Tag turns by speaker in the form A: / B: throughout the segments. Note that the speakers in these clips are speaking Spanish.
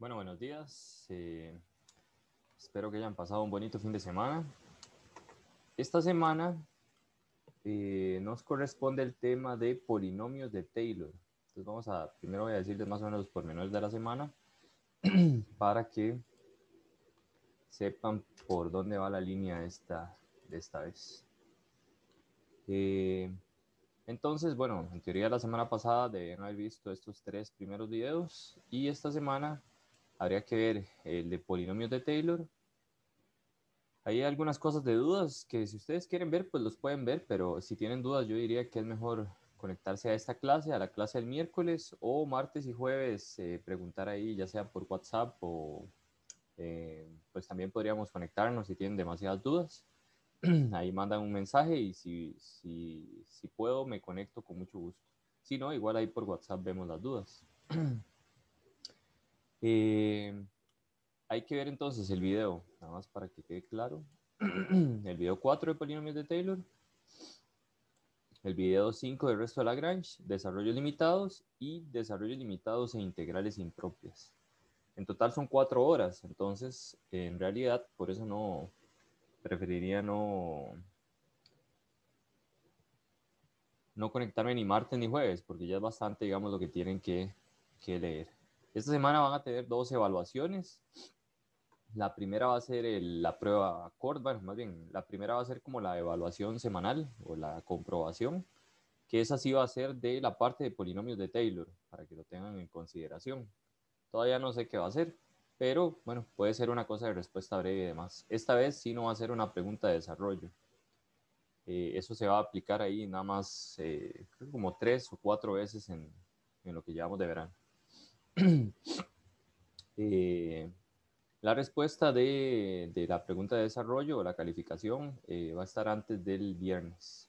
A: Bueno, buenos días. Eh, espero que hayan pasado un bonito fin de semana. Esta semana eh, nos corresponde el tema de polinomios de Taylor. Entonces vamos a, primero voy a decirles más o menos los pormenores de la semana para que sepan por dónde va la línea esta, de esta vez. Eh, entonces, bueno, en teoría la semana pasada deben haber visto estos tres primeros videos y esta semana habría que ver el de polinomios de Taylor. Hay algunas cosas de dudas que si ustedes quieren ver, pues los pueden ver, pero si tienen dudas yo diría que es mejor conectarse a esta clase, a la clase del miércoles o martes y jueves, eh, preguntar ahí ya sea por WhatsApp o eh, pues también podríamos conectarnos si tienen demasiadas dudas. ahí mandan un mensaje y si, si, si puedo me conecto con mucho gusto. Si no, igual ahí por WhatsApp vemos las dudas. Eh, hay que ver entonces el video, nada más para que quede claro. El video 4 de polinomios de Taylor, el video 5 del resto de Lagrange, desarrollos limitados y desarrollos limitados e integrales impropias. En total son 4 horas, entonces en realidad por eso no preferiría no no conectarme ni martes ni jueves, porque ya es bastante, digamos, lo que tienen que, que leer. Esta semana van a tener dos evaluaciones. La primera va a ser la prueba CORD, bueno, más bien, la primera va a ser como la evaluación semanal o la comprobación, que esa sí va a ser de la parte de polinomios de Taylor, para que lo tengan en consideración. Todavía no sé qué va a ser, pero bueno, puede ser una cosa de respuesta breve y demás. Esta vez sí no va a ser una pregunta de desarrollo. Eh, eso se va a aplicar ahí nada más eh, como tres o cuatro veces en, en lo que llevamos de verano. Eh, la respuesta de, la pregunta de desarrollo o la calificación eh, va a estar antes del viernes.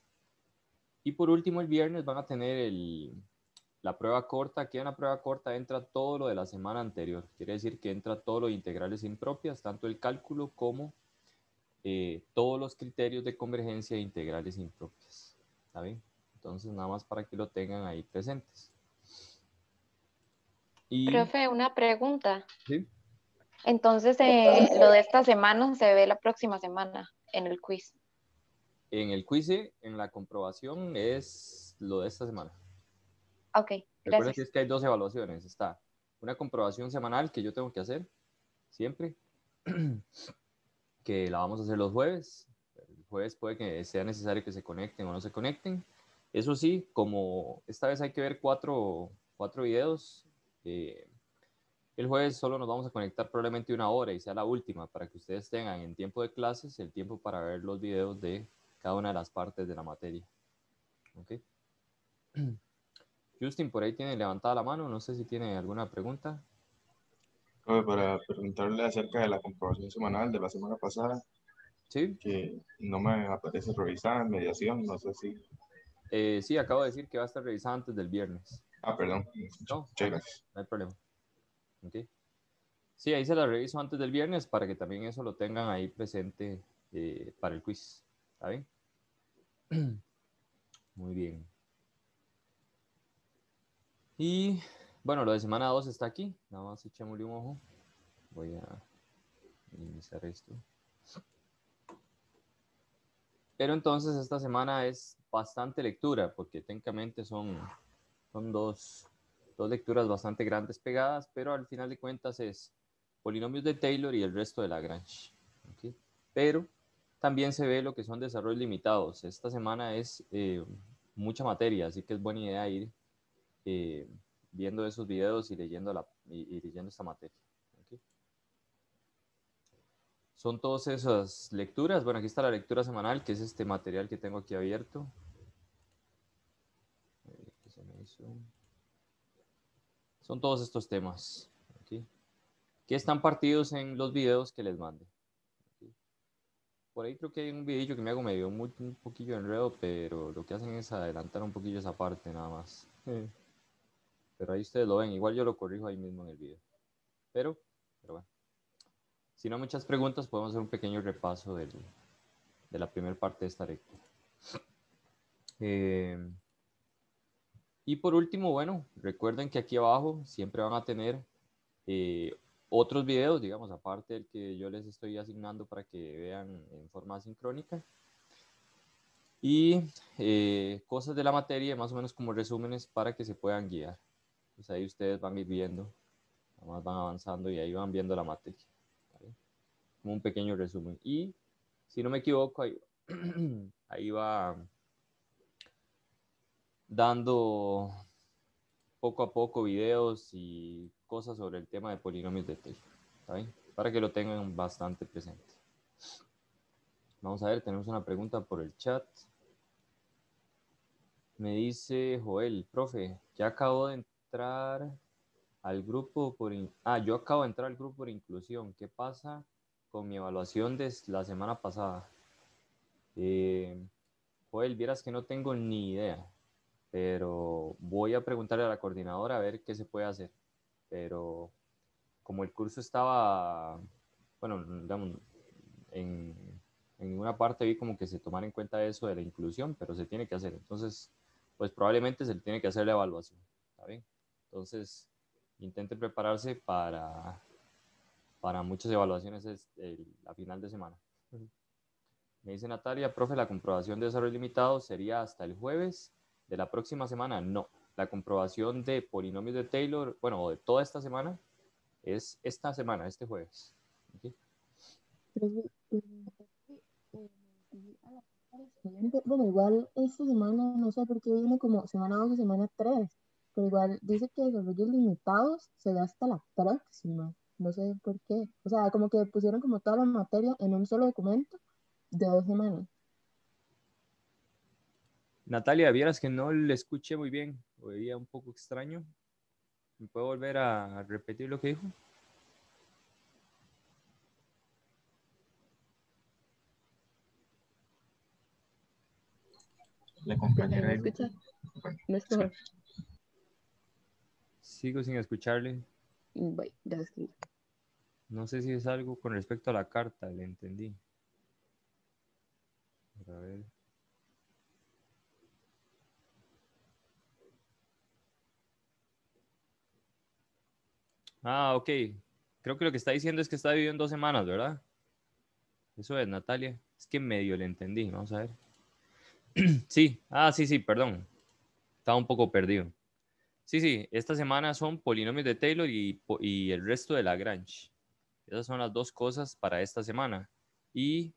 A: Y por último, el viernes van a tener la prueba corta. Aquí en la prueba corta entra todo lo de la semana anterior. Quiere decir que entra todo lo de integrales impropias, tanto el cálculo como eh, todos los criterios de convergencia de integrales impropias. Entonces, nada más para que lo tengan ahí presentes. Profe,
B: una pregunta. Sí. Entonces, eh, lo de esta semana se ve la próxima semana en el quiz.
A: En el quiz, en la comprobación, es lo de esta semana.
B: Ok, gracias. que
A: es que hay dos evaluaciones. Está una comprobación semanal que yo tengo que hacer, siempre, que la vamos a hacer los jueves. El jueves puede que sea necesario que se conecten o no se conecten. Eso sí, como esta vez hay que ver cuatro, cuatro videos, eh, el jueves solo nos vamos a conectar probablemente una hora y sea la última para que ustedes tengan en tiempo de clases el tiempo para ver los videos de cada una de las partes de la materia. ¿Okay? Justin, por ahí tiene levantada la mano, no sé si tiene alguna pregunta.
C: Para preguntarle acerca de la comprobación semanal de la semana pasada.
A: Que no me aparece revisada en mediación, no sé si. Eh, sí, acabo de decir que va a estar revisada antes del viernes. Ah, perdón. No, No hay problema. Okay. Sí, ahí se la reviso antes del viernes para que también eso lo tengan ahí presente eh, para el quiz. ¿Está bien? Muy bien. Y bueno, lo de semana 2 está aquí. Nada más echémosle un ojo. Voy a iniciar esto. Pero entonces esta semana es bastante lectura porque técnicamente son son dos, dos lecturas bastante grandes pegadas, pero al final de cuentas es polinomios de Taylor y el resto de Lagrange. ¿okay? Pero también se ve lo que son desarrollos limitados. Esta semana es eh, mucha materia, así que es buena idea ir eh, viendo esos videos y leyendo, la, leyendo esta materia. Son todas esas lecturas. Bueno, aquí está la lectura semanal, que es este material que tengo aquí abierto. Son, todos estos temas que están partidos en los videos que les mande. Por ahí creo que hay un video que me hago medio muy, un poquillo enredo, pero lo que hacen es adelantar un poquillo esa parte nada más. Pero ahí ustedes lo ven, igual yo lo corrijo ahí mismo en el video. Pero, pero bueno. Si no muchas preguntas, podemos hacer un pequeño repaso del, de la primera parte de esta lectura. Eh, y por último, bueno, recuerden que aquí abajo siempre van a tener eh, otros videos, digamos, aparte del que yo les estoy asignando para que vean en forma sincrónica. Y eh, cosas de la materia, más o menos como resúmenes para que se puedan guiar. Pues ahí ustedes van a ir viendo, van avanzando y ahí van viendo la materia. Como un pequeño resumen. Y si no me equivoco, ahí, ahí va dando poco a poco videos y cosas sobre el tema de polinomios de Taylor, Para que lo tengan bastante presente. Vamos a ver, tenemos una pregunta por el chat. Me dice Joel, profe, ya acabo de entrar al grupo por... Ah, yo acabo de entrar al grupo por inclusión. ¿Qué pasa con mi evaluación de la semana pasada? Eh, Joel, vieras que no tengo ni idea pero voy a preguntarle a la coordinadora a ver qué se puede hacer. Pero como el curso estaba, bueno, en, en ninguna parte vi como que se tomaron en cuenta eso de la inclusión, pero se tiene que hacer. Entonces, pues probablemente se le tiene que hacer la evaluación. ¿Está bien? Entonces, intente prepararse para, para muchas evaluaciones a final de semana. Me dice Natalia, profe, la comprobación de desarrollo limitado sería hasta el jueves de la próxima semana, no. La comprobación de polinomios de Taylor, bueno, o de toda esta semana, es esta semana, este jueves.
B: Bueno, igual esta semana, no sé por qué viene como semana 2 o semana 3, pero igual dice que los desarrollos limitados se da hasta la próxima. No sé por qué. O sea, como que pusieron como toda la materia en un solo documento de dos semanas.
A: Natalia, vieras que no le escuché muy bien, oía un poco extraño. ¿Me puedo volver a repetir lo que dijo? La compañera. Sigo sin escucharle. No sé si es algo con respecto a la carta, le entendí. A ver. Ah, ok. Creo que lo que está diciendo es que está viviendo dos semanas, ¿verdad? Eso es, Natalia. Es que medio le entendí, vamos a ver. sí, ah, sí, sí, perdón. Estaba un poco perdido. Sí, sí, esta semana son polinomios de Taylor y, y el resto de Lagrange. Esas son las dos cosas para esta semana. Y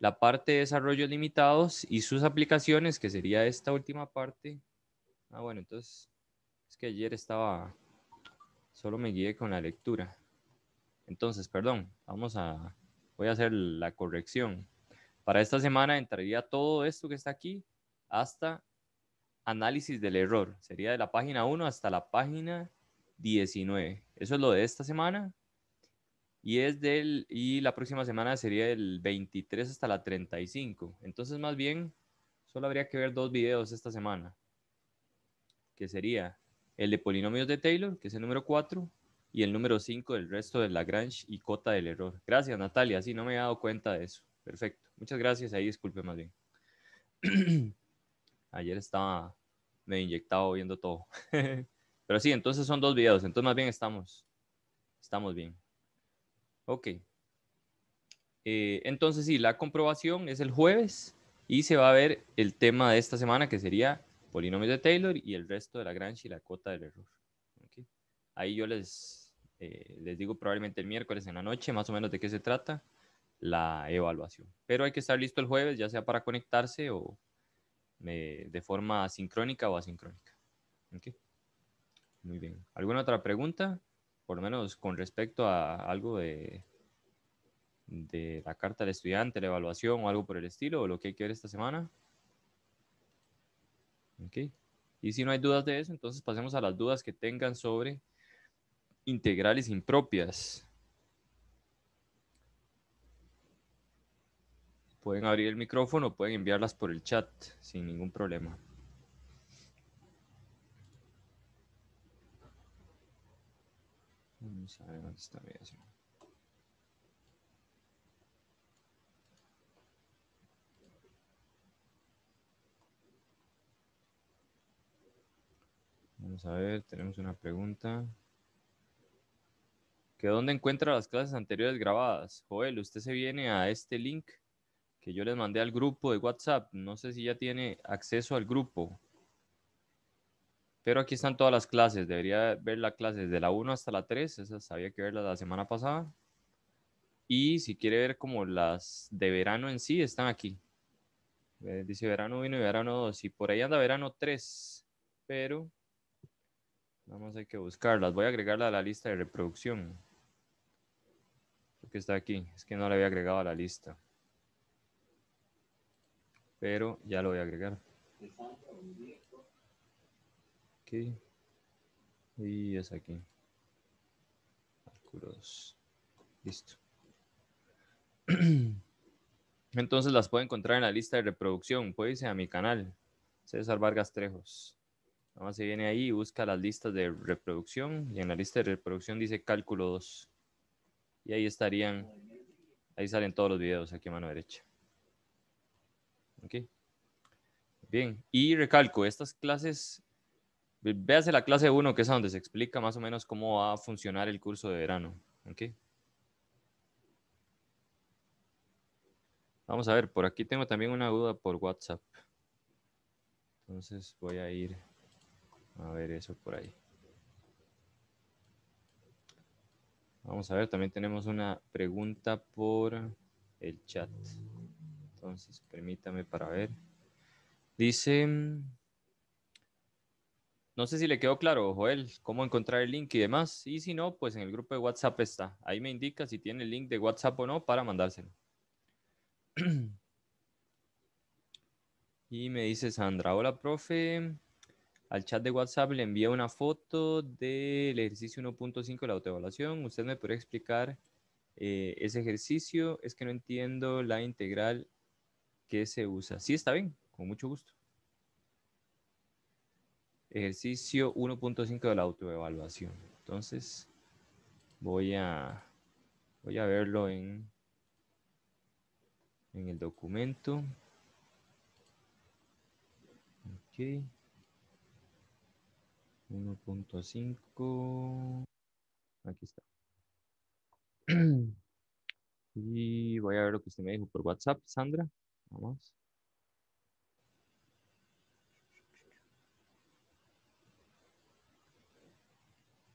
A: la parte de desarrollos limitados y sus aplicaciones, que sería esta última parte. Ah, bueno, entonces es que ayer estaba solo me guié con la lectura. Entonces, perdón, vamos a, voy a hacer la corrección. Para esta semana entraría todo esto que está aquí hasta análisis del error. Sería de la página 1 hasta la página 19. Eso es lo de esta semana. Y, es del, y la próxima semana sería del 23 hasta la 35. Entonces, más bien, solo habría que ver dos videos esta semana. Que sería el de polinomios de Taylor, que es el número 4, y el número 5 del resto de Lagrange y cota del error. Gracias, Natalia. Sí, no me he dado cuenta de eso. Perfecto. Muchas gracias. Ahí disculpe más bien. Ayer estaba me inyectado viendo todo. Pero sí, entonces son dos videos. Entonces más bien estamos. Estamos bien. Ok. Eh, entonces sí, la comprobación es el jueves y se va a ver el tema de esta semana que sería polinomios de Taylor y el resto de la y la cota del error. Ahí yo les, eh, les digo probablemente el miércoles en la noche más o menos de qué se trata la evaluación. Pero hay que estar listo el jueves, ya sea para conectarse o de forma sincrónica o asincrónica. Muy bien. ¿Alguna otra pregunta? Por lo menos con respecto a algo de, de la carta del estudiante, la evaluación o algo por el estilo, o lo que hay que ver esta semana. ¿Okay? Y si no hay dudas de eso, entonces pasemos a las dudas que tengan sobre integrales impropias. Pueden abrir el micrófono, pueden enviarlas por el chat sin ningún problema. está Vamos a ver, tenemos una pregunta. ¿Que dónde encuentra las clases anteriores grabadas? Joel, usted se viene a este link que yo les mandé al grupo de WhatsApp. No sé si ya tiene acceso al grupo. Pero aquí están todas las clases. Debería ver las clases de la 1 hasta la 3. Esas había que verlas la semana pasada. Y si quiere ver como las de verano en sí, están aquí. Eh, dice verano 1 y verano 2. Y por ahí anda verano 3. Pero vamos más hay que buscarlas. Voy a agregarla a la lista de reproducción. Porque que está aquí. Es que no la había agregado a la lista. Pero ya lo voy a agregar. Y es aquí. Listo. Entonces las puede encontrar en la lista de reproducción. Puede irse a mi canal. César Vargas Trejos. Nada más se viene ahí y busca las listas de reproducción y en la lista de reproducción dice cálculo 2. Y ahí estarían, ahí salen todos los videos aquí a mano derecha. Ok. Bien, y recalco, estas clases, véase la clase 1 que es donde se explica más o menos cómo va a funcionar el curso de verano. Vamos a ver, por aquí tengo también una duda por WhatsApp. Entonces voy a ir. A ver eso por ahí. Vamos a ver, también tenemos una pregunta por el chat. Entonces, permítame para ver. Dice, no sé si le quedó claro, Joel, cómo encontrar el link y demás. Y si no, pues en el grupo de WhatsApp está. Ahí me indica si tiene el link de WhatsApp o no para mandárselo. y me dice Sandra, hola, profe al chat de WhatsApp le envié una foto del ejercicio 1.5 de la autoevaluación. ¿Usted me puede explicar eh, ese ejercicio? Es que no entiendo la integral que se usa. Sí, está bien, con mucho gusto. Ejercicio 1.5 de la autoevaluación. Entonces, voy a, voy a verlo en, en el documento. Okay. 1.5. Aquí está. Y voy a ver lo que usted me dijo por WhatsApp, Sandra. Vamos.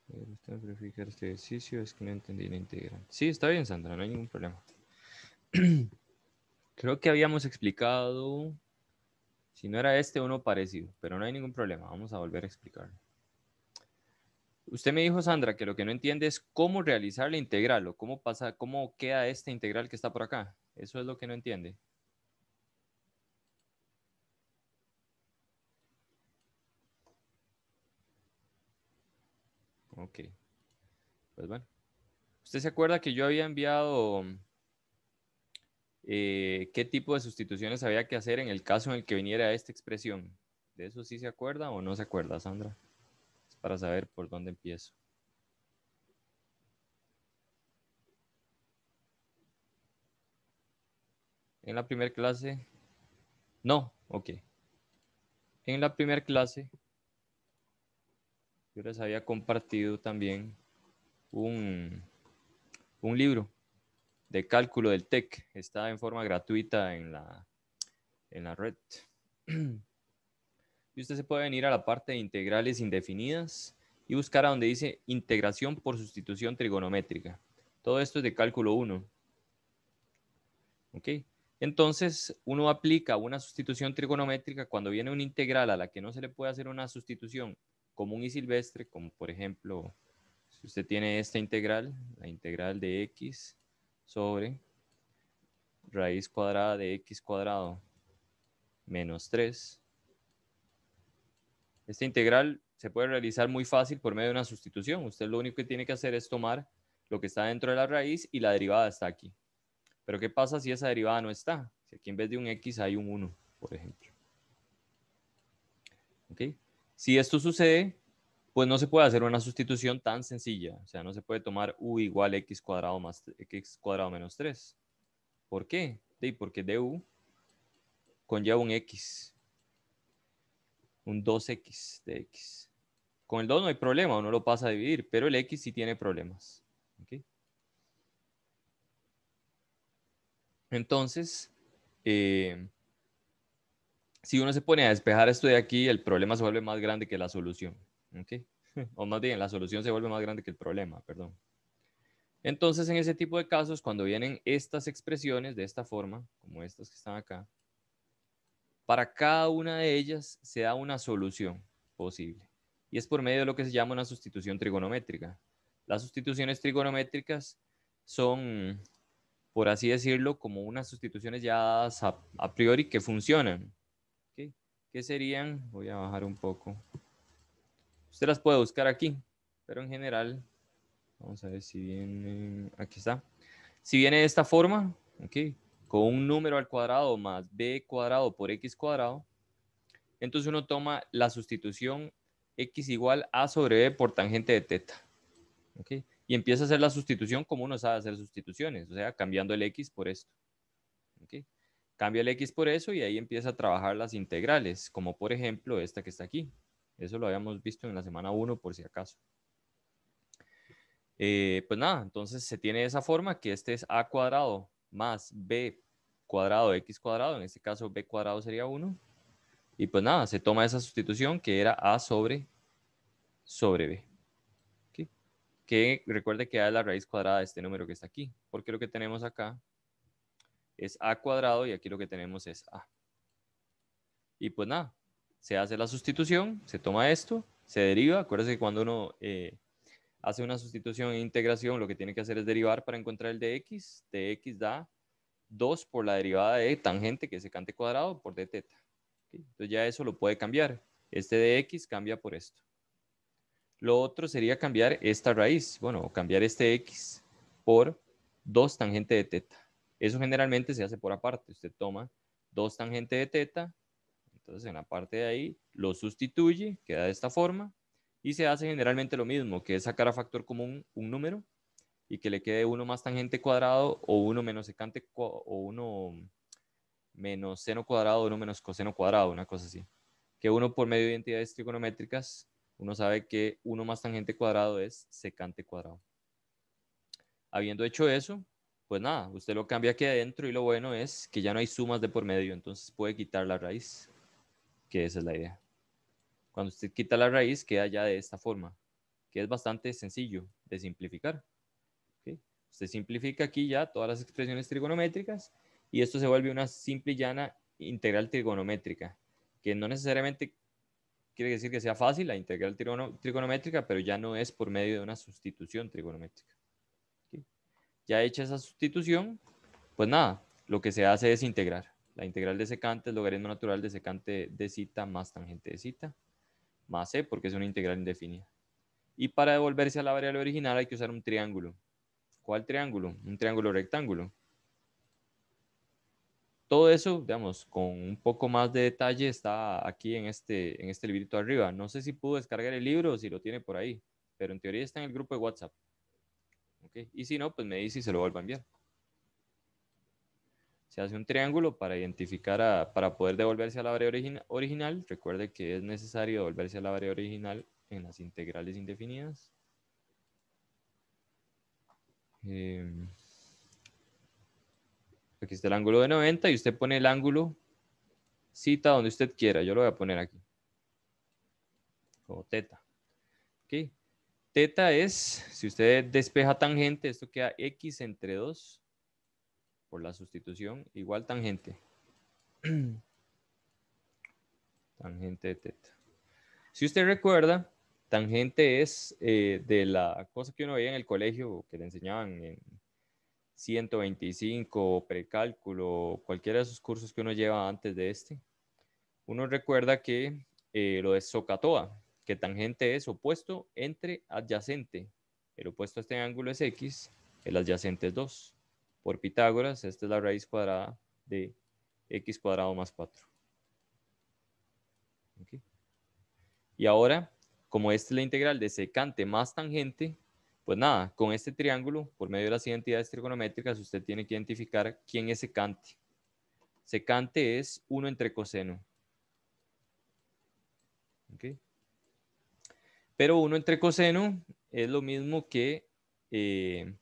A: Usted prefiere este ejercicio, es que no entendí la integral. Sí, está bien, Sandra, no hay ningún problema. Creo que habíamos explicado, si no era este, uno parecido, pero no hay ningún problema. Vamos a volver a explicarlo. Usted me dijo, Sandra, que lo que no entiende es cómo realizar la e integral o cómo, pasa, cómo queda esta integral que está por acá. Eso es lo que no entiende. Ok. Pues bueno. ¿Usted se acuerda que yo había enviado mm, eh, qué tipo de sustituciones había que hacer en el caso en el que viniera esta expresión? ¿De eso sí se acuerda o no se acuerda, Sandra? para saber por dónde empiezo. En la primera clase, no, ok. En la primera clase, yo les había compartido también un, un libro de cálculo del TEC. Está en forma gratuita en la, en la red. y usted se puede venir a la parte de integrales indefinidas y buscar a donde dice integración por sustitución trigonométrica. Todo esto es de cálculo 1. ¿Ok? Entonces, uno aplica una sustitución trigonométrica cuando viene una integral a la que no se le puede hacer una sustitución común y silvestre, como por ejemplo, si usted tiene esta integral, la integral de x sobre raíz cuadrada de x cuadrado menos 3 esta integral se puede realizar muy fácil por medio de una sustitución. Usted lo único que tiene que hacer es tomar lo que está dentro de la raíz y la derivada está aquí. Pero ¿qué pasa si esa derivada no está? Si aquí en vez de un x hay un 1, por ejemplo. Si esto sucede, pues no se puede hacer una sustitución tan sencilla. O sea, no se puede tomar u igual x cuadrado más x cuadrado menos 3. ¿Por qué? porque du conlleva un x un 2x de x. Con el 2 no hay problema, uno lo pasa a dividir, pero el x sí tiene problemas. Entonces, eh, si uno se pone a despejar esto de aquí, el problema se vuelve más grande que la solución. O más bien, la solución se vuelve más grande que el problema, perdón. Entonces, en ese tipo de casos, cuando vienen estas expresiones de esta forma, como estas que están acá, para cada una de ellas se da una solución posible y es por medio de lo que se llama una sustitución trigonométrica. Las sustituciones trigonométricas son, por así decirlo, como unas sustituciones ya dadas a, priori que funcionan. ¿Qué serían? Voy a bajar un poco. Usted las puede buscar aquí, pero en general, vamos a ver si viene, aquí está. Si viene de esta forma, okay, con un número al cuadrado más b cuadrado por x cuadrado, entonces uno toma la sustitución x igual a sobre b por tangente de teta. Y empieza a hacer la sustitución como uno sabe hacer sustituciones, o sea, cambiando el x por esto. Cambia el x por eso y ahí empieza a trabajar las integrales, como por ejemplo esta que está aquí. Eso lo habíamos visto en la semana 1 por si acaso. Eh, pues nada, entonces se tiene de esa forma que este es a cuadrado más b cuadrado x cuadrado, en este caso b cuadrado sería 1. Y pues nada, se toma esa sustitución que era a sobre, sobre b. Que recuerde que a es la raíz cuadrada de este número que está aquí, porque lo que tenemos acá es a cuadrado y aquí lo que tenemos es a. Y pues nada, se hace la sustitución, se toma esto, se deriva. Acuérdense que cuando uno eh, hace una sustitución e integración, lo que tiene que hacer es derivar para encontrar el de x da 2 por la derivada de tangente que es secante cuadrado por d teta. Entonces ya eso lo puede cambiar. Este x cambia por esto. Lo otro sería cambiar esta raíz, bueno, cambiar este x por 2 tangente de teta. Eso generalmente se hace por aparte. Usted toma 2 tangente de teta, entonces en la parte de ahí lo sustituye, queda de esta forma, y se hace generalmente lo mismo, que es sacar a factor común un número y que le quede uno más tangente cuadrado o uno menos secante o uno menos seno cuadrado, o uno menos coseno cuadrado, una cosa así. Que uno por medio de identidades trigonométricas, uno sabe que uno más tangente cuadrado es secante cuadrado. Habiendo hecho eso, pues nada, usted lo cambia aquí adentro y lo bueno es que ya no hay sumas de por medio, entonces puede quitar la raíz, que esa es la idea. Cuando usted quita la raíz, queda ya de esta forma, que es bastante sencillo de simplificar. Se simplifica aquí ya todas las expresiones trigonométricas y esto se vuelve una simple y llana integral trigonométrica, que no necesariamente quiere decir que sea fácil la integral trigonométrica, pero ya no es por medio de una sustitución trigonométrica. Ya hecha esa sustitución, pues nada, lo que se hace es integrar. La integral de secante es logaritmo natural de secante de cita más tangente de cita, más c, e, porque es una integral indefinida. Y para devolverse a la variable original hay que usar un triángulo. ¿Cuál triángulo? Un triángulo rectángulo. Todo eso, digamos, con un poco más de detalle está aquí en este, en este librito arriba. No sé si pudo descargar el libro o si lo tiene por ahí, pero en teoría está en el grupo de WhatsApp. Okay. Y si no, pues me dice y se lo vuelvo a enviar. Se hace un triángulo para identificar, a, para poder devolverse a la variable original. Recuerde que es necesario devolverse a la variable original en las integrales indefinidas. Em, aquí está el ángulo de 90 y usted pone el ángulo cita donde usted quiera. Yo lo voy a poner aquí. Como teta. ¿Ok? Teta es, si usted despeja tangente, esto queda x entre 2 por la sustitución, igual tangente. tangente de teta. Si usted recuerda, Tangente es eh, de la cosa que uno veía en el colegio, que le enseñaban en 125, precálculo, cualquiera de esos cursos que uno lleva antes de este. Uno recuerda que eh, lo de Socatoa, que tangente es opuesto entre adyacente. El opuesto a este ángulo es x, el adyacente es 2. Por Pitágoras, esta es la raíz cuadrada de x cuadrado más 4. Y ahora como esta es la integral de secante más tangente, pues nada, con este triángulo, por medio de las identidades trigonométricas, usted tiene que identificar quién es secante. Secante es 1 entre coseno. Pero 1 entre coseno es lo mismo que eh,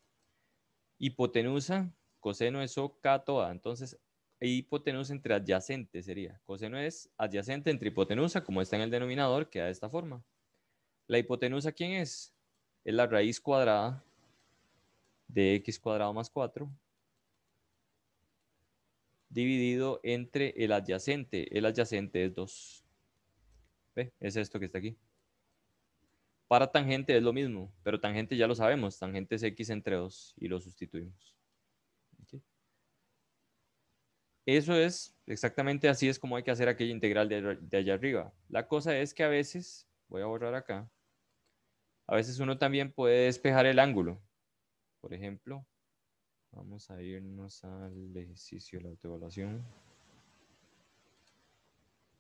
A: hipotenusa. Coseno es OK toda. Entonces, hipotenusa entre adyacente sería. Coseno es adyacente entre hipotenusa, como está en el denominador, queda de esta forma. ¿La hipotenusa quién es? Es la raíz cuadrada de x cuadrado más 4 dividido entre el adyacente. El adyacente es 2. ¿Ve? Es esto que está aquí. Para tangente es lo mismo, pero tangente ya lo sabemos. Tangente es x entre 2 y lo sustituimos. Eso es exactamente así es como hay que hacer aquella integral de allá arriba. La cosa es que a veces, voy a borrar acá, a veces uno también puede despejar el ángulo. Por ejemplo, vamos a irnos al ejercicio de la autoevaluación.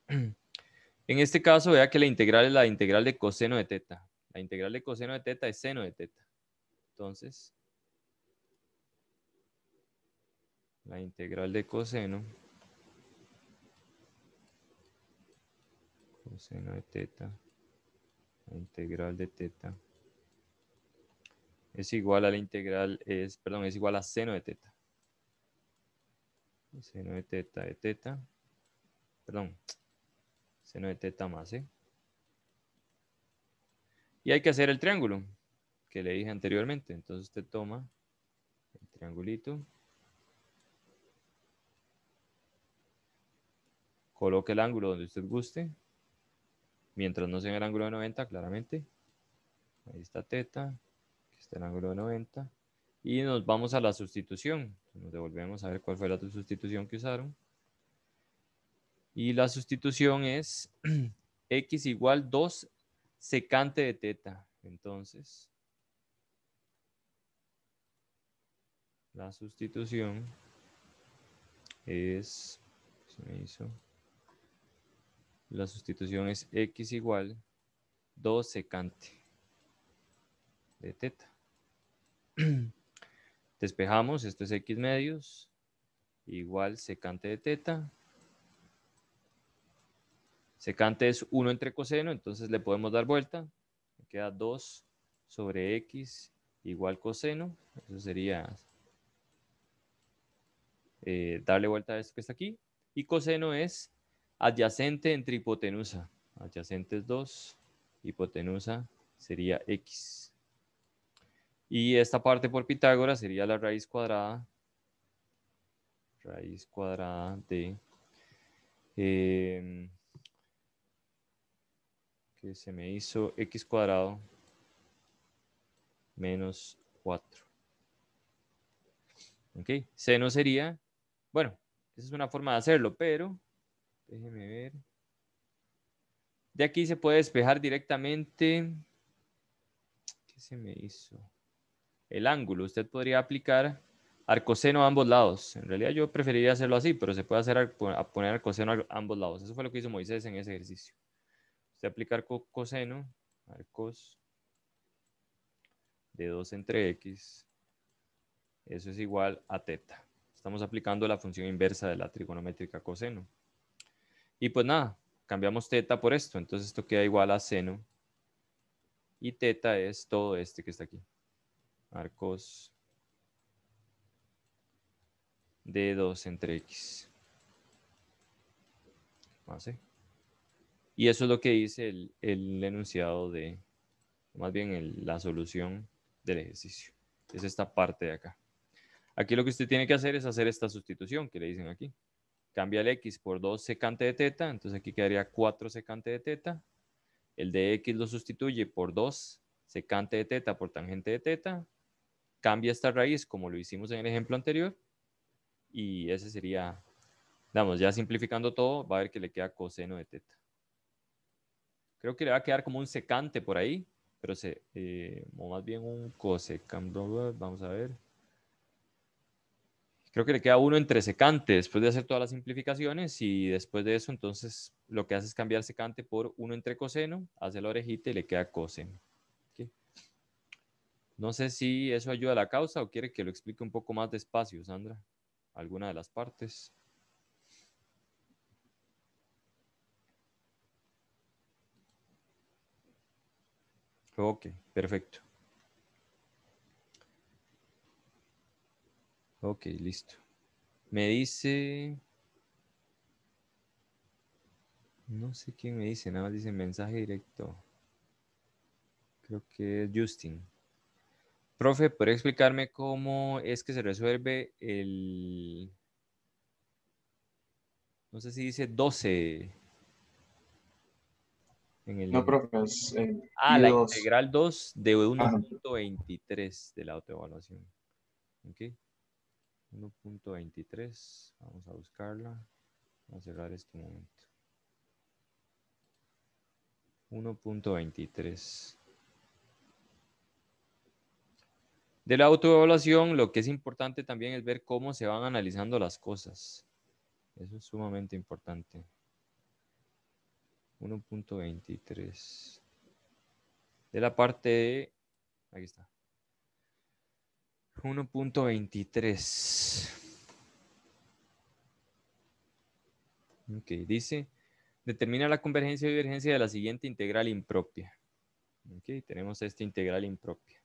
A: En este caso, vea que la integral es la integral de coseno de teta. La integral de coseno de teta es seno de teta. Entonces, la integral de coseno coseno de teta integral de teta es igual a la integral, es, perdón, es igual a seno de teta. Seno de teta de teta. Perdón. Seno de teta más, e Y hay que hacer el triángulo que le dije anteriormente. Entonces usted toma el triangulito. Coloque el ángulo donde usted guste mientras no sea en el ángulo de 90, claramente. Ahí está teta, que está el ángulo de 90. Y nos vamos a la sustitución. Nos devolvemos a ver cuál fue la sustitución que usaron. Y la sustitución es x igual 2 secante de teta. Entonces, la sustitución es, se hizo, la sustitución es x igual 2 secante de teta. Despejamos, esto es x medios, igual secante de teta. Secante es 1 entre coseno, entonces le podemos dar vuelta. Queda 2 sobre x igual coseno. Eso sería eh, darle vuelta a esto que está aquí. Y coseno es adyacente entre hipotenusa. Adyacente es 2, hipotenusa sería x. Y esta parte por Pitágoras sería la raíz cuadrada, raíz cuadrada de, em, que se me hizo x cuadrado menos 4. ¿Ok? Seno sería, bueno, esa es una forma de hacerlo, pero Déjeme ver. De aquí se puede despejar directamente. ¿Qué se me hizo? El ángulo. Usted podría aplicar arcoseno a ambos lados. En realidad yo preferiría hacerlo así, pero se puede hacer a poner arcoseno a ambos lados. Eso fue lo que hizo Moisés en ese ejercicio. Usted aplica arcoseno. arcos de 2 entre x. Eso es igual a teta. Estamos aplicando la función inversa de la trigonométrica coseno. Y pues nada, cambiamos teta por esto. Entonces esto queda igual a seno. Y teta es todo este que está aquí. Arcos de 2 entre x. Ah, y eso es lo que dice el, enunciado de, más bien la solución del ejercicio. Es esta parte de acá. Aquí lo que usted tiene que hacer es hacer esta sustitución que le dicen aquí cambia el x por 2 secante de teta, entonces aquí quedaría 4 secante de teta. El de x lo sustituye por 2 secante de teta por tangente de teta. Cambia esta raíz como lo hicimos en el ejemplo anterior. Y ese sería, vamos, ya simplificando todo, va a ver que le queda coseno de teta. Creo que le va a quedar como un secante por ahí, pero se, eh, o más bien un cosecante. Vamos a ver creo que le queda uno entre secante después de hacer todas las simplificaciones y después de eso entonces lo que hace es cambiar secante por uno entre coseno, hace la orejita y le queda coseno. No sé si eso ayuda a la causa o quiere que lo explique un poco más despacio, Sandra, alguna de las partes. Ok, perfecto. Ok, listo. Me dice... No sé quién me dice, nada más dice mensaje directo. Creo que es Justin. Profe, ¿podría explicarme cómo es que se resuelve el... No sé si dice 12. En el... No, profe, eh, Ah, la integral 2 de 1.23 de la autoevaluación. Ok. 1.23. Vamos a buscarla. Vamos a cerrar este momento. 1.23. De la autoevaluación, lo que es importante también es ver cómo se van analizando las cosas. Eso es sumamente importante. 1.23. De la parte de... Aquí está. 1.23. Ok, dice, determina la convergencia y divergencia de la siguiente integral impropia. Ok, tenemos esta integral impropia.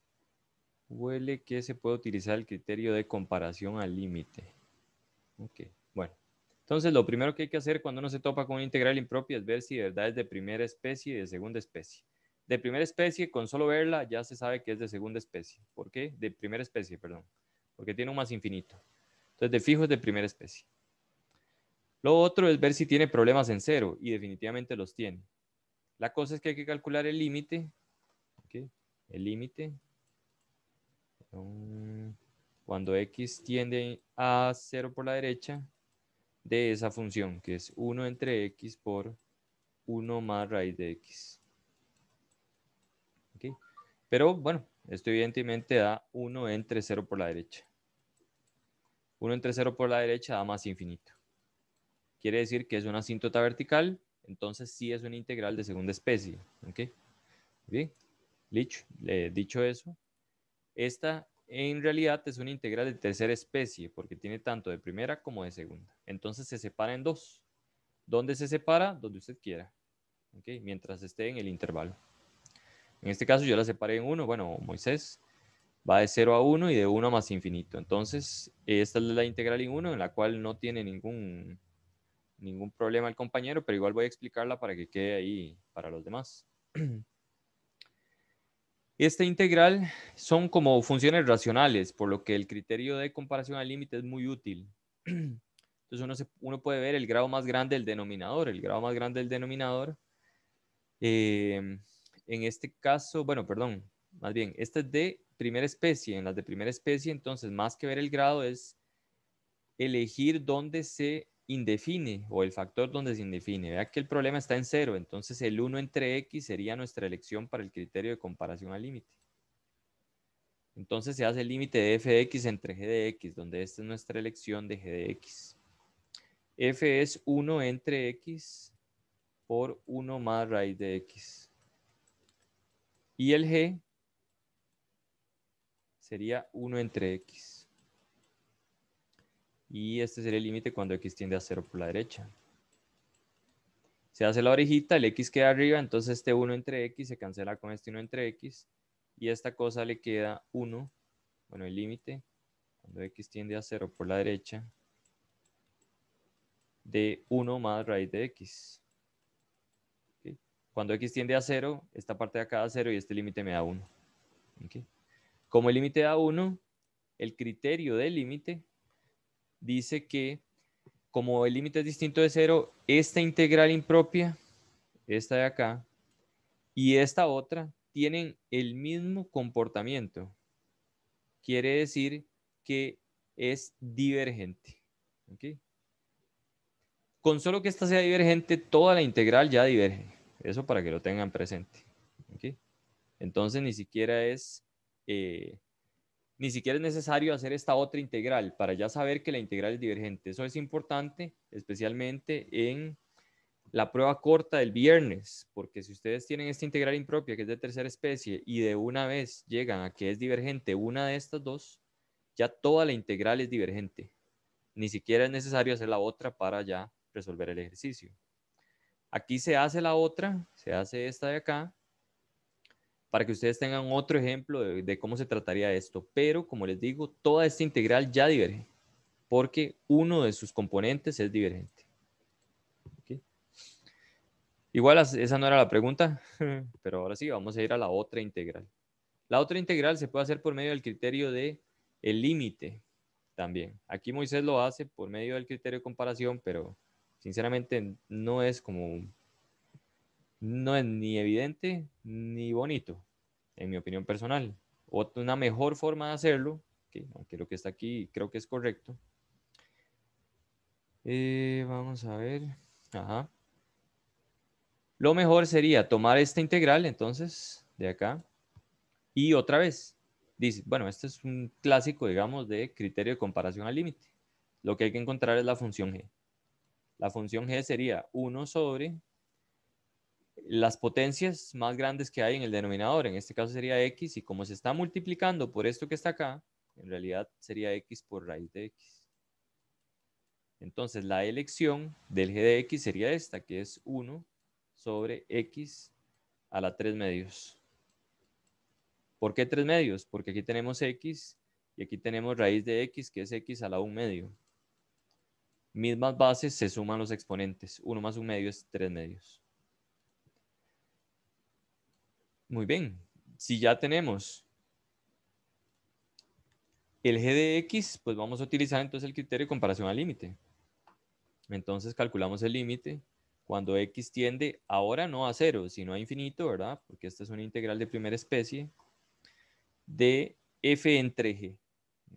A: Huele que se puede utilizar el criterio de comparación al límite. Ok, bueno. Entonces, lo primero que hay que hacer cuando uno se topa con una integral impropia es ver si de verdad es de primera especie y de segunda especie de primera especie, con solo verla ya se sabe que es de segunda especie. ¿Por qué? De primera especie, perdón. Porque tiene un más infinito. Entonces, de fijo es de primera especie. Lo otro es ver si tiene problemas en cero, y definitivamente los tiene. La cosa es que hay que calcular el límite. El límite. Mm, cuando x tiende a cero por la derecha de esa función, que es 1 entre x por 1 más raíz de x. Pero bueno, esto evidentemente da 1 entre 0 por la derecha. 1 entre 0 por la derecha da más infinito. Quiere decir que es una asíntota vertical, entonces sí es una integral de segunda especie. ¿Ok? Bien, dicho, dicho eso, esta en realidad es una integral de tercera especie, porque tiene tanto de primera como de segunda. Entonces se separa en dos. ¿Dónde se separa? Donde usted quiera. ¿Ok? Mientras esté en el intervalo. En este caso yo la separé en 1, bueno, Moisés va de 0 a 1 y de 1 más infinito. Entonces, esta es la integral en 1, en la cual no tiene ningún, ningún problema el compañero, pero igual voy a explicarla para que quede ahí para los demás. Esta integral son como funciones racionales, por lo que el criterio de comparación al límite es muy útil. Entonces uno, uno, puede ver el grado más grande del denominador. El grado más grande del denominador eh, en este caso, bueno, perdón, más bien, esta es de primera especie. En las de primera especie, entonces, más que ver el grado es elegir dónde se indefine o el factor donde se indefine. Vea que el problema está en cero, entonces el 1 entre x sería nuestra elección para el criterio de comparación al límite. Entonces se hace el límite de fx entre g de x, donde esta es nuestra elección de g de x. f es 1 entre x por 1 más raíz de x. Y el G sería 1 entre X. Y este sería el límite cuando X tiende a 0 por la derecha. Se hace la orejita, el X queda arriba, entonces este 1 entre X se cancela con este 1 entre X. Y esta cosa le queda 1, bueno, el límite, cuando X tiende a 0 por la derecha, de 1 más raíz de X. Cuando x tiende a 0, esta parte de acá da 0 y este límite me da 1. Como el límite da 1, el criterio del límite dice que como el límite es distinto de 0, esta integral impropia, esta de acá, y esta otra tienen el mismo comportamiento. Quiere decir que es divergente. Con solo que esta sea divergente, toda la integral ya diverge. Eso para que lo tengan presente. Entonces ni siquiera es... Eh, ni siquiera es necesario hacer esta otra integral para ya saber que la integral es divergente. Eso es importante, especialmente en la prueba corta del viernes, porque si ustedes tienen esta integral impropia que es de tercera especie y de una vez llegan a que es divergente una de estas dos, ya toda la integral es divergente. Ni siquiera es necesario hacer la otra para ya resolver el ejercicio. Aquí se hace la otra, se hace esta de acá, para que ustedes tengan otro ejemplo de, cómo se trataría esto. Pero, como les digo, toda esta integral ya diverge, porque uno de sus componentes es divergente. Igual esa no era la pregunta, pero ahora sí, vamos a ir a la otra integral. La otra integral se puede hacer por medio del criterio de el límite también. Aquí Moisés lo hace por medio del criterio de comparación, pero Sinceramente, no es como, no es ni evidente ni bonito, en mi opinión personal. Otra, una mejor forma de hacerlo, que aunque lo que está aquí creo que es correcto. Eh, vamos a ver. Ajá. Lo mejor sería tomar esta integral, entonces, de acá, y otra vez, dice, bueno, este es un clásico, digamos, de criterio de comparación al límite. Lo que hay que encontrar es la función g. La función g sería 1 sobre las potencias más grandes que hay en el denominador. En este caso sería x y como se está multiplicando por esto que está acá, en realidad sería x por raíz de x. Entonces la elección del g de x sería esta, que es 1 sobre x a la 3 medios. ¿Por qué 3 medios? Porque aquí tenemos x y aquí tenemos raíz de x, que es x a la 1 medio. Mismas bases se suman los exponentes. 1 más un medio es 3 medios. Muy bien. Si ya tenemos el g de x, pues vamos a utilizar entonces el criterio de comparación al límite. Entonces calculamos el límite cuando x tiende ahora no a cero, sino a infinito, ¿verdad? Porque esta es una integral de primera especie de f entre g.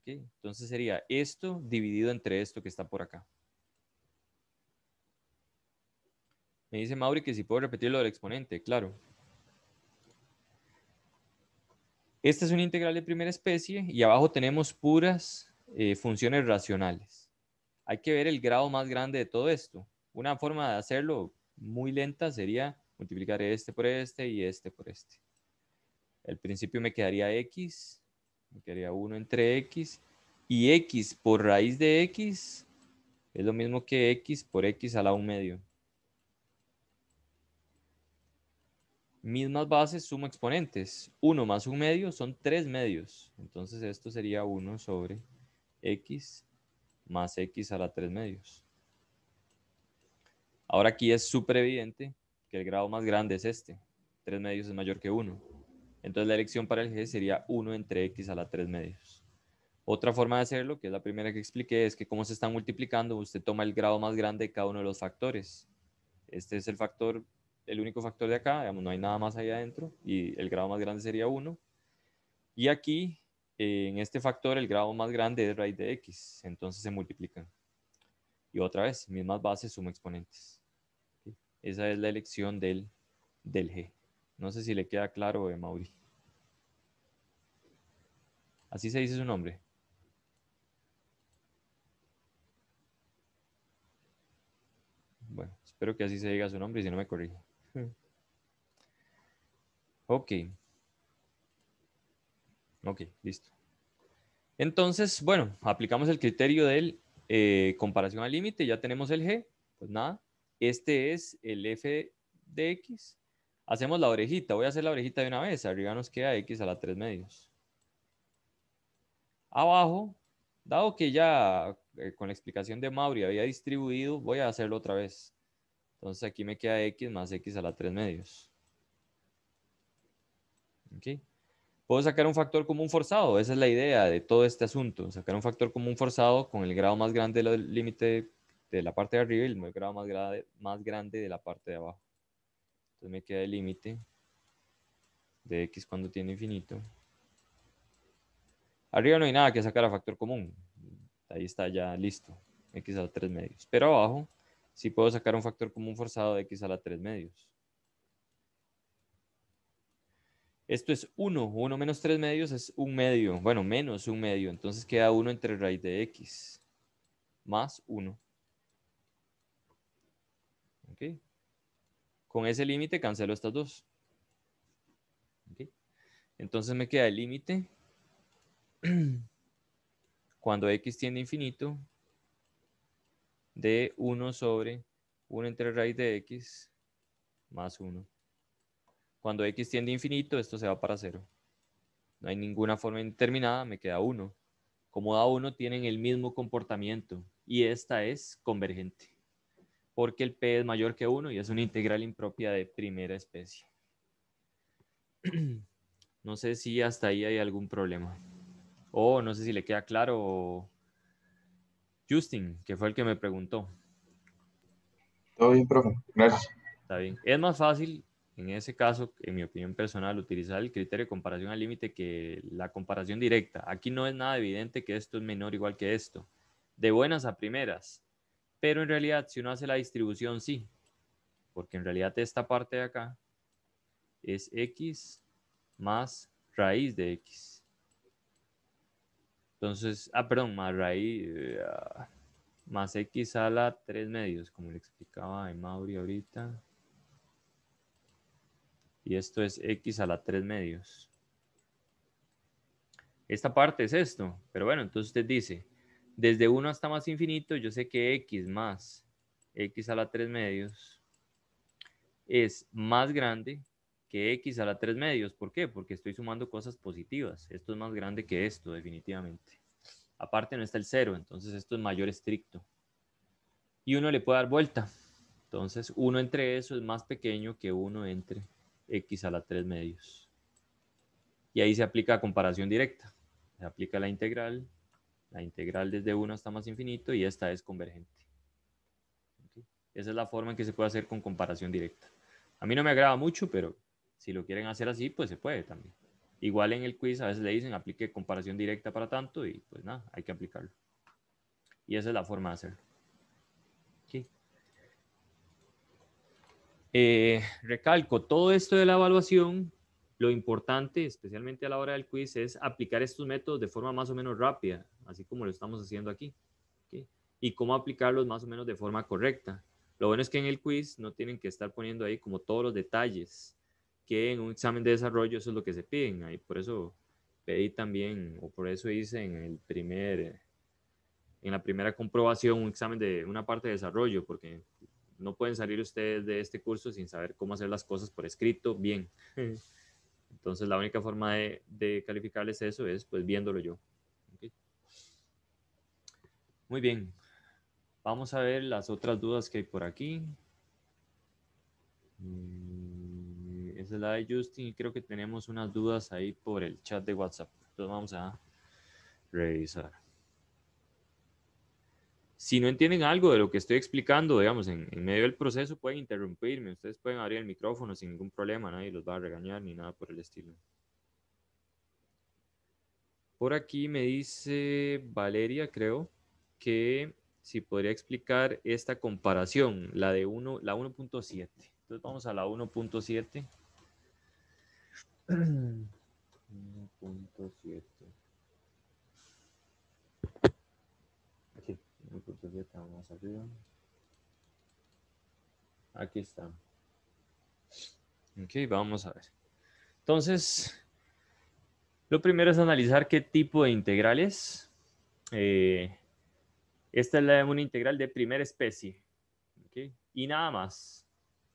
A: Entonces sería esto dividido entre esto que está por acá. Me dice Mauri que si puedo repetir lo del exponente, claro. Esta es una integral de primera especie y abajo tenemos puras eh, funciones racionales. Hay que ver el grado más grande de todo esto. Una forma de hacerlo muy lenta sería multiplicar este por este y este por este. Al principio me quedaría x, me quedaría 1 entre x, y x por raíz de x es lo mismo que x por x a la 1 medio. mismas bases sumo exponentes. 1 más un medio son 3 medios. Entonces esto sería 1 sobre x más x a la 3 medios. Ahora aquí es súper evidente que el grado más grande es este. 3 medios es mayor que 1. Entonces la elección para el g sería 1 entre x a la 3 medios. Otra forma de hacerlo, que es la primera que expliqué, es que como se están multiplicando, usted toma el grado más grande de cada uno de los factores. Este es el factor el único factor de acá, digamos, no hay nada más ahí adentro y el grado más grande sería 1. Y aquí, eh, en este factor, el grado más grande es raíz de x, entonces se multiplican. Y otra vez, mismas bases, suma exponentes. Esa es la elección del, del g. No sé si le queda claro de eh, Mauri. Así se dice su nombre. Bueno, espero que así se diga su nombre y si no me corrige. Mm. Ok. Ok, listo. Entonces, bueno, aplicamos el criterio del eh, comparación al límite, ya tenemos el G, pues nada, este es el F de X. Hacemos la orejita, voy a hacer la orejita de una vez, arriba nos queda X a la 3 medios. Abajo, dado que ya eh, con la explicación de Mauri había distribuido, voy a hacerlo otra vez. Entonces aquí me queda x más x a la 3 medios. ¿Ok? Puedo sacar un factor común forzado. Esa es la idea de todo este asunto. Sacar un factor común forzado con el grado más grande del límite de la parte de arriba y el grado más, grande, más grande de la parte de abajo. Entonces me queda el límite de x cuando tiene infinito. Arriba no hay nada que sacar a factor común. Ahí está ya listo. X a la 3 medios. Pero abajo si puedo sacar un factor común forzado de x a la 3 medios. Esto es 1, 1 menos 3 medios es 1 medio, bueno, menos 1 medio, entonces queda 1 entre raíz de x, más 1. ¿Okay? Con ese límite cancelo estas dos. ¿Okay? Entonces me queda el límite cuando x tiende a infinito de 1 sobre 1 entre raíz de x más 1. Cuando x tiende a infinito, esto se va para 0. No hay ninguna forma indeterminada, me queda 1. Como da 1, tienen el mismo comportamiento y esta es convergente, porque el p es mayor que 1 y es una integral impropia de primera especie. No sé si hasta ahí hay algún problema. O no sé si le queda claro o Justin, que fue el que me preguntó. Todo bien, profe. Gracias. Está bien. Es más fácil, en ese caso, en mi opinión personal, utilizar el criterio de comparación al límite que la comparación directa. Aquí no es nada evidente que esto es menor igual que esto. De buenas a primeras. Pero en realidad, si uno hace la distribución, sí. Porque en realidad esta parte de acá es x más raíz de x. Entonces, ah, perdón, más raíz, eh, ah, más x a la 3 medios, como le explicaba a Mauri ahorita. Y esto es x a la 3 medios. Esta parte es esto, pero bueno, entonces usted dice, desde 1 hasta más infinito, yo sé que x más x a la 3 medios es más grande que x a la 3 medios. ¿Por qué? Porque estoy sumando cosas positivas. Esto es más grande que esto, definitivamente. Aparte no está el 0, entonces esto es mayor estricto. Y uno le puede dar vuelta. Entonces 1 entre eso es más pequeño que 1 entre x a la 3 medios. Y ahí se aplica comparación directa. Se aplica la integral. La integral desde 1 hasta más infinito y esta es convergente. Esa es la forma en que se puede hacer con comparación directa. A mí no me agrada mucho, pero si lo quieren hacer así, pues se puede también. Igual en el quiz a veces le dicen aplique comparación directa para tanto y pues nada, hay que aplicarlo. Y esa es la forma de hacerlo. Eh, recalco, todo esto de la evaluación, lo importante, especialmente a la hora del quiz, es aplicar estos métodos de forma más o menos rápida, así como lo estamos haciendo aquí. Y cómo aplicarlos más o menos de forma correcta. Lo bueno es que en el quiz no tienen que estar poniendo ahí como todos los detalles que en un examen de desarrollo eso es lo que se piden. Ahí por eso pedí también, o por eso hice en el primer, en la primera comprobación un examen de una parte de desarrollo, porque no pueden salir ustedes de este curso sin saber cómo hacer las cosas por escrito bien. Entonces la única forma de, calificarles eso es pues viéndolo yo. Muy bien, vamos a ver las otras dudas que hay por aquí. Mm de la de Justin y creo que tenemos unas dudas ahí por el chat de WhatsApp. Entonces vamos a revisar. Si no entienden algo de lo que estoy explicando, digamos, en, medio del proceso pueden interrumpirme, ustedes pueden abrir el micrófono sin ningún problema, nadie los va a regañar ni nada por el estilo. Por aquí me dice Valeria, creo, que si podría explicar esta comparación, la de 1, la 1.7. Entonces vamos a la 1.7. 1.7. Aquí, 1.7, Aquí está. Ok, vamos a ver. Entonces, lo primero es analizar qué tipo de integrales. Eh, esta es la de una integral de primera especie. y nada más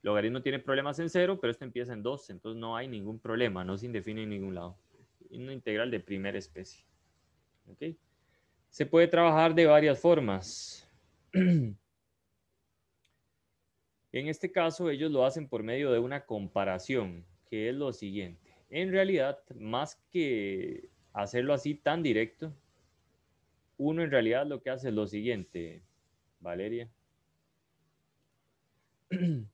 A: logaritmo tiene problemas en cero, pero esto empieza en 2, entonces no hay ningún problema, no se indefine en ningún lado. Una integral de primera especie. Se puede trabajar de varias formas. En este caso, ellos lo hacen por medio de una comparación, que es lo siguiente. En realidad, más que hacerlo así tan directo, uno en realidad lo que hace es lo siguiente, Valeria.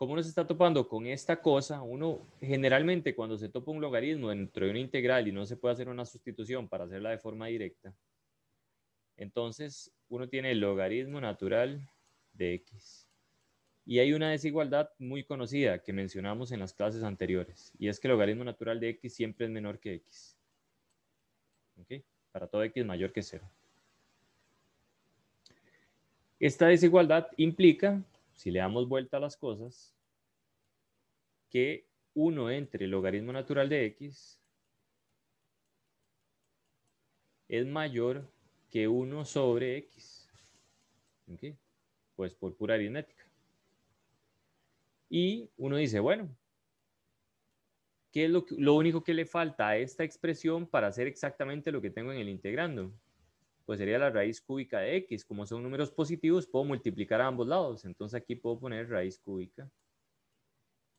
A: como uno se está topando con esta cosa, uno generalmente cuando se topa un logaritmo dentro de una integral y no se puede hacer una sustitución para hacerla de forma directa, entonces uno tiene el logaritmo natural de x. Y hay una desigualdad muy conocida que mencionamos en las clases anteriores, y es que el logaritmo natural de x siempre es menor que x. ¿Okay? Para todo x mayor que 0. Esta desigualdad implica si le damos vuelta a las cosas, que 1 entre el logaritmo natural de x es mayor que 1 sobre x. Pues por pura aritmética. Y uno dice, bueno, ¿qué es lo único que le falta a esta expresión para hacer exactamente lo que tengo en el integrando? pues sería la raíz cúbica de x. Como son números positivos, puedo multiplicar a ambos lados. Entonces aquí puedo poner raíz cúbica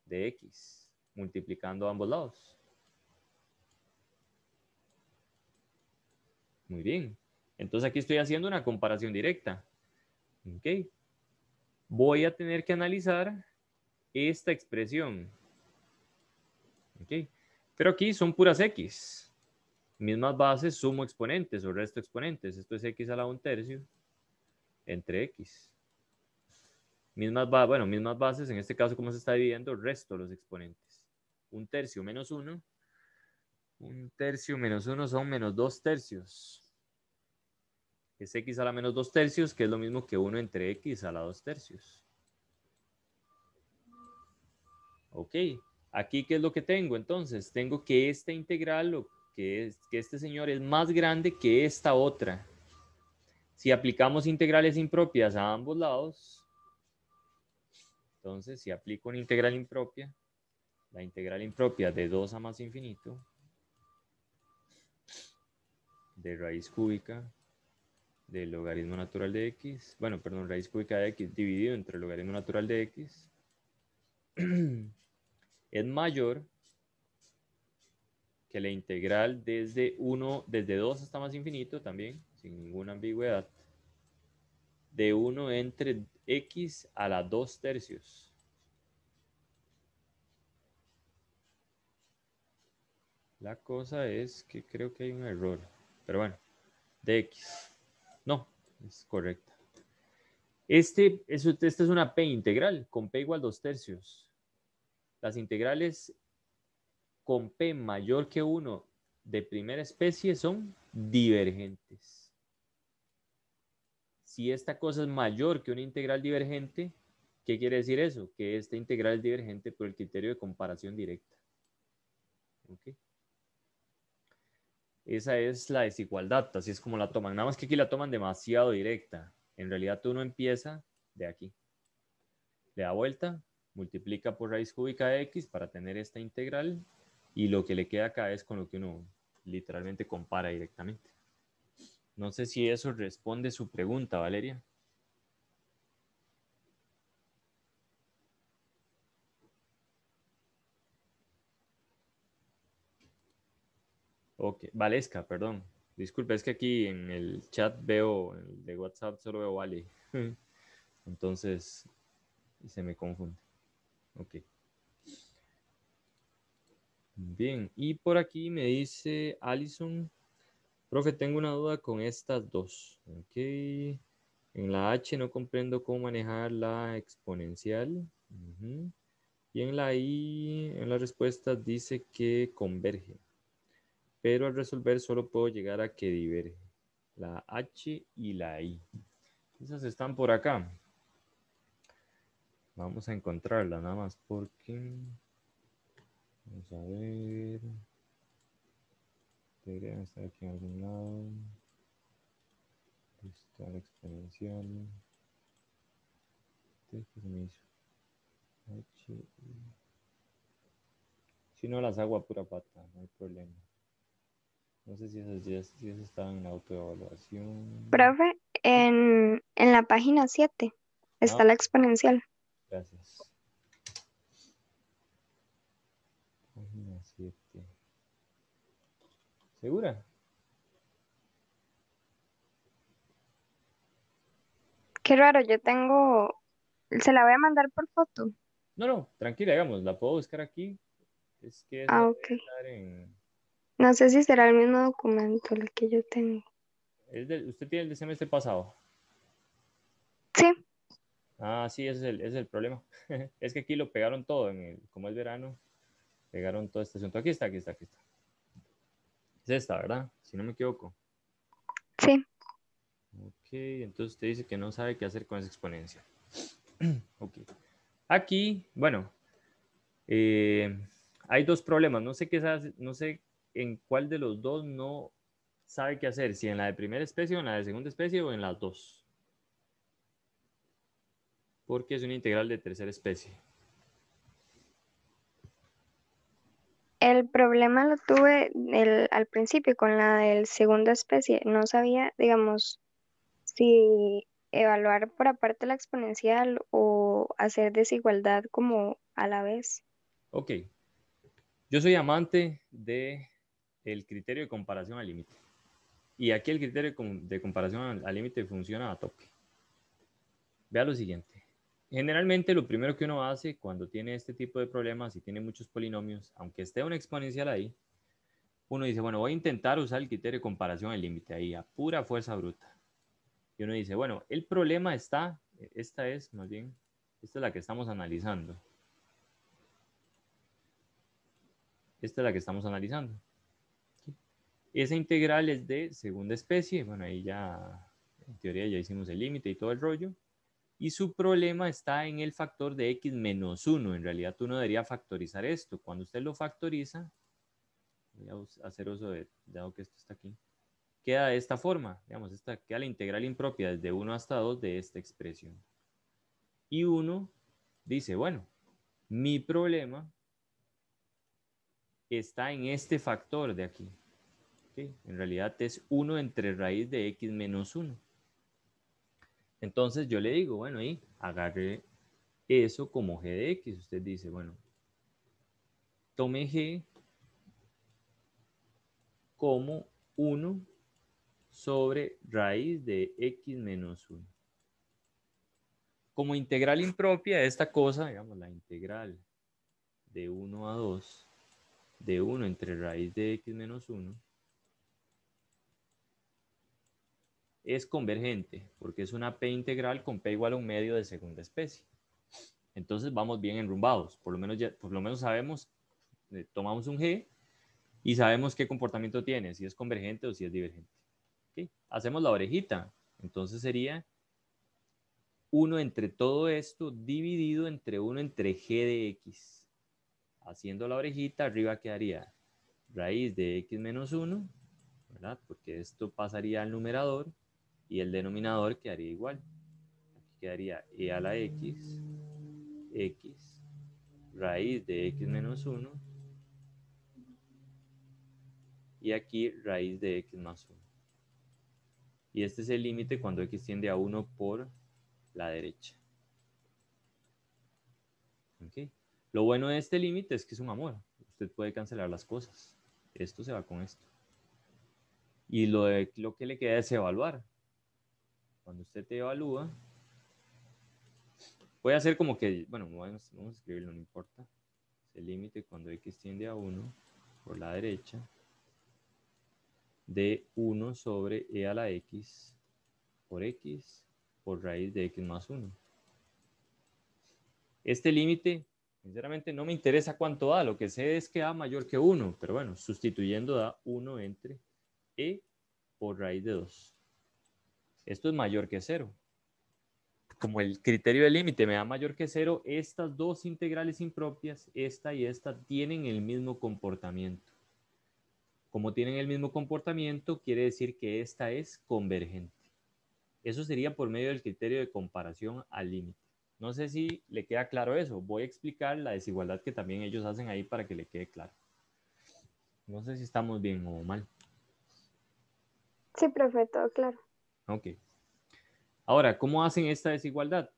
A: de x, multiplicando a ambos lados. Muy bien. Entonces aquí estoy haciendo una comparación directa. Ok. Voy a tener que analizar esta expresión. Ok. Pero aquí son puras x. Mismas bases, sumo exponentes o resto exponentes. Esto es x a la 1 tercio entre x. Mismas bases, bueno, mismas bases, en este caso, ¿cómo se está dividiendo? Resto los exponentes. 1 tercio menos 1. 1 tercio menos 1 son menos 2 tercios. Es x a la menos 2 tercios, que es lo mismo que 1 entre x a la 2 tercios. Ok, aquí qué es lo que tengo entonces, tengo que esta integral que, este señor es más grande que esta otra. Si aplicamos integrales impropias a ambos lados, entonces si aplico una integral impropia, la integral impropia de 2 a más infinito, de raíz cúbica del logaritmo natural de x, bueno, perdón, raíz cúbica de x dividido entre el logaritmo natural de x, es mayor que la integral desde 1, desde 2 hasta más infinito también, sin ninguna ambigüedad, de 1 entre x a la 2 tercios. La cosa es que creo que hay un error, pero bueno, de x. No, es correcta. Este, esta es una p integral con p igual 2 tercios. Las integrales con P mayor que 1 de primera especie son divergentes. Si esta cosa es mayor que una integral divergente, ¿qué quiere decir eso? Que esta integral es divergente por el criterio de comparación directa. ¿Okay? Esa es la desigualdad, así es como la toman. Nada más que aquí la toman demasiado directa. En realidad uno empieza de aquí. Le da vuelta, multiplica por raíz cúbica de x para tener esta integral y lo que le queda acá es con lo que uno literalmente compara directamente. No sé si eso responde su pregunta, Valeria. Ok, Valesca, perdón. Disculpe, es que aquí en el chat veo, el de WhatsApp solo veo Vale. Entonces, se me confunde. Ok. Bien, y por aquí me dice Allison, profe, tengo una duda con estas dos. Ok, en la H no comprendo cómo manejar la exponencial. Y en la I, en la respuesta dice que converge, pero al resolver solo puedo llegar a que diverge. La H y la I. Esas están por acá. Vamos a encontrarla nada más porque... Vamos a ver. Deberían estar aquí en algún lado. Está la exponencial. permiso. Si no las hago a pura pata, no hay problema. No sé si esas ya si estaban en autoevaluación.
C: Profe, en, en la página 7 está ah. la exponencial.
A: Gracias. ¿Segura?
C: Qué raro, yo tengo... ¿Se la voy a mandar por foto?
A: No, no, tranquila, digamos, la puedo buscar aquí. Es que... Ah, ok.
C: No sé si será el mismo documento el que yo tengo.
A: ¿Usted tiene el de semestre pasado? Sí. Ah, sí, ese es el, es el problema. es que aquí lo pegaron todo, en el, como es verano, pegaron todo este asunto. Aquí está, aquí está, aquí está. Es esta, ¿verdad? Si no me equivoco. Sí. Ok, entonces te dice que no sabe qué hacer con esa exponencia. ok. Aquí, bueno, eh, hay dos problemas. No sé, qué, no sé en cuál de los dos no sabe qué hacer, si en la de primera especie o en la de segunda especie o en las dos. Porque es una integral de tercera especie.
C: El problema lo tuve al principio con la del segunda especie. No sabía, digamos, si evaluar por aparte la exponencial o hacer desigualdad como a la vez.
A: Ok. Yo soy amante de el criterio de comparación al límite. Y aquí el criterio de comparación al límite funciona a tope. Vea lo siguiente. Generalmente lo primero que uno hace cuando tiene este tipo de problemas y tiene muchos polinomios, aunque esté una exponencial ahí, uno dice, bueno, voy a intentar usar el criterio de comparación del límite ahí, a pura fuerza bruta. Y uno dice, bueno, el problema está, e, esta es más bien, esta es la que estamos analizando. Esta es la que estamos analizando. Esa integral es de segunda especie, bueno, ahí ya, en teoría ya hicimos el límite y todo el rollo y su problema está en el factor de x menos 1. En realidad uno debería factorizar esto. Cuando usted lo factoriza, voy a hacer uso de, dado que esto está aquí, queda de esta forma. Digamos, esta, queda la integral impropia desde 1 hasta 2 de esta expresión. Y uno dice, bueno, mi problema está en este factor de aquí. En realidad es 1 entre raíz de x menos 1 entonces yo le digo, bueno, y agarre eso como g de x. Usted dice, bueno, tome g como 1 sobre raíz de x menos 1. Como integral impropia de esta cosa, digamos, la integral de 1 a 2, de 1 entre raíz de x menos 1, es convergente, porque es una P integral con P igual a un medio de segunda especie. Entonces vamos bien enrumbados, por lo menos, por lo menos sabemos, eh, tomamos un G y sabemos qué comportamiento tiene, si es convergente o si es divergente. Hacemos la orejita, entonces sería 1 entre todo esto dividido entre 1 entre G de X. Haciendo la orejita, arriba quedaría raíz de X menos 1, Porque esto pasaría al numerador y el denominador quedaría igual. Aquí quedaría e a la x, x, raíz de x menos 1, y aquí raíz de x más 1. Y este es el límite cuando x tiende a 1 por la derecha. Lo bueno de este límite es que es un amor. Usted puede cancelar las cosas. Esto se va con esto. Y lo, de, lo que le queda es evaluar cuando usted te evalúa, voy a hacer como que, bueno, vamos, vamos a escribirlo, no importa. El límite cuando x tiende a 1 por la derecha de 1 sobre e a la x por x por raíz de x más 1. Este límite, sinceramente, no me interesa cuánto da. Lo que sé es que a mayor que 1. Pero bueno, sustituyendo da 1 entre e por raíz de 2 esto es mayor que cero. Como el criterio de límite me da mayor que cero, estas dos integrales impropias, esta y esta, tienen el mismo comportamiento. Como tienen el mismo comportamiento, quiere decir que esta es convergente. Eso sería por medio del criterio de comparación al límite. No sé si le queda claro eso. Voy a explicar la desigualdad que también ellos hacen ahí para que le quede claro. No sé si estamos bien o mal.
C: Sí, profe, todo claro.
A: Ok. Ahora, ¿cómo hacen esta desigualdad?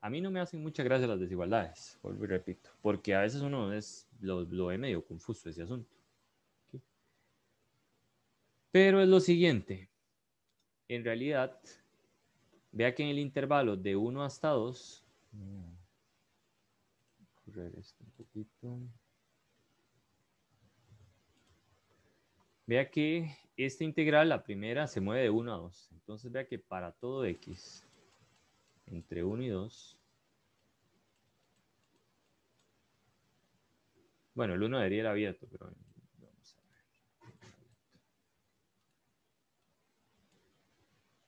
A: A mí no me hacen mucha gracia las desigualdades, vuelvo repito, porque a veces uno es, lo, lo medio confuso ese asunto. Pero es lo siguiente, en realidad, vea que en el intervalo de 1 hasta 2, mm, vea que esta integral, la primera, se mueve de 1 a 2. Entonces vea que para todo x entre 1 y 2, bueno, el 1 debería ir abierto, pero vamos a ver.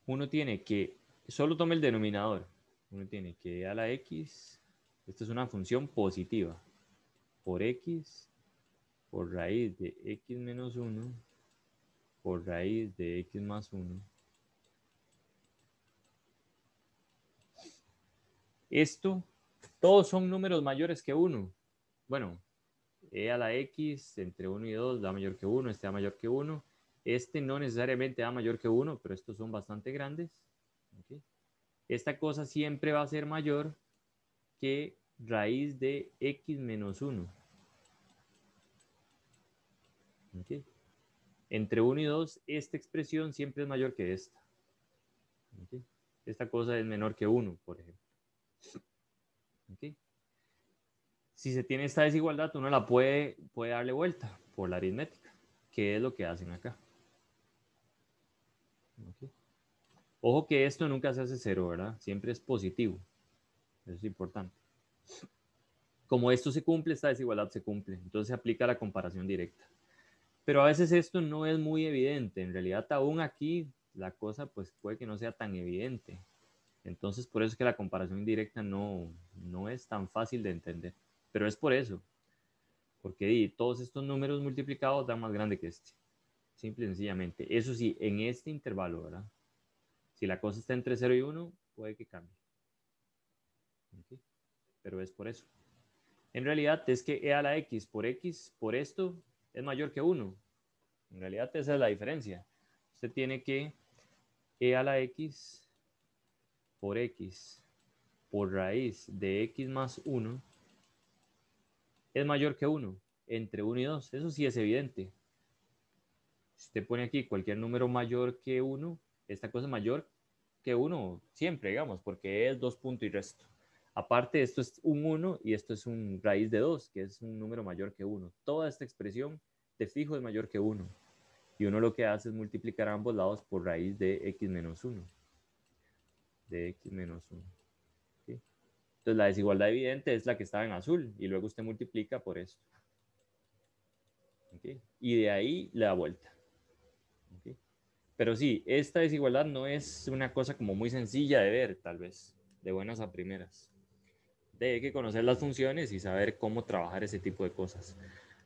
A: Uno tiene que, solo tome el denominador, uno tiene que a la x, esta es una función positiva, por x, por raíz de x menos 1, por raíz de x más 1 Esto, todos son números mayores que 1. Bueno, e a la x entre 1 y 2 da mayor que 1, este da mayor que 1. Este no necesariamente da mayor que 1, pero estos son bastante grandes. Esta cosa siempre va a ser mayor que raíz de x menos 1. Okay. Entre 1 y 2, esta expresión siempre es mayor que esta. Esta cosa es menor que 1, por ejemplo. Si se tiene esta desigualdad, uno la puede, darle vuelta por la aritmética, que es lo que hacen acá. Ojo que esto nunca se hace cero, ¿verdad? Siempre es positivo. Eso es importante. Como esto se cumple, esta desigualdad se cumple. Entonces se aplica la comparación directa pero a veces esto no es muy evidente. En realidad, aún aquí la cosa pues puede que no sea tan evidente. Entonces, por eso es que la comparación indirecta no, no es tan fácil de entender. Pero es por eso. Porque todos estos números multiplicados dan más grande que este. Simple sencillamente. Eso sí, en este intervalo, ¿verdad? Si la cosa está entre 0 y 1, puede que cambie. Pero es por eso. En realidad es que e a la x por x, por esto, es mayor que 1. En realidad esa es la diferencia. Usted tiene que e a la x por x por raíz de x más 1 es mayor que 1, entre 1 y 2. Eso sí es evidente. Si usted pone aquí cualquier número mayor que 1, esta cosa es mayor que 1 siempre, digamos, porque es 2 puntos y resto. Aparte, esto es un 1 y esto es un raíz de 2, que es un número mayor que 1. Toda esta expresión de fijo es mayor que 1. Y uno lo que hace es multiplicar ambos lados por raíz de x menos 1. De x menos 1. Entonces la desigualdad evidente es la que estaba en azul y luego usted multiplica por esto. Y de ahí le da vuelta. Pero sí, esta desigualdad no es una cosa como muy sencilla de ver, tal vez, de buenas a primeras hay que conocer las funciones y saber cómo trabajar ese tipo de cosas.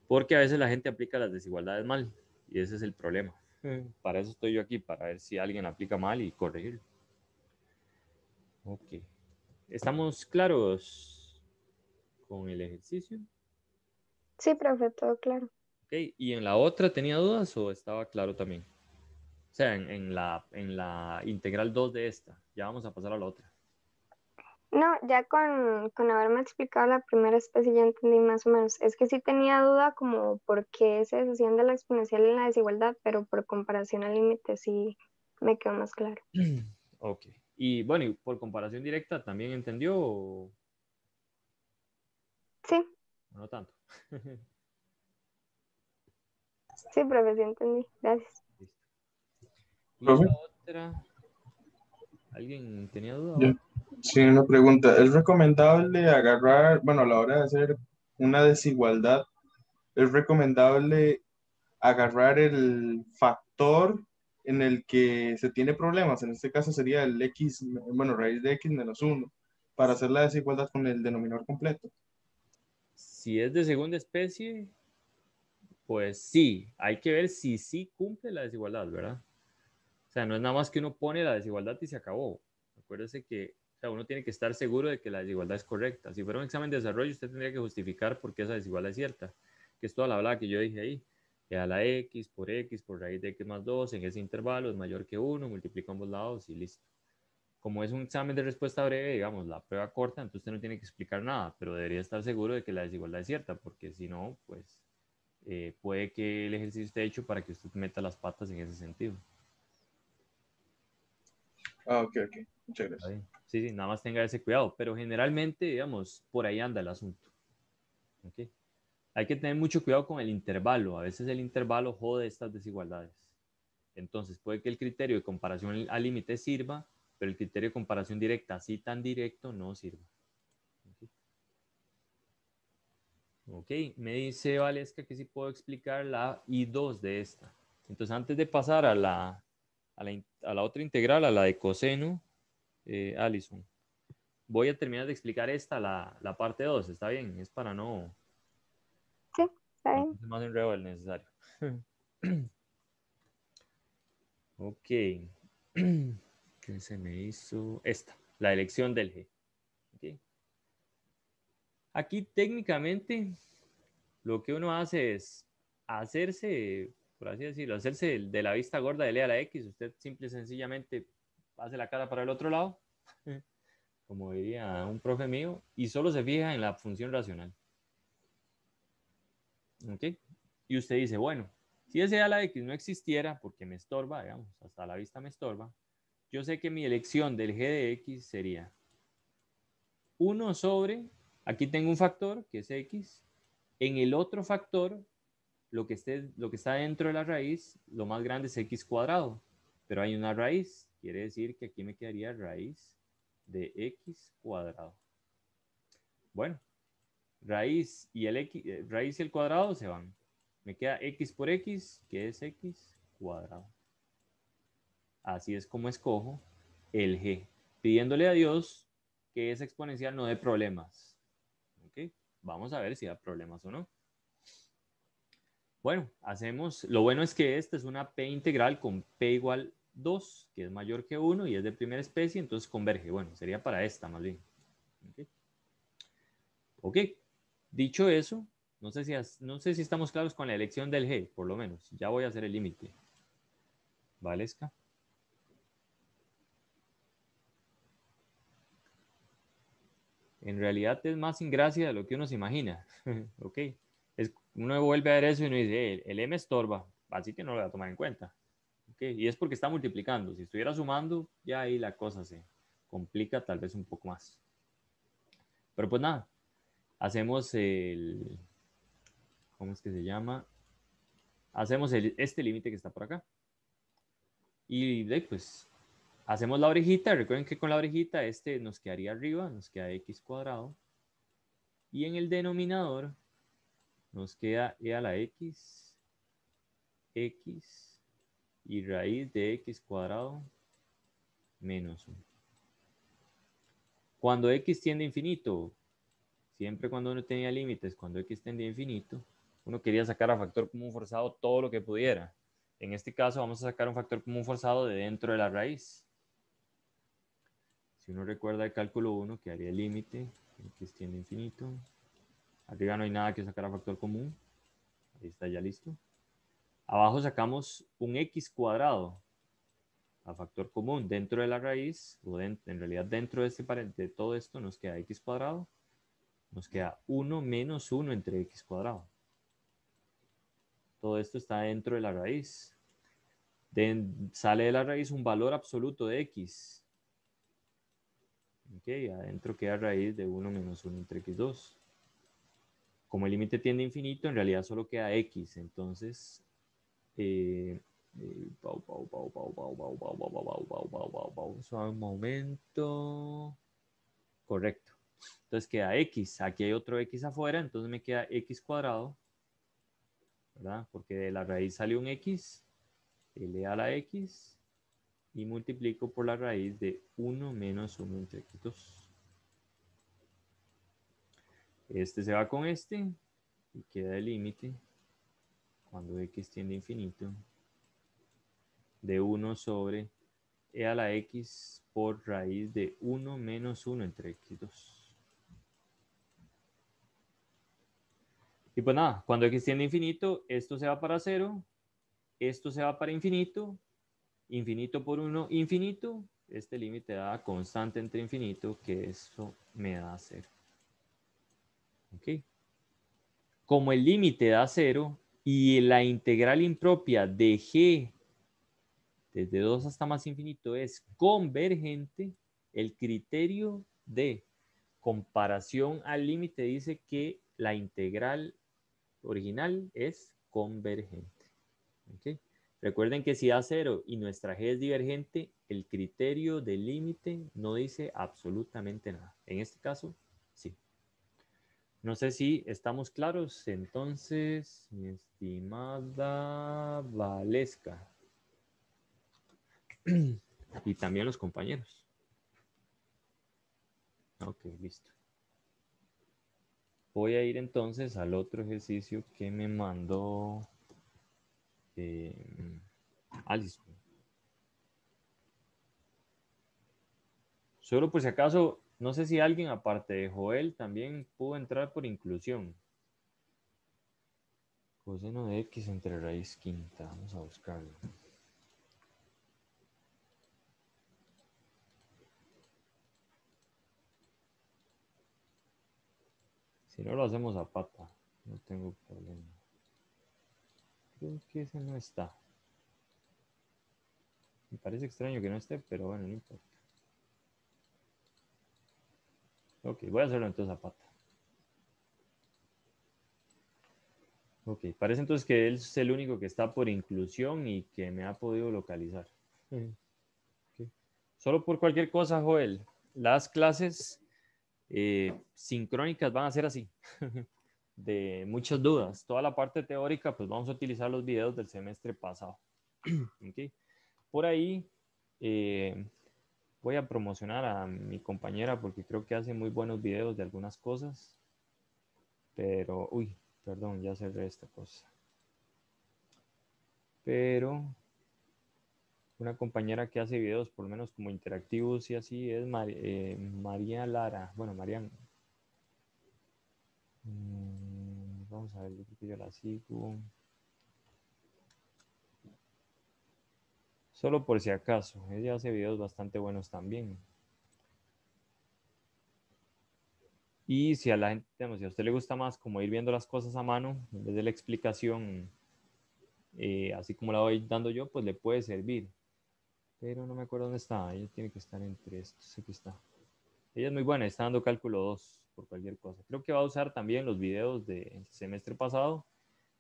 A: Porque a veces la gente aplica las desigualdades mal y ese es el problema. Mm. Para eso estoy yo aquí, para ver si alguien aplica mal y corregirlo. Ok. ¿Estamos claros con el ejercicio?
C: Sí, profe, todo claro.
A: Ok, ¿y en la otra tenía dudas o estaba claro también? O sea, la, en la integral 2 de esta. Ya vamos a pasar a la otra.
C: No, ya con, con, haberme explicado la primera especie ya entendí más o menos. Es que sí tenía duda como por qué se deshacían de la exponencial en la desigualdad, pero por comparación al límite sí me quedó más claro.
A: Ok. Y bueno, y por comparación directa también entendió. Sí. No tanto.
C: sí, profe, sí entendí. Gracias.
A: ¿Alguien tenía duda? Sí, una pregunta. ¿Es recomendable agarrar, bueno, a la hora de hacer una desigualdad, es recomendable agarrar el factor en el que se tiene problemas? En este caso sería el x, bueno, raíz de x menos 1, para hacer la desigualdad con el denominador completo. Si es de segunda especie, pues sí, hay que ver si sí cumple la desigualdad, ¿verdad? O sea, no es nada más que uno pone la desigualdad y se acabó. Acuérdese que o sea, uno tiene que estar seguro de que la desigualdad es correcta. Si fuera un examen de desarrollo, usted tendría que justificar por qué esa desigualdad es cierta, que es toda la habla que yo dije ahí. Que a la x por x por raíz de x más 2 en ese intervalo es mayor que 1, multiplica ambos lados y listo. Como es un examen de respuesta breve, digamos, la prueba corta, entonces usted no tiene que explicar nada, pero debería estar seguro de que la desigualdad es cierta, porque si no, pues eh, puede que el ejercicio esté hecho para que usted meta las patas en ese sentido.
B: Ah, ok, ok. Muchas gracias.
A: Sí, sí, nada más tenga ese cuidado, pero generalmente, digamos, por ahí anda el asunto. ¿Okay? Hay que tener mucho cuidado con el intervalo. A veces el intervalo jode estas desigualdades. Entonces puede que el criterio de comparación al límite sirva, pero el criterio de comparación directa, así tan directo, no sirva. Ok, me dice Valesca que si sí puedo explicar la I2 de esta. Entonces, antes de pasar a la, a la, a la, otra integral, a la de coseno, eh, Alison, Voy a terminar de explicar esta, la, parte 2, ¿está bien? Es para no...
D: Sí, está bien.
A: No más enredo el necesario. ok. ¿Qué se me hizo? Esta, la elección del G. Aquí técnicamente lo que uno hace es hacerse, por así decirlo, hacerse de la vista gorda de L la X. Usted simple y sencillamente pase la cara para el otro lado, como diría un profe mío, y solo se fija en la función racional. ¿Ok? Y usted dice, bueno, si ese a la X no existiera, porque me estorba, digamos, hasta la vista me estorba, yo sé que mi elección del g de X sería 1 sobre, aquí tengo un factor que es X, en el otro factor, lo que, esté, lo que está dentro de la raíz, lo más grande es X cuadrado, pero hay una raíz, Quiere decir que aquí me quedaría raíz de x cuadrado. Bueno, raíz y el, eh, raíz el cuadrado se van. Me queda x por x, que es x cuadrado. Así es como escojo el g, pidiéndole a Dios que esa exponencial no dé problemas. Vamos a ver si da problemas o no. Bueno, hacemos, lo bueno es que esta es una P integral con P igual a... 2, que es mayor que 1 y es de primera especie, entonces converge. Bueno, sería para esta más bien. Ok, dicho eso, no sé, si no sé si estamos claros con la elección del G, por lo menos. Ya voy a hacer el límite. Valesca. En realidad es más sin gracia de lo que uno se imagina. ok, es, uno vuelve a ver eso y uno dice, eh, el, el M estorba, así que no lo voy a tomar en cuenta. Y es porque está multiplicando. Si estuviera sumando, ya ahí la cosa se complica tal vez un poco más. Pero pues nada, hacemos el, ¿cómo es que se llama? Hacemos este límite que está por acá. Y pues hacemos la orejita. Recuerden que con la orejita este nos quedaría arriba, nos queda x cuadrado. Y en el denominador nos queda e a la x, x y raíz de x cuadrado menos 1. Cuando x tiende a infinito, siempre cuando uno tenía límites, cuando x tiende a infinito, uno quería sacar a factor común forzado todo lo que pudiera. En este caso vamos a sacar un factor común forzado de dentro de la raíz. Si uno recuerda el cálculo 1, haría el límite, x tiende a infinito. Arriba no hay nada que sacar a factor común. Ahí está ya listo. Abajo sacamos un x cuadrado a factor común dentro de la raíz, o en realidad dentro de, este, de todo esto nos queda x cuadrado, nos queda 1 menos 1 entre x cuadrado. Todo esto está dentro de la raíz. sale de la raíz un valor absoluto de x. Ok, adentro queda raíz de 1 menos 1 entre x2. Como el límite tiende a infinito, en realidad solo queda x, entonces Suave un momento. Correcto. Entonces queda x. Aquí hay otro x afuera, entonces me queda x cuadrado. ¿Verdad? Porque de la raíz salió un x. Le a la x. Y multiplico por la raíz de 1 menos 1 entre x2. Este se va con este. Y queda el límite cuando x tiende a infinito, de 1 sobre e a la x por raíz de 1 menos 1 entre x2. Y pues nada, cuando x tiende a infinito, esto se va para 0, esto se va para infinito, infinito por 1, infinito, este límite da constante entre infinito, que eso me da 0. ¿Ok? Como el límite da 0, y la integral impropia de g desde 2 hasta más infinito es convergente, el criterio de comparación al límite dice que la integral original es convergente. Recuerden que si da 0 y nuestra g es divergente, el criterio del límite no dice absolutamente nada. En este caso, sí. No sé si estamos claros. Entonces, mi estimada Valesca. y también los compañeros. Ok, listo. Voy a ir entonces al otro ejercicio que me mandó eh, Solo por si acaso no sé si alguien aparte de Joel también pudo entrar por inclusión. Coseno de x entre raíz quinta. Vamos a buscarlo. Si no lo hacemos a pata, no tengo problema. Creo que ese no está. Me parece extraño que no esté, pero bueno, no importa. Ok, voy a hacerlo entonces a pata. Ok, parece entonces que él es el único que está por inclusión y que me ha podido localizar. Eh, Solo por cualquier cosa, Joel, las clases eh, sincrónicas van a ser así, de muchas dudas. Toda la parte teórica, pues vamos a utilizar los videos del semestre pasado. Ok. Por ahí, eh, voy a promocionar a mi compañera porque creo que hace muy buenos videos de algunas cosas. Pero, uy, perdón, ya cerré esta cosa. Pero una compañera que hace videos, por lo menos como interactivos y así, es eh, María Lara. Bueno, María. Mm, vamos a ver, yo que yo la sigo. Solo por si acaso, ella hace videos bastante buenos también. Y si a la gente, digamos, a usted le gusta más como ir viendo las cosas a mano, en vez de la explicación, eh, así como la voy dando yo, pues le puede servir. Pero no me acuerdo dónde está, ella tiene que estar entre estos, aquí está. Ella es muy buena, está dando cálculo 2 por cualquier cosa. Creo que va a usar también los videos del semestre pasado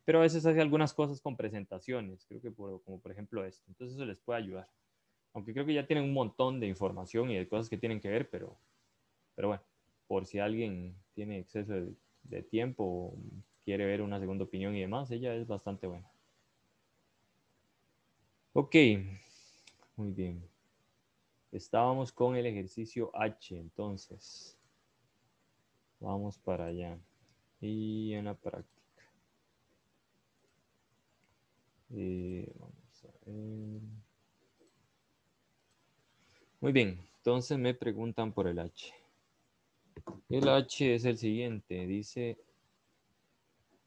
A: pero a veces hace algunas cosas con presentaciones, creo que como por ejemplo esto. Entonces eso les puede ayudar. Aunque creo que ya tienen un montón de información y de cosas que tienen que ver, pero, pero bueno, por si alguien tiene exceso de, de tiempo, quiere ver una segunda opinión y demás, ella es bastante buena. Ok, muy bien. Estábamos con el ejercicio H, entonces. Vamos para allá. Y en la práctica. Eh, Muy bien, entonces me preguntan por el H. El H es el siguiente, dice,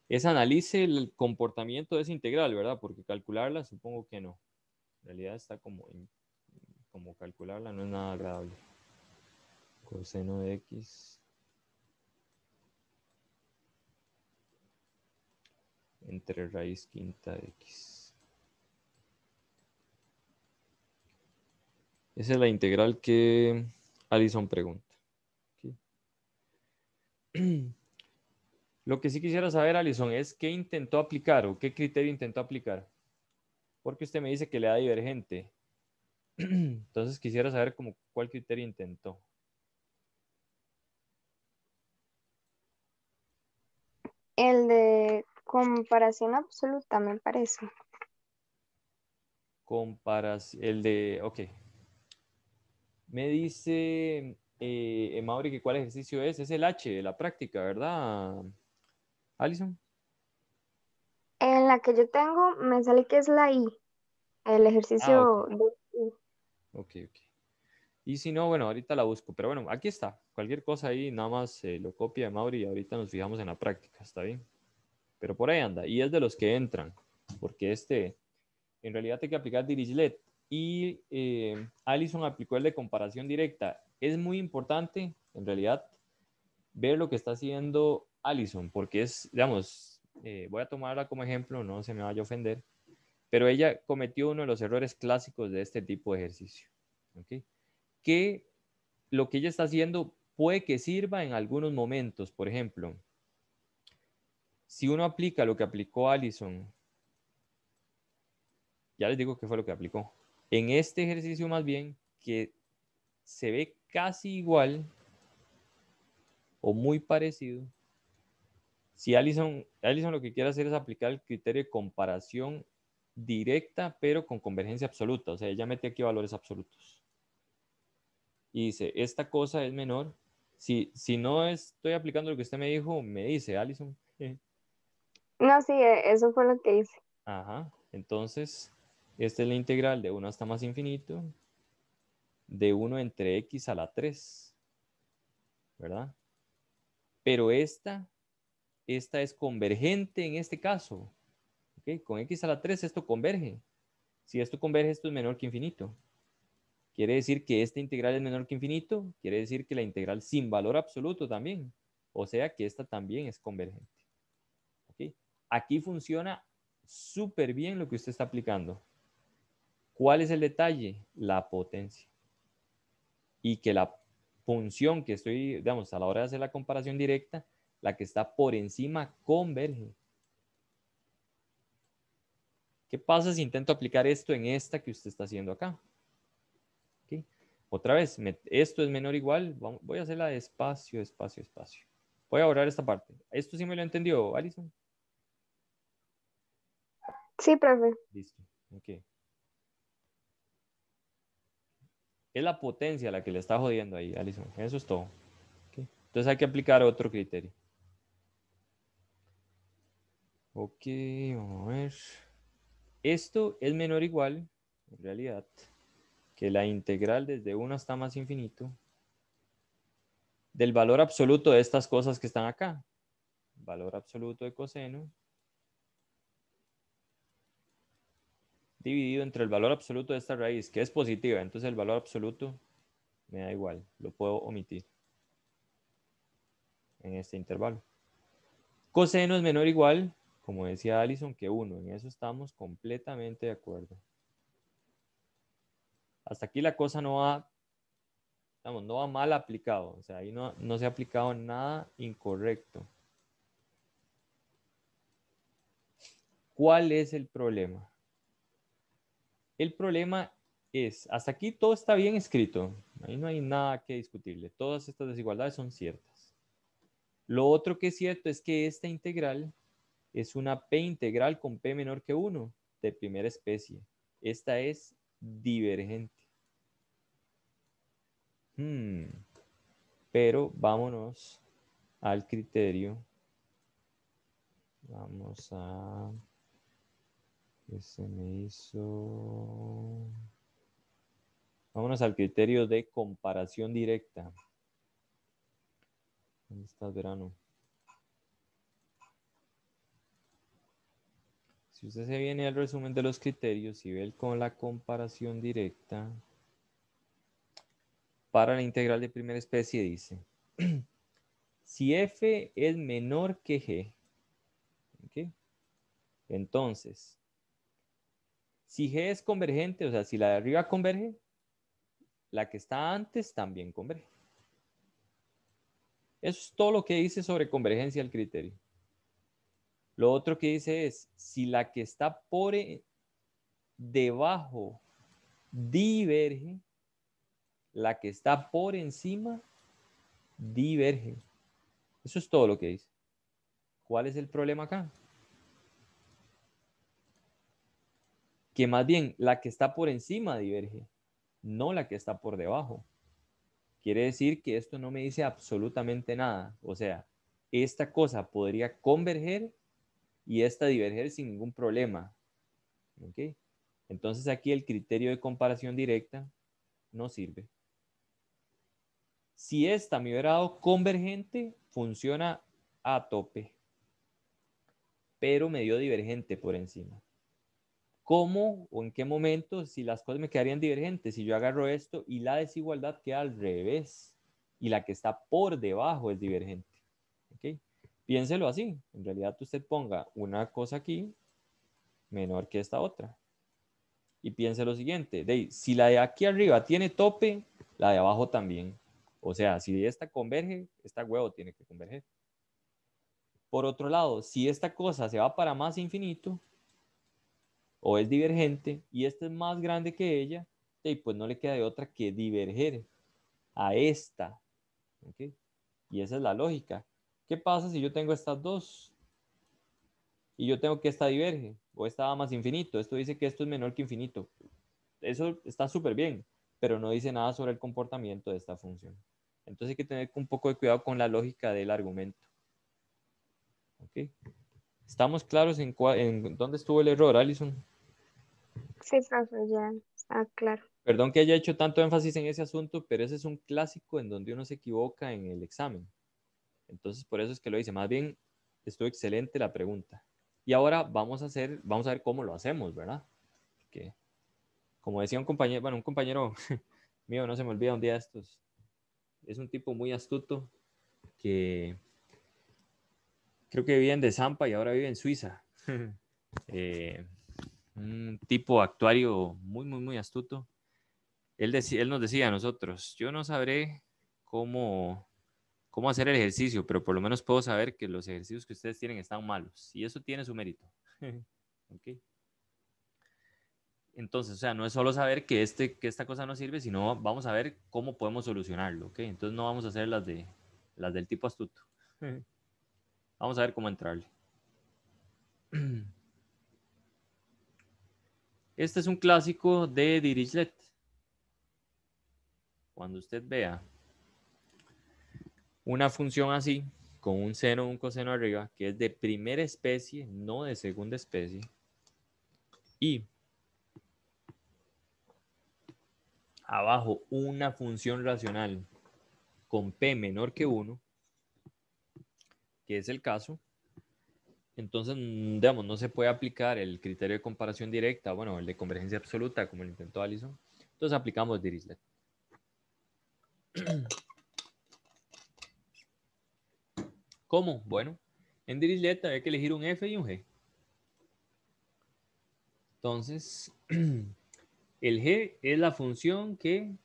A: es analice el comportamiento de esa integral, ¿verdad? Porque calcularla supongo que no. En realidad está como, como calcularla no es nada agradable. Coseno de X entre raíz quinta de x. Esa es la integral que Alison pregunta. Lo que sí quisiera saber, Alison, es qué intentó aplicar o qué criterio intentó aplicar. Porque usted me dice que le da divergente.
D: Entonces
A: quisiera saber como cuál criterio intentó.
C: El de Comparación absoluta, me parece.
A: Comparación, el de, ok. Me dice eh, eh, Mauri que cuál ejercicio es. Es el H, de la práctica, ¿verdad, Alison?
C: En la que yo tengo me sale que es la I, el ejercicio ah, okay. de
A: Ok, ok. Y si no, bueno, ahorita la busco. Pero bueno, aquí está. Cualquier cosa ahí, nada más se eh, lo copia Mauri y ahorita nos fijamos en la práctica. ¿Está bien? pero por ahí anda. Y es de los que entran, porque este, en realidad hay que aplicar Dirichlet. Y eh, Allison aplicó el de comparación directa. Es muy importante, en realidad, ver lo que está haciendo Allison, porque es, digamos, eh, voy a tomarla como ejemplo, no se me vaya a ofender, pero ella cometió uno de los errores clásicos de este tipo de ejercicio. Que lo que ella está haciendo puede que sirva en algunos momentos, por ejemplo, si uno aplica lo que aplicó Allison, ya les digo qué fue lo que aplicó. En este ejercicio más bien, que se ve casi igual o muy parecido, si Allison, lo que quiere hacer es aplicar el criterio de comparación directa, pero con convergencia absoluta. O sea, ella mete aquí valores absolutos. Y dice, esta cosa es menor. Si, si no estoy aplicando lo que usted me dijo, me dice Allison,
C: no, sí, e, eso fue lo que hice.
A: Ajá, entonces, esta es la integral de 1 hasta más infinito de 1 entre x a la 3, ¿verdad? Pero esta, esta es convergente en este caso. ¿ok? Con x a la 3 esto converge. Si esto converge, esto es menor que infinito. Quiere decir que esta integral es menor que infinito, quiere decir que la integral sin valor absoluto también. O sea que esta también es convergente. Aquí funciona súper bien lo que usted está aplicando. ¿Cuál es el detalle? La potencia. Y que la función que estoy, digamos, a la hora de hacer la comparación directa, la que está por encima converge. ¿Qué pasa si intento aplicar esto en esta que usted está haciendo acá? Otra vez, esto es menor o igual, voy a hacerla despacio, espacio, espacio. Voy a borrar esta parte. ¿Esto sí me lo entendió,
C: Alison? Sí, profe.
A: Listo, ok. Es la potencia la que le está jodiendo ahí, Alison. Eso es todo. Entonces hay que aplicar otro criterio. Ok, vamos a ver. Esto es menor o igual, en realidad, que la integral desde 1 hasta más infinito del valor absoluto de estas cosas que están acá. Valor absoluto de coseno dividido entre el valor absoluto de esta raíz, que es positiva, entonces el valor absoluto me da igual, lo puedo omitir en este intervalo. Coseno es menor o igual, como decía Allison, que 1. En eso estamos completamente de acuerdo. Hasta aquí la cosa no va, no va mal aplicado. O sea, ahí no, no se ha aplicado nada incorrecto. ¿Cuál es el problema? El problema es, hasta aquí todo está bien escrito, ahí no hay nada que discutirle, todas estas desigualdades son ciertas. Lo otro que es cierto es que esta integral es una P integral con P menor que 1 de primera especie. Esta es divergente. Hmm, pero vámonos al criterio. Vamos a que se me hizo... Vámonos al criterio de comparación directa. ¿Dónde está el verano? Si usted se viene al resumen de los criterios y ve con la comparación directa, para la integral de primera especie dice, si f es menor que g, ¿okay? entonces si G es convergente, o sea, si la de arriba converge, la que está antes también converge. Eso es todo lo que dice sobre convergencia del criterio. Lo otro que dice es, si la que está por e, debajo diverge, la que está por encima diverge. Eso es todo lo que dice. ¿Cuál es el problema acá? que más bien la que está por encima diverge, no la que está por debajo. Quiere decir que esto no me dice absolutamente nada. O sea, esta cosa podría converger y esta diverger sin ningún problema. Entonces aquí el criterio de comparación directa no sirve. Si esta me hubiera dado convergente, funciona a tope, pero me dio divergente por encima cómo o en qué momento, si las cosas me quedarían divergentes, si yo agarro esto y la desigualdad queda al revés y la que está por debajo es divergente. Piénselo así. En realidad usted ponga una cosa aquí menor que esta otra. Y piense lo siguiente, de, si la de aquí arriba tiene tope, la de abajo también. O sea, si esta converge, esta huevo tiene que converger. Por otro lado, si esta cosa se va para más infinito, o es divergente y esta es más grande que ella, y pues no le queda de otra que diverger a esta. Y esa es la lógica. ¿Qué pasa si yo tengo estas dos? Y yo tengo que esta diverge o esta va más infinito. Esto dice que esto es menor que infinito. Eso está súper bien, pero no dice nada sobre el comportamiento de esta función. Entonces hay que tener un poco de cuidado con la lógica del argumento. ¿Ok? ¿Estamos claros en, dónde estuvo el error, Alison?
C: Sí, ya está ah, claro.
A: Perdón que haya hecho tanto énfasis en ese asunto, pero ese es un clásico en donde uno se equivoca en el examen. Entonces, por eso es que lo hice. Más bien, estuvo excelente la pregunta. Y ahora vamos a hacer, vamos a ver cómo lo hacemos, ¿verdad? Que, como decía un compañero, bueno, un compañero mío, no se me olvida un día estos, es un tipo muy astuto que creo que vivía en De Zampa y ahora vive en Suiza. Eh, un tipo actuario muy, muy, muy astuto. Él, nos decía a nosotros, yo no sabré cómo, cómo hacer el ejercicio, pero por lo menos puedo saber que los ejercicios que ustedes tienen están malos. Y eso tiene su mérito. Entonces, o sea, no es solo saber este, que, esta cosa no sirve, sino vamos a ver cómo podemos solucionarlo. Entonces no vamos a hacer las, de, las del tipo astuto. Vamos a ver cómo entrarle. Este es un clásico de Dirichlet. Cuando usted vea una función así, con un seno, un coseno arriba, que es de primera especie, no de segunda especie, y abajo una función racional con p menor que 1, que es el caso, entonces, mm, digamos, no se puede aplicar el criterio de comparación directa, bueno, el de convergencia absoluta, como lo intentó Allison. Entonces aplicamos Dirichlet. ¿Cómo? Bueno, en Dirichlet hay que elegir un F y un G. Entonces, el G es la función que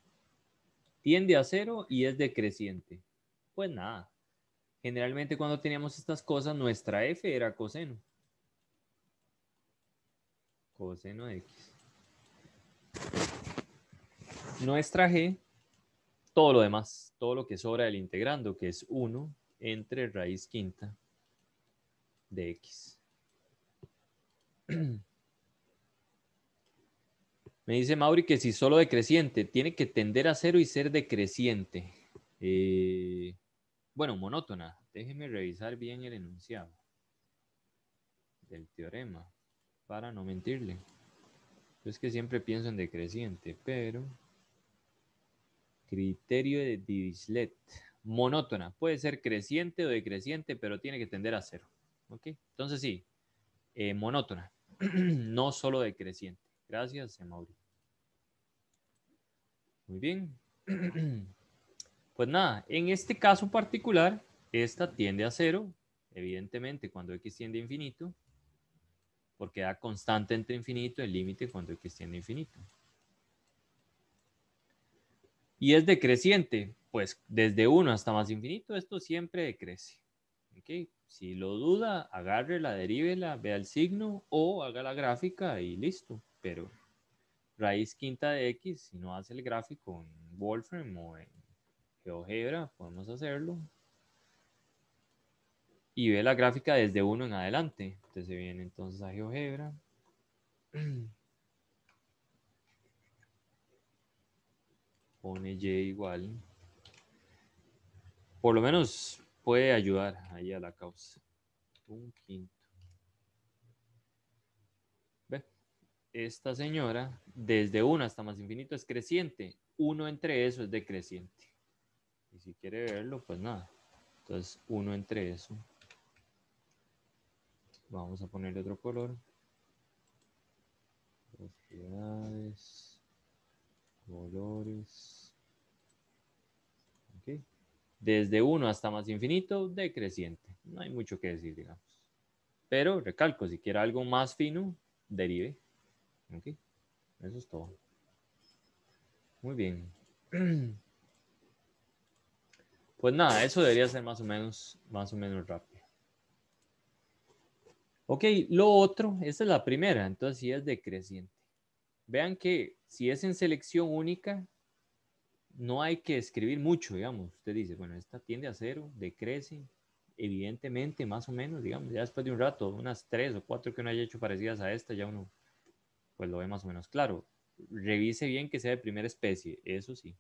A: tiende a cero y es decreciente. Pues nada, Generalmente cuando teníamos estas cosas, nuestra f era coseno. Coseno de x. Nuestra g, todo lo demás, todo lo que sobra del integrando, que es 1 entre raíz quinta de x.
D: Me
A: dice Mauri que si solo decreciente, tiene que tender a cero y ser decreciente. Eh, bueno, monótona. Déjeme revisar bien el enunciado del teorema para no mentirle. Es que siempre pienso en decreciente, pero criterio de Dirichlet. Monótona. Puede ser creciente o decreciente, pero tiene que tender a cero. ¿Ok? Entonces sí, eh, monótona. no solo decreciente. Gracias, Mauri. Muy bien. Pues nada, en este caso particular, esta tiende a cero, evidentemente, cuando x tiende a infinito, porque da constante entre infinito el límite cuando x tiende a infinito. Y es decreciente, pues desde 1 hasta más infinito, esto siempre decrece. ¿Okay? Si lo duda, agarre la derívela, vea el signo o haga la gráfica y listo. Pero raíz quinta de x, si no hace el gráfico en Wolfram o en GeoGebra, podemos hacerlo. Y ve la gráfica desde 1 en adelante. Entonces se viene entonces a GeoGebra. Pone Y igual. Por lo menos puede ayudar ahí a la causa. Un quinto. ¿Ve? Esta señora, desde 1 hasta más infinito, es creciente. uno entre eso es decreciente. Y si quiere verlo, pues nada. Entonces, uno entre eso. Vamos a ponerle otro color. Propiedades. Colores. Ok. Desde uno hasta más infinito, decreciente. No hay mucho que decir, digamos. Pero recalco, si quiere algo más fino, derive. Ok. Eso es todo. Muy bien. Pues nada, eso debería ser más o menos, más o menos rápido. Ok, lo otro, esta es la primera, entonces sí es decreciente. Vean que si es en selección única, no hay que escribir mucho, digamos. Usted dice, bueno, esta tiende a cero, decrece, evidentemente, más o menos, digamos, ya después de un rato, unas tres o cuatro que uno haya hecho parecidas a esta, ya uno, pues lo ve más o menos claro. Revise bien que sea de primera especie, eso sí.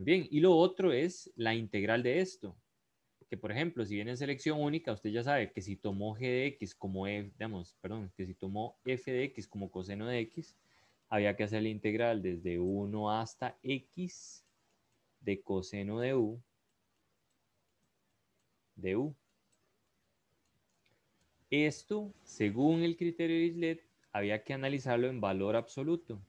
A: Bien, y lo otro es la integral de esto, que por ejemplo, si viene en selección única, usted ya sabe que si tomó g x como f, e, perdón, que si tomó f de x como coseno de x, había que hacer la integral desde 1 hasta x de coseno de u de u. Esto, según el criterio de Islet, había que analizarlo en valor absoluto.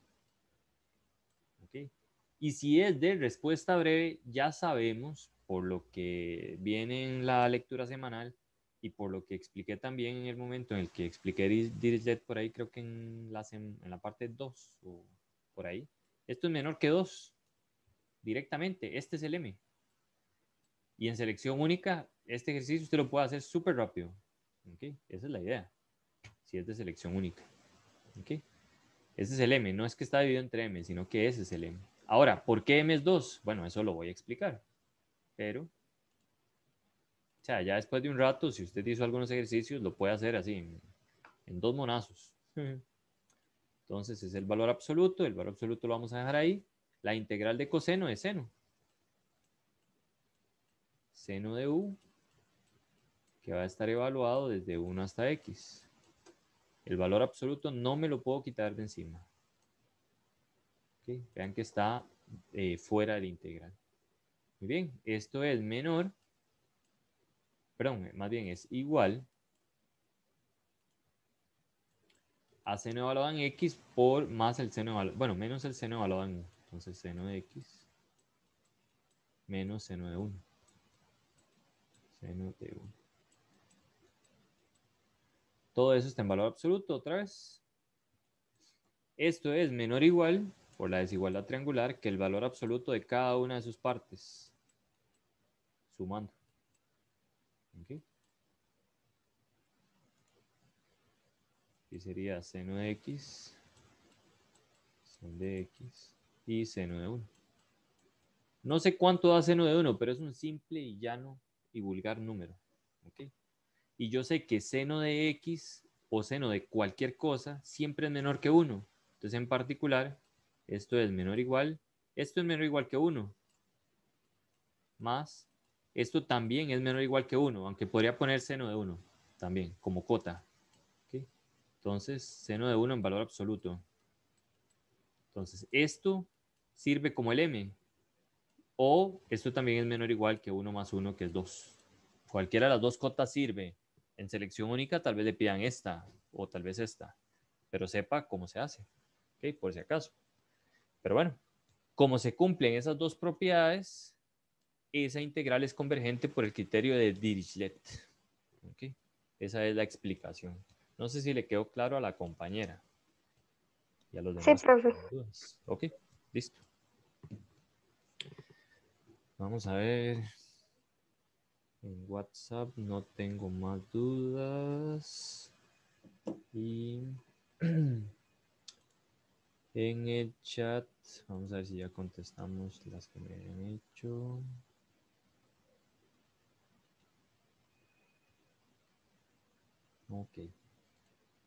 A: Y si es de respuesta breve, ya sabemos, por lo que viene en la lectura semanal y por lo que expliqué también en el momento en el que expliqué Dirichlet por ahí, creo que en la, en la parte 2 o por ahí, esto es menor que 2 directamente, este es el M. Y en selección única, este ejercicio usted lo puede hacer súper rápido. Esa es la idea, si es de selección única. Este es el M, no es que está dividido entre M, sino que ese es el M. Ahora, ¿por qué m es 2 Bueno, eso lo voy a explicar. Pero, o sea, ya después de un rato, si usted hizo algunos ejercicios, lo puede hacer así, en, dos monazos. Entonces, es el valor absoluto. El valor absoluto lo vamos a dejar ahí. La integral de coseno es seno. Seno de u, que va a estar evaluado desde 1 hasta x. El valor absoluto no me lo puedo quitar de encima. Vean que está eh, fuera del integral. Muy bien, esto es menor, perdón, más bien es igual a seno evaluado en x por más el seno evaluado, bueno, menos el seno evaluado en 1. Entonces seno de x menos seno de 1. Seno de 1. Todo eso está en valor absoluto, otra vez. Esto es menor o igual por la desigualdad triangular que el valor absoluto de cada una de sus partes, sumando. ¿Okay? Y sería seno de x, seno de x y seno de 1. No sé cuánto da seno de 1, pero es un simple y llano y vulgar número. ...ok... Y yo sé que seno de x o seno de cualquier cosa siempre es menor que 1. Entonces, en particular, esto es menor igual. Esto es menor igual que 1. Más. Esto también es menor igual que 1, aunque podría poner seno de 1 también, como cota. Entonces, seno de 1 en valor absoluto. Entonces, esto sirve como el m. O esto también es menor o igual que 1 más 1, que es 2. Cualquiera de las dos cotas sirve. En selección única tal vez le pidan esta o tal vez esta. Pero sepa cómo se hace. ¿okay? Por si acaso. Pero bueno, como se cumplen esas dos propiedades, esa integral es convergente por el criterio de Dirichlet. ¿Okay? Esa es la explicación. No sé si le quedó claro a la compañera. Y a los demás. Sí, profe. Ok, listo. Vamos a ver. En WhatsApp no tengo más dudas. Y en el chat. Vamos a ver si ya contestamos las que me han hecho. Ok.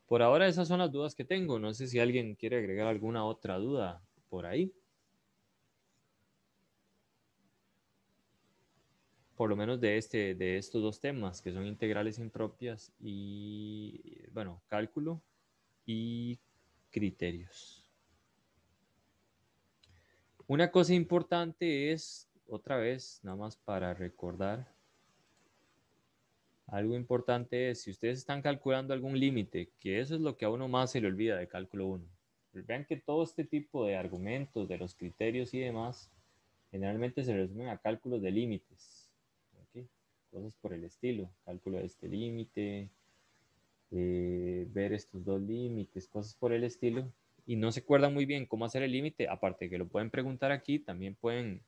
A: Por ahora esas son las dudas que tengo. No sé si alguien quiere agregar alguna otra duda por ahí. Por lo menos de, este, de estos dos temas, que son integrales impropias y, bueno, cálculo y criterios. Una cosa importante es, otra vez, nada más para recordar, algo importante es, si ustedes están calculando algún límite, que eso es lo que a uno más se le olvida de cálculo 1. Pues vean que todo este tipo de argumentos, de los criterios y demás, generalmente se resumen a cálculos de límites. Cosas por el estilo, cálculo de este límite, eh, ver estos dos límites, cosas por el estilo, y no se acuerdan muy bien cómo hacer el límite, aparte que lo pueden preguntar aquí, también pueden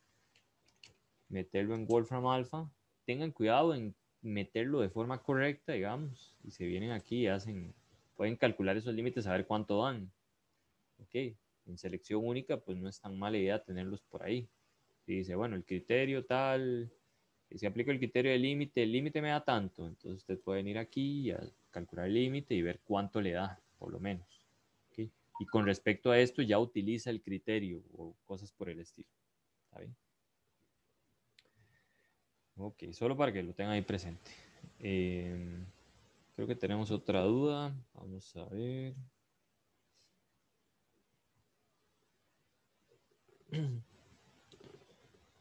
A: meterlo en Wolfram Alpha. Tengan cuidado en meterlo de forma correcta, digamos, y se vienen aquí y hacen, pueden calcular esos límites, a ver cuánto dan. Ok, en selección única, pues no es tan mala idea tenerlos por ahí. Y dice, bueno, el criterio tal, si aplico el criterio de límite, el límite me da tanto, entonces ustedes pueden ir aquí a calcular el límite y ver cuánto le da, por lo menos y con respecto a esto ya utiliza el criterio o cosas por el estilo. ¿Está bien? Ok, solo para que lo tengan ahí presente. Em, creo que tenemos otra duda. Vamos a ver.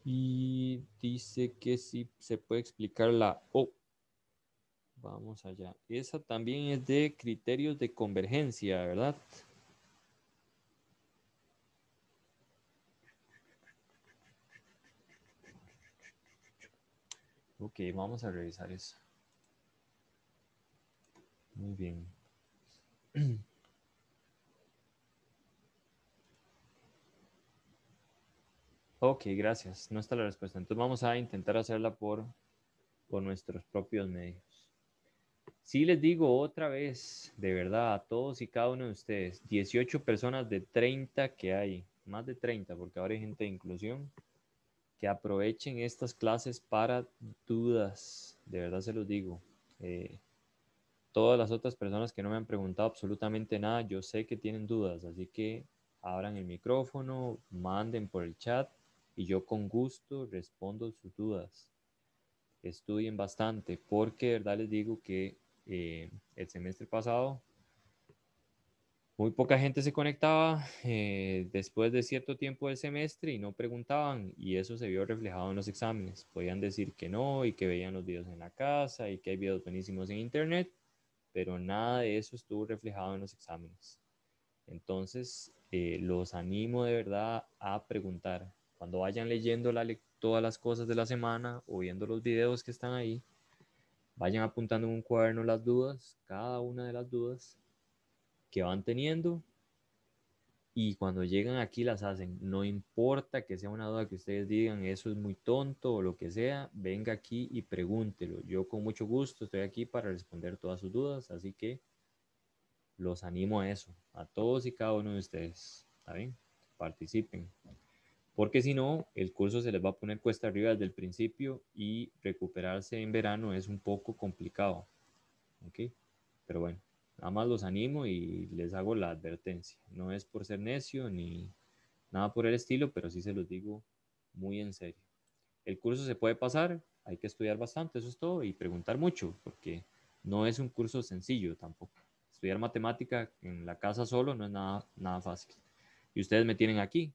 A: Y dice que si se puede explicar la O. Vamos allá. Esa también es de criterios de convergencia, ¿verdad? Ok, vamos a revisar eso. Muy bien. Ok, gracias. No está la respuesta. Entonces vamos a intentar hacerla por, nuestros propios medios. Sí les digo otra vez, de verdad, a todos y cada uno de ustedes, 18 personas de 30 que hay, más de 30, porque ahora hay gente de inclusión que aprovechen estas clases para dudas, de verdad se los digo. Eh, todas las otras personas que no me han preguntado absolutamente nada, yo sé que tienen dudas, así que abran el micrófono, manden por el chat y yo con gusto respondo sus dudas. Estudien bastante porque de verdad les digo que eh, el semestre pasado muy poca gente se conectaba eh, después de cierto tiempo del semestre y no preguntaban y eso se vio reflejado en los exámenes. Podían decir que no y que veían los videos en la casa y que hay videos buenísimos en internet, pero nada de eso estuvo reflejado en los exámenes. Entonces, eh, los animo de verdad a preguntar. Cuando vayan leyendo todas las cosas de la semana o viendo los videos que están ahí, vayan apuntando en un cuaderno las dudas, cada una de las dudas que van teniendo y cuando llegan aquí las hacen. No importa que sea una duda que ustedes digan, eso es muy tonto o lo que sea, venga aquí y pregúntelo. Yo con mucho gusto estoy aquí para responder todas sus dudas, así que los animo a eso, a todos y cada uno de ustedes. ¿Está bien? Participen. Porque si no, el curso se les va a poner cuesta arriba desde el principio y recuperarse en verano es un poco complicado. ¿Ok? Pero bueno. Nada más los animo y les hago la advertencia. No es por ser necio ni nada por el estilo, pero sí se los digo muy en serio. El curso se puede pasar, hay que estudiar bastante, eso es todo, y preguntar mucho, porque no es un curso sencillo tampoco. Estudiar matemática en la casa solo no es nada, nada fácil. Y ustedes me tienen aquí.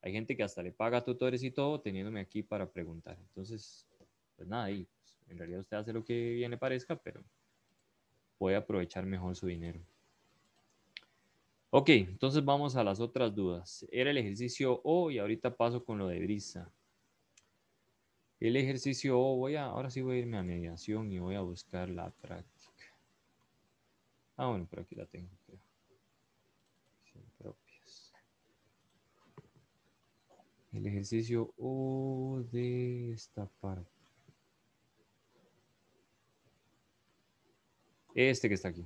A: Hay gente que hasta le paga tutores y todo teniéndome aquí para preguntar. Entonces, pues nada, y pues, en realidad usted hace lo que bien le parezca, pero a aprovechar mejor su dinero. Ok, entonces vamos a las otras dudas. Era el ejercicio O y ahorita paso con lo de brisa. El ejercicio O, voy a, ahora sí voy a irme a mediación y voy a buscar la práctica. Ah, bueno, pero aquí la tengo. Creo. El ejercicio O de esta parte. Este que está aquí.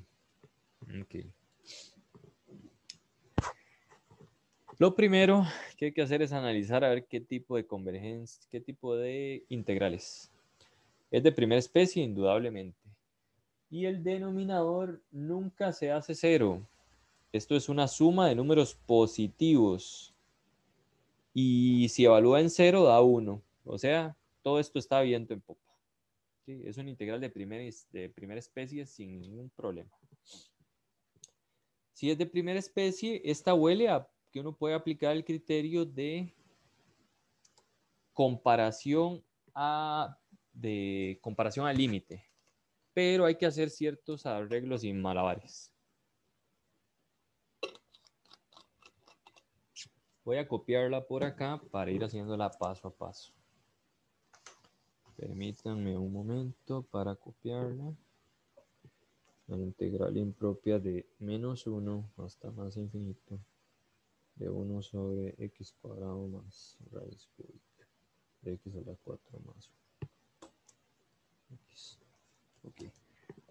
A: Lo primero que hay que hacer es analizar a ver qué tipo de convergencia, qué tipo de integrales. Es de primera especie, indudablemente. Y el denominador nunca se hace cero. Esto es una suma de números positivos. Y si evalúa en cero, da uno. O sea, todo esto está viento en poco. Es un integral de, primera de primera especie sin ningún problema. Si es de primera especie, esta huele a que uno puede aplicar el criterio de comparación a de comparación al límite, pero hay que hacer ciertos arreglos y malabares. Voy a copiarla por acá para ir haciéndola paso a paso. Permítanme un momento para copiarla. La integral impropia de menos 1 hasta más infinito de 1 sobre x cuadrado más raíz de x a la 4 más 1. X. Okay.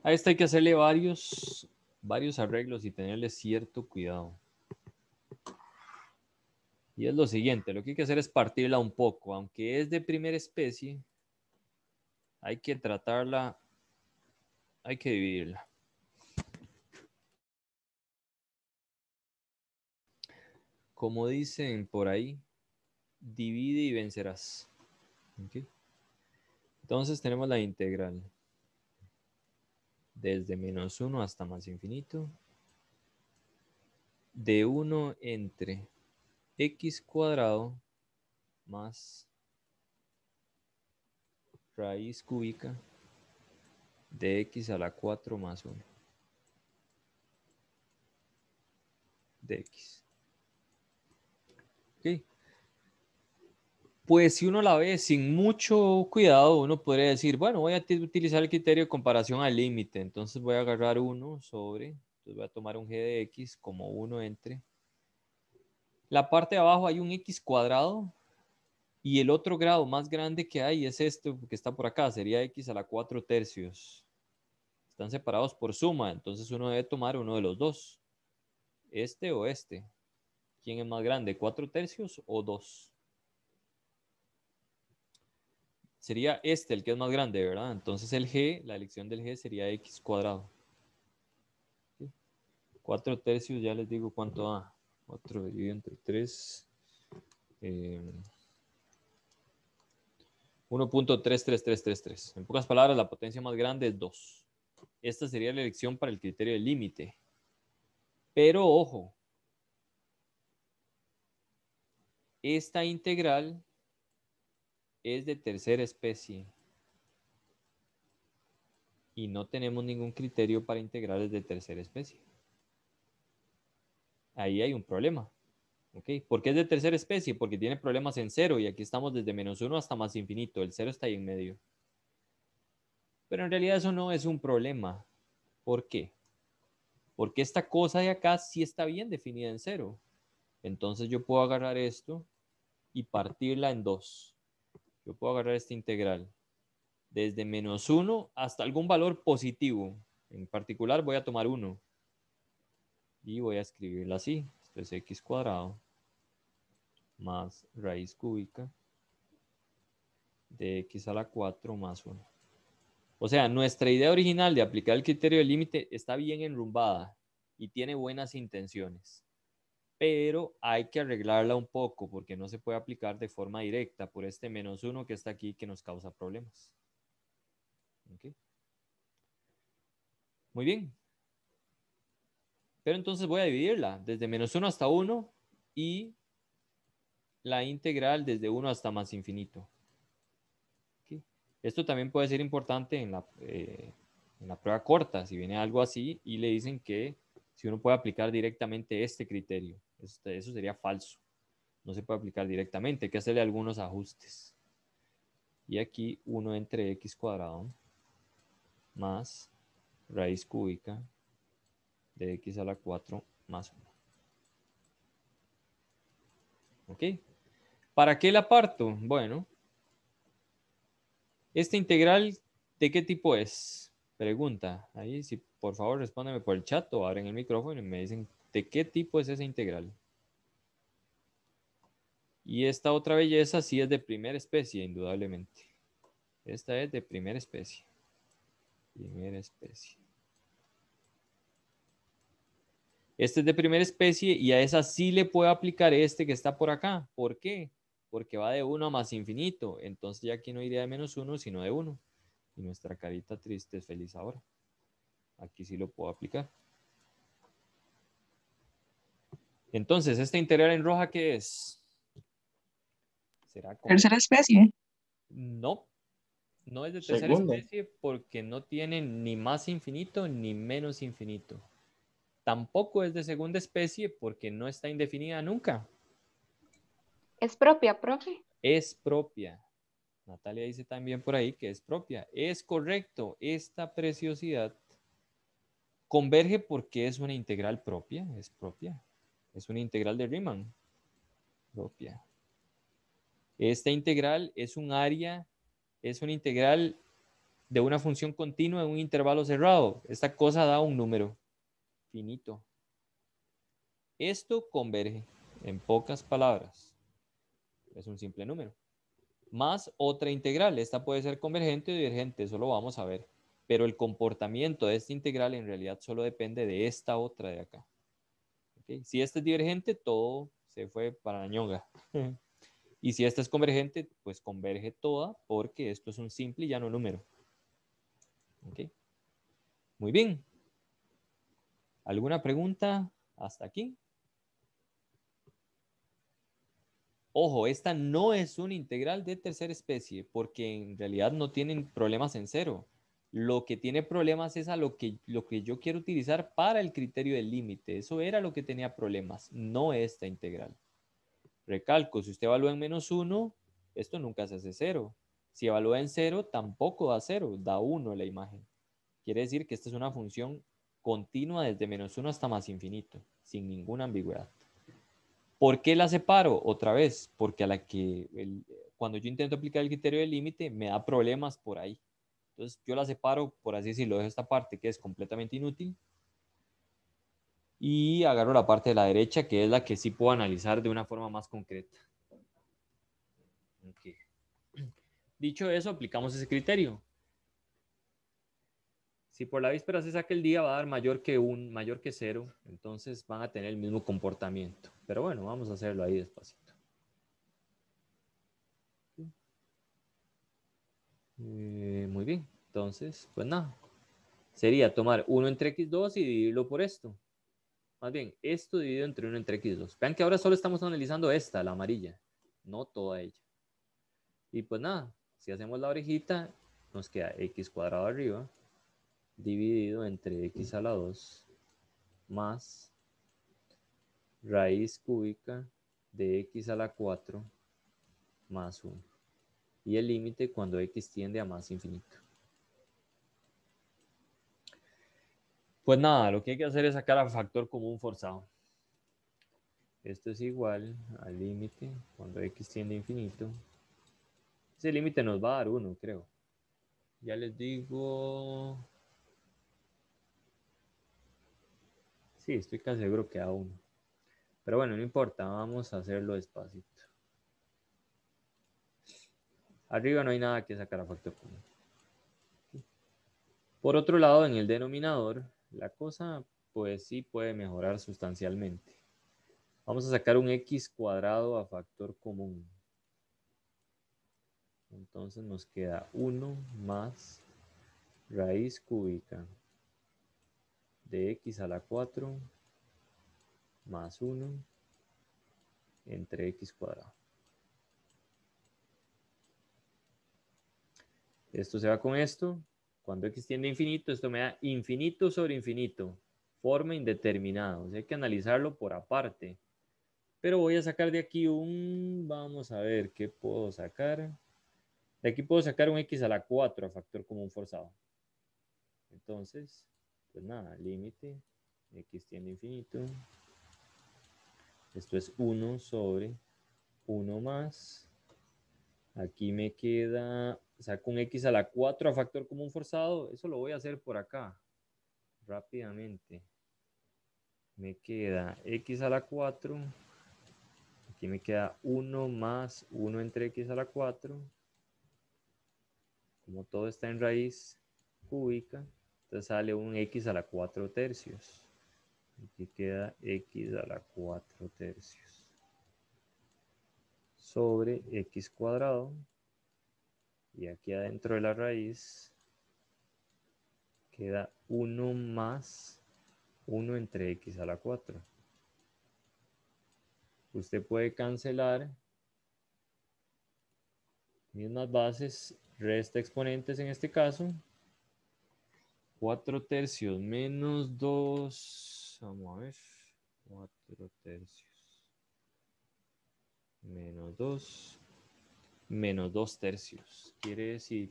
A: A esta hay que hacerle varios, varios arreglos y tenerle cierto cuidado. Y es lo siguiente, lo que hay que hacer es partirla un poco, aunque es de primera especie, hay que tratarla, hay que dividirla. Como dicen por ahí, divide y vencerás. Entonces tenemos la integral desde menos 1 hasta más infinito de 1 entre x cuadrado más raíz cúbica de x a la 4 más 1 de x. ¿Ok? Pues si uno la ve sin mucho cuidado, uno podría decir, bueno, voy a utilizar el criterio de comparación al límite, entonces voy a agarrar 1 sobre, entonces voy a tomar un g de x como 1 entre. La parte de abajo hay un x cuadrado y el otro grado más grande que hay es este que está por acá, sería x a la 4 tercios. Están separados por suma, entonces uno debe tomar uno de los dos. Este o este. ¿Quién es más grande, 4 tercios o 2? Sería este el que es más grande, ¿verdad? Entonces el g, la elección del g sería x cuadrado. 4 tercios, ya les digo cuánto da. 4 dividido entre 3. Eh, 1.33333. En pocas palabras, la potencia más grande es 2. Esta sería la elección para el criterio del límite. Pero ojo, esta integral es de tercera especie. Y no tenemos ningún criterio para integrales de tercera especie. Ahí hay un problema. Okay. ¿Por qué es de tercera especie? Porque tiene problemas en cero y aquí estamos desde menos uno hasta más infinito. El cero está ahí en medio. Pero en realidad eso no es un problema. ¿Por qué? Porque esta cosa de acá sí está bien definida en cero. Entonces yo puedo agarrar esto y partirla en dos. Yo puedo agarrar esta integral desde menos uno hasta algún valor positivo. En particular voy a tomar uno. Y voy a escribirla así. Esto es x cuadrado más raíz cúbica de x a la 4 más 1. O sea, nuestra idea original de aplicar el criterio de límite está bien enrumbada y tiene buenas intenciones, pero hay que arreglarla un poco porque no se puede aplicar de forma directa por este menos 1 que está aquí que nos causa problemas. Muy bien. Pero entonces voy a dividirla desde menos 1 hasta 1 y la integral desde 1 hasta más infinito. Esto también puede ser importante en la, eh, en la prueba corta, si viene algo así y le dicen que si uno puede aplicar directamente este criterio, este, eso sería falso. No se puede aplicar directamente, hay que hacerle algunos ajustes. Y aquí 1 entre x cuadrado más raíz cúbica de x a la 4 más 1. ¿Ok? ¿Para qué la parto? Bueno, ¿esta integral de qué tipo es? Pregunta. Ahí, si por favor, respóndeme por el chat o abren el micrófono y me dicen de qué tipo es esa integral. Y esta otra belleza sí es de primera especie, indudablemente. Esta es de primera especie. Primera especie. Este es de primera especie y a esa sí le puedo aplicar este que está por acá. ¿Por qué? porque va de 1 a más infinito. Entonces ya aquí no iría de menos 1, sino de 1. Y nuestra carita triste es feliz ahora. Aquí sí lo puedo aplicar. Entonces, ¿esta interior en roja qué es? ¿Será
B: Tercera especie.
A: No, no es de tercera especie porque no tiene ni más infinito ni menos infinito. Tampoco es de segunda especie porque no está indefinida nunca.
B: Es propia, profe.
A: Es propia. Natalia dice también por ahí que es propia. Es correcto, esta preciosidad converge porque es una integral propia, es propia. Es una integral de Riemann, propia. Esta integral es un área, es una integral de una función continua en un intervalo cerrado. Esta cosa da un número finito. Esto converge, en pocas palabras es un simple número. Más otra integral, esta puede ser convergente o divergente, eso lo vamos a ver. Pero el comportamiento de esta integral en realidad solo depende de esta otra de acá. Si esta es divergente, todo se fue para la ñonga. y si esta es convergente, pues converge toda porque esto es un simple y no número. Muy bien. ¿Alguna pregunta hasta aquí? Ojo, esta no es una integral de tercera especie porque en realidad no tienen problemas en cero. Lo que tiene problemas es a lo que, lo que yo quiero utilizar para el criterio del límite. Eso era lo que tenía problemas, no esta integral. Recalco, si usted evalúa en menos 1, esto nunca se hace cero. Si evalúa en cero, tampoco da cero, da 1 la imagen. Quiere decir que esta es una función continua desde menos 1 hasta más infinito, sin ninguna ambigüedad. ¿Por qué la separo? Otra vez, porque a la que cuando yo intento aplicar el criterio del límite me da problemas por ahí. Entonces yo la separo, por así decirlo, dejo esta parte que es completamente inútil y agarro la parte de la derecha que es la que sí puedo analizar de una forma más concreta. Dicho eso, aplicamos ese criterio. Si por la víspera se saca el día, va a dar mayor que 1, mayor que 0, entonces van a tener el mismo comportamiento. Pero bueno, vamos a hacerlo ahí despacito. Eh, muy bien, entonces, pues nada. Sería tomar 1 entre x2 y dividirlo por esto. Más bien, esto dividido entre 1 entre x2. Vean que ahora solo estamos analizando esta, la amarilla, no toda ella. Y pues nada, si hacemos la orejita, nos queda x cuadrado arriba dividido entre x a la 2 más raíz cúbica de x a la 4 más 1. Y el límite cuando x tiende a más infinito. Pues nada, lo que hay que hacer es sacar al factor común forzado. Esto es igual al límite cuando x tiende a infinito. Ese límite nos va a dar 1, creo. Ya les digo Sí, estoy casi seguro que a uno. Pero bueno, no importa, vamos a hacerlo despacito. Arriba no hay nada que sacar a factor común. Por otro lado, en el denominador, la cosa pues sí puede mejorar sustancialmente. Vamos a sacar un x cuadrado a factor común. Entonces nos queda 1 más raíz cúbica de x a la 4 más 1 entre x cuadrado. Esto se va con esto. Cuando x tiende a infinito, esto me da infinito sobre infinito, forma indeterminada. O sea, hay que analizarlo por aparte. Pero voy a sacar de aquí un, vamos a ver, ¿qué puedo sacar? De aquí puedo sacar un x a la 4 a factor común forzado. Entonces, pues nada, límite, x tiende a infinito. Esto es 1 sobre 1 más. Aquí me queda, saco un x a la 4 a factor común forzado. Eso lo voy a hacer por acá, rápidamente. Me queda x a la 4. Aquí me queda 1 más 1 entre x a la 4. Como todo está en raíz cúbica, entonces sale un x a la 4 tercios. Aquí queda x a la 4 tercios. Sobre x cuadrado. Y aquí adentro de la raíz queda 1 más 1 entre x a la 4. Usted puede cancelar mismas bases, resta exponentes en este caso, 4 tercios menos 2, vamos a ver, 4 tercios menos 2, menos 2 tercios. Quiere decir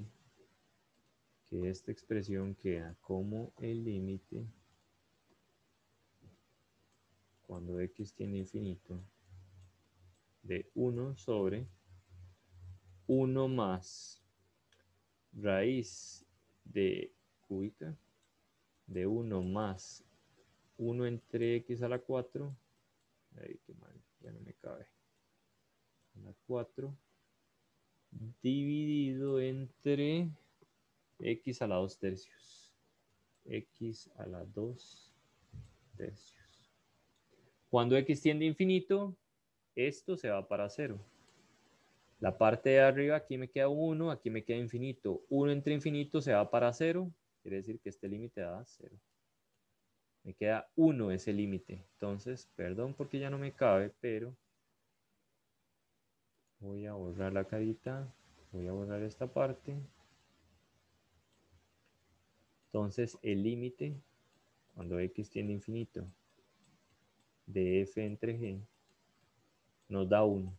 A: que esta expresión queda como el límite cuando x tiene infinito de 1 sobre 1 más raíz de cúbica de 1 más 1 entre x a la 4. Ay, qué mal, ya no me cabe. A la 4 dividido entre x a la 2 tercios. x a la 2 tercios. Cuando x tiende a infinito, esto se va para 0. La parte de arriba, aquí me queda 1, aquí me queda infinito. 1 entre infinito se va para 0. Quiere decir que este límite da 0. Me queda 1 ese límite. Entonces, perdón porque ya no me cabe, pero voy a borrar la carita. Voy a borrar esta parte. Entonces, el límite, cuando x tiene infinito, de f entre g, nos da 1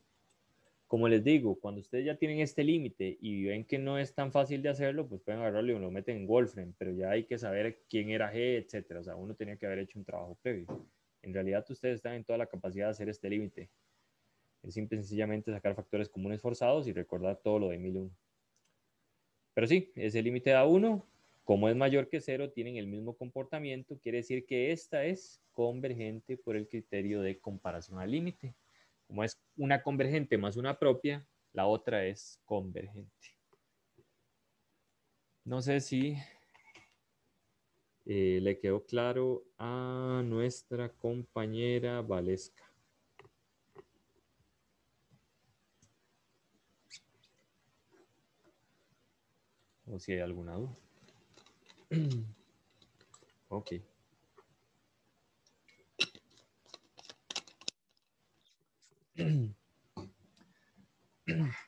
A: como les digo, cuando ustedes ya tienen este límite y ven que no es tan fácil de hacerlo, pues pueden agarrarlo y lo meten en Wolfram, pero ya hay que saber quién era G, etcétera. O sea, uno tenía que haber hecho un trabajo previo. En realidad, ustedes están en toda la capacidad de hacer este límite. Es simple y sencillamente sacar factores comunes forzados y recordar todo lo de 1001. Pero sí, ese límite da 1. Como es mayor que 0, tienen el mismo comportamiento. Quiere decir que esta es convergente por el criterio de comparación al límite. Como es una convergente más una propia, la otra es convergente. No sé si eh, le quedó claro a nuestra compañera Valesca. O si hay alguna duda. ok.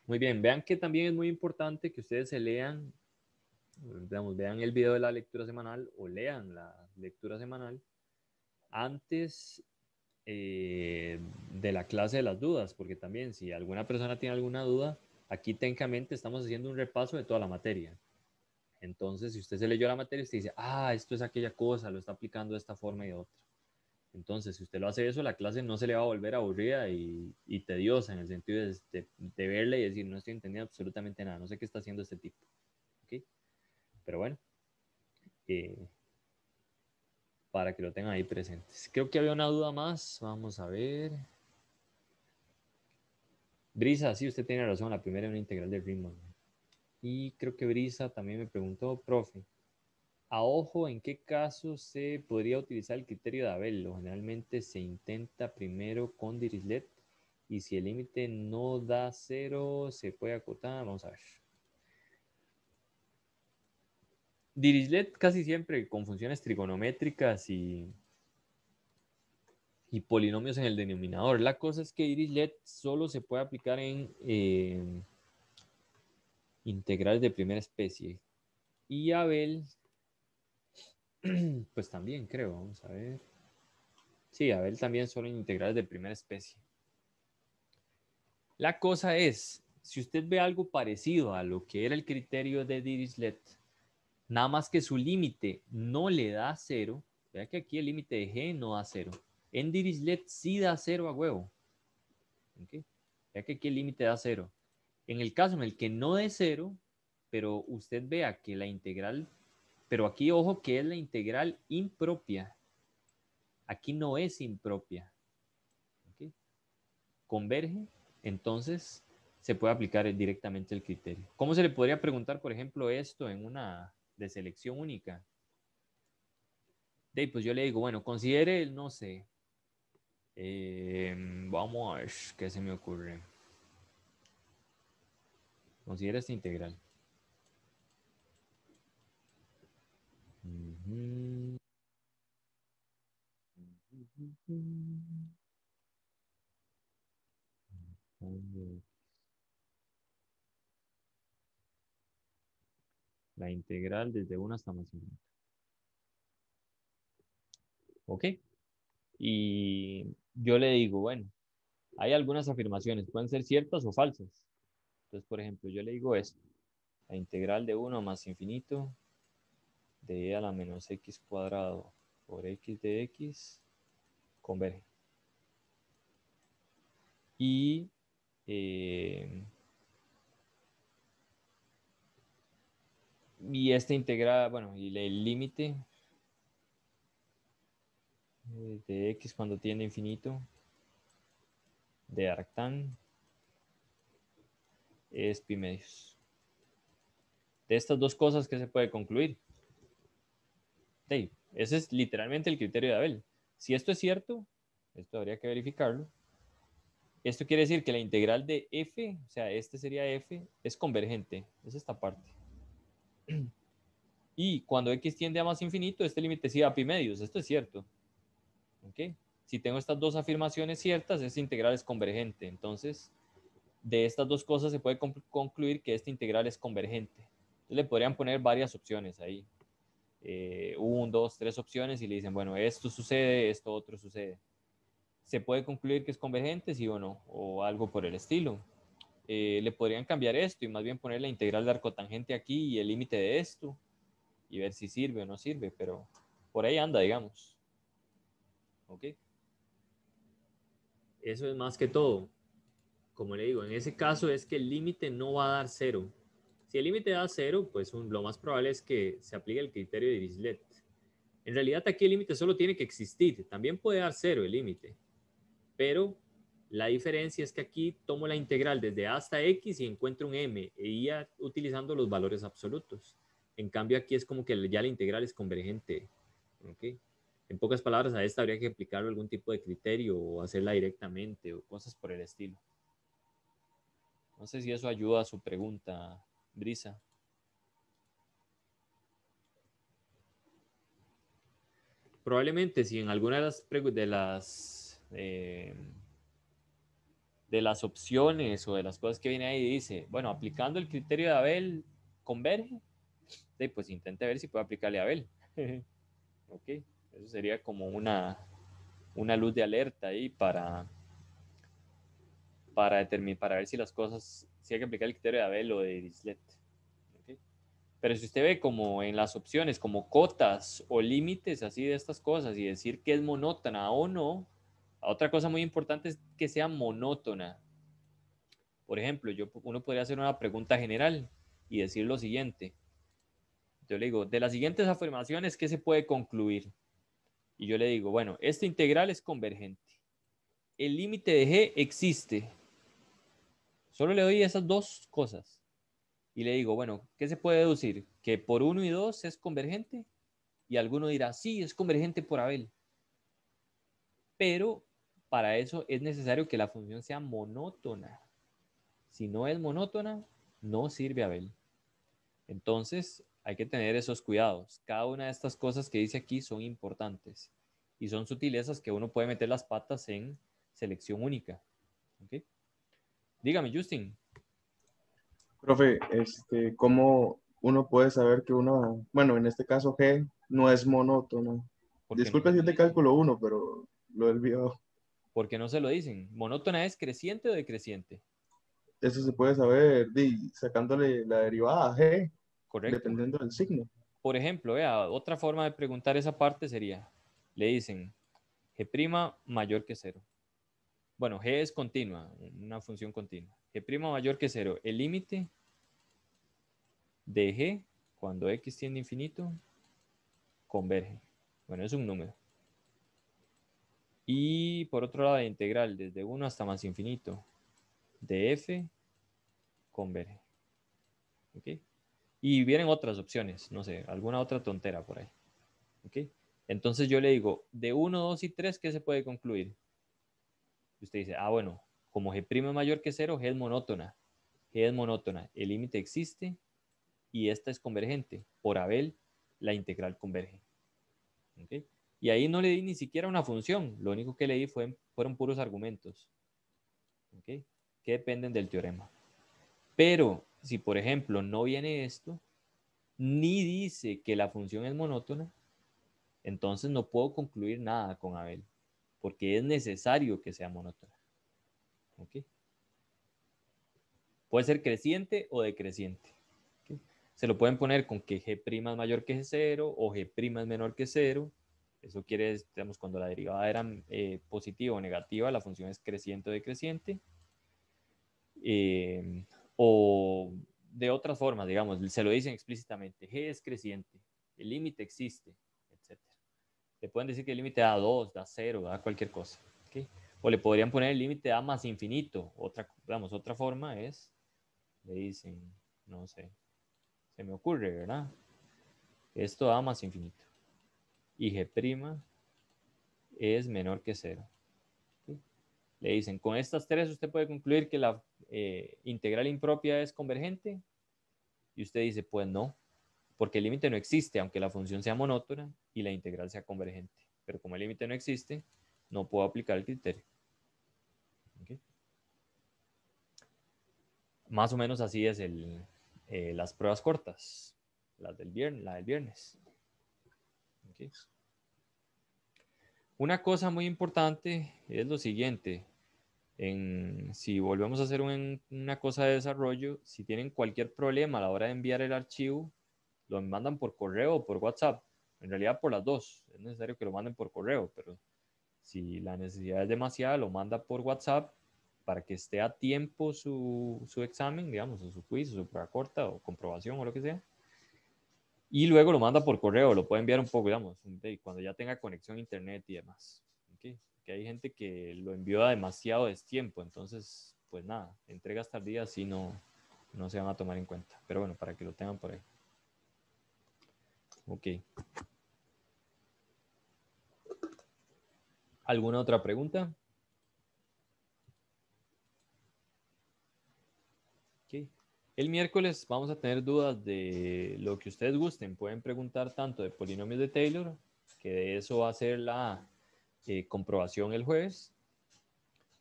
A: Muy bien, vean que también es muy importante que ustedes se lean, digamos, vean el video de la lectura semanal o lean la lectura semanal antes eh, de la clase de las dudas, porque también si alguna persona tiene alguna duda, aquí técnicamente estamos haciendo un repaso de toda la materia. Entonces, si usted se leyó la materia, usted dice, ah, esto es aquella cosa, lo está aplicando de esta forma y de otra. Entonces, si usted lo hace eso, la clase no se le va a volver aburrida y, tediosa en el sentido de, de, y decir, no estoy entendiendo absolutamente nada, no sé qué está haciendo este tipo. Pero bueno, eh, para que lo tengan ahí presentes. Creo que había una duda más, vamos a ver. Brisa, sí, usted tiene razón, la primera es una integral de Riemann. Y creo que Brisa también me preguntó, profe, a ojo, ¿en qué caso se podría utilizar el criterio de Abel. Generalmente se intenta primero con Dirichlet y si el límite no da cero, se puede acotar. Vamos a ver. Dirichlet casi siempre con funciones trigonométricas y, polinomios en el denominador. La cosa es que Dirichlet solo se puede aplicar en eh, integrales de primera especie. Y Abel pues también creo, vamos a ver. Sí, ver también solo integrales de primera especie. La cosa es, si usted ve algo parecido a lo que era el criterio de Dirichlet, nada más que su límite no le da cero, vea que aquí el límite de G no da cero. En Dirichlet sí da cero a huevo. ¿Okay? Vea que aquí el límite da cero. En el caso en el que no dé cero, pero usted vea que la integral pero aquí ojo que es la integral impropia. Aquí no es impropia. Converge, entonces se puede aplicar directamente el criterio. ¿Cómo se le podría preguntar, por ejemplo, esto en una de selección única? De, pues yo le digo, bueno, considere, el no sé, em, vamos a ver qué se me ocurre. Considere esta integral. La integral desde 1 hasta más infinito. ¿Ok? Y yo le digo, bueno, hay algunas afirmaciones, pueden ser ciertas o falsas. Entonces, por ejemplo, yo le digo esto. La integral de 1 más infinito de e a la menos x cuadrado por x de x converge. Y eh, y esta integrada, bueno, y el límite eh, de x cuando tiene infinito de Arctan es pi medios. De estas dos cosas, que se puede concluir? ese es literalmente el criterio de Abel. Si esto es cierto, esto habría que verificarlo. Esto quiere decir que la integral de f, o sea, este sería f, es convergente. Es esta parte. Y cuando x tiende a más infinito, este límite sigue a pi medios. Esto es cierto. Si tengo estas dos afirmaciones ciertas, esta integral es convergente. Entonces, de estas dos cosas se puede concluir que esta integral es convergente. Entonces, le podrían poner varias opciones ahí eh, un, dos, tres opciones y le dicen, bueno, esto sucede, esto otro sucede. Se puede concluir que es convergente, sí o no, o algo por el estilo. Eh, le podrían cambiar esto y más bien poner la integral de arco tangente aquí y el límite de esto y ver si sirve o no sirve, pero por ahí anda, digamos. ¿Ok? Eso es más que todo. Como le digo, en ese caso es que el límite no va a dar cero, el límite da cero, pues lo más probable es que se aplique el criterio de Dirichlet. En realidad aquí el límite solo tiene que existir, también puede dar cero el límite, pero la diferencia es que aquí tomo la integral desde a hasta x y encuentro un m, y e ya utilizando los valores absolutos. En cambio aquí es como que ya la integral es convergente. En pocas palabras, a esta habría que aplicar algún tipo de criterio o hacerla directamente o cosas por el estilo. No sé si eso ayuda a su pregunta, Brisa. Probablemente si en alguna de las, de las, eh, de las opciones o de las cosas que viene ahí dice, bueno, aplicando el criterio de Abel, ¿converge? pues intente ver si puede aplicarle a Abel. ok, eso sería como una, una luz de alerta ahí para, para, determinar, para ver si las cosas si hay que aplicar el criterio de Abel o de Dislet. Pero si usted ve como en las opciones, como cotas o límites así de estas cosas y decir que es monótona o no, otra cosa muy importante es que sea monótona. Por ejemplo, yo, uno podría hacer una pregunta general y decir lo siguiente. Yo le digo, de las siguientes afirmaciones, ¿qué se puede concluir? Y yo le digo, bueno, esta integral es convergente. El límite de g existe Solo le doy esas dos cosas y le digo, bueno, ¿qué se puede deducir? Que por 1 y 2 es convergente y alguno dirá, sí, es convergente por Abel. Pero para eso es necesario que la función sea monótona. Si no es monótona, no sirve Abel. Entonces, hay que tener esos cuidados. Cada una de estas cosas que dice aquí son importantes y son sutilezas que uno puede meter las patas en selección única. ¿Okay? Dígame, Justin. Profe, este, ¿cómo uno puede saber que uno, bueno, en este caso G no es monótono? Disculpe si es de cálculo
C: uno, pero lo olvidado.
A: ¿Por qué no se lo dicen? ¿Monótona es creciente o decreciente?
C: Eso se puede saber sacándole la derivada G,
A: Correcto. dependiendo del signo. Por ejemplo, vea, otra forma de preguntar esa parte sería, le dicen G' mayor que cero. Bueno, g es continua, una función continua. g' mayor que 0, el límite de g cuando x tiende a infinito converge. Bueno, es un número. Y por otro lado, la integral desde 1 hasta más infinito de f converge. ¿Ok? Y vienen otras opciones, no sé, alguna otra tontera por ahí. ¿Ok? Entonces yo le digo, de 1, 2 y 3, ¿qué se puede concluir? usted dice, ah, bueno, como G' es mayor que 0, G es monótona. G es monótona, el límite existe y esta es convergente. Por Abel, la integral converge. Y ahí no le di ni siquiera una función, lo único que leí fue, fueron puros argumentos. Que dependen del teorema. Pero si, por ejemplo, no viene esto, ni dice que la función es monótona, entonces no puedo concluir nada con Abel porque es necesario que sea monótona. Puede ser creciente o decreciente. Se lo pueden poner con que g' es mayor que cero 0 o g' es menor que 0. Eso quiere, digamos, cuando la derivada era eh, positiva o negativa, la función es creciente o decreciente. Eh, o de otras formas, digamos, se lo dicen explícitamente, g es creciente, el límite existe, le pueden decir que el límite da 2, da 0, da cualquier cosa. O le podrían poner el límite a más infinito. Otra, otra forma es, le dicen, no sé, se me ocurre, ¿verdad? Esto a más infinito. Y G' es menor que 0. Le dicen, con estas tres usted puede concluir que la eh, integral impropia es convergente. Y usted dice, pues no, porque el límite no existe, aunque la función sea monótona y la integral sea convergente. Pero como el límite no existe, no puedo aplicar el criterio. Más o menos así es el, eh, las pruebas cortas, las del viernes, del viernes. Una cosa muy importante es lo siguiente. si volvemos a hacer una cosa de desarrollo, si tienen cualquier problema a la hora de enviar el archivo, lo mandan por correo o por WhatsApp. En realidad por las dos. Es necesario que lo manden por correo, pero si la necesidad es demasiada, lo manda por WhatsApp para que esté a tiempo su, su examen, digamos, o su quiz, o su prueba corta, o comprobación, o lo que sea. Y luego lo manda por correo, lo puede enviar un poco, digamos, cuando ya tenga conexión a internet y demás. Que hay gente que lo envió a demasiado destiempo, entonces, pues nada, entregas tardías si no, no se van a tomar en cuenta. Pero bueno, para que lo tengan por ahí. Ok. ¿Alguna otra pregunta? Okay. El miércoles vamos a tener dudas de lo que ustedes gusten. Pueden preguntar tanto de polinomios de Taylor, que de eso va a ser la eh, comprobación el jueves,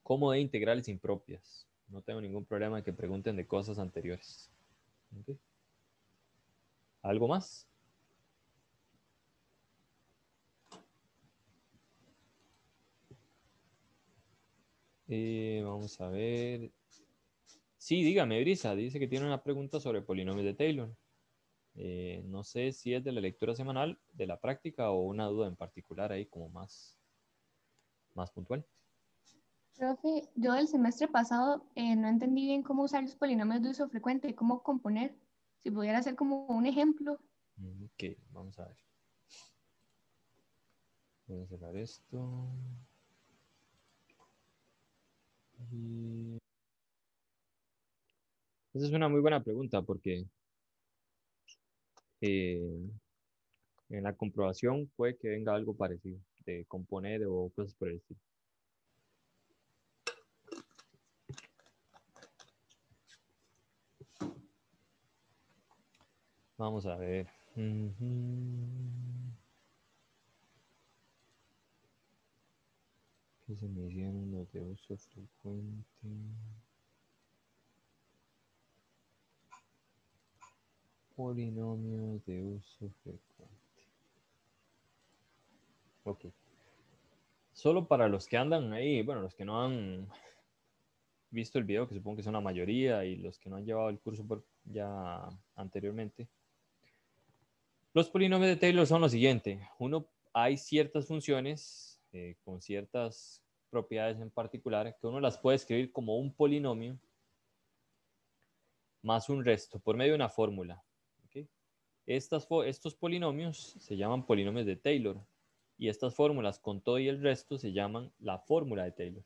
A: como de integrales impropias. No tengo ningún problema que pregunten de cosas anteriores. ¿Algo más? Eh, vamos a ver. Sí, dígame, Brisa. Dice que tiene una pregunta sobre polinomios de Taylor. Eh, no sé si es de la lectura semanal, de la práctica o una duda en particular ahí como más, más puntual.
B: Profe, yo del semestre pasado eh, no entendí bien cómo usar los polinomios de uso frecuente, y cómo componer. Si pudiera hacer como un ejemplo.
A: Mm, ok, vamos a ver. Voy a cerrar esto esa es una muy buena pregunta porque eh, en la comprobación puede que venga algo parecido de componer o cosas por el estilo. Vamos a ver. que se hicieron los de uso frecuente. Polinomios de uso frecuente. Ok. Solo para los que andan ahí, bueno, los que no han visto el video, que supongo que son la mayoría, y los que no han llevado el curso por ya anteriormente. Los polinomios de Taylor son lo siguiente. Uno, hay ciertas funciones eh, con ciertas propiedades en particular, que uno las puede escribir como un polinomio más un resto por medio de una fórmula. estos polinomios se llaman polinomios de Taylor y estas fórmulas con todo y el resto se llaman la fórmula de Taylor.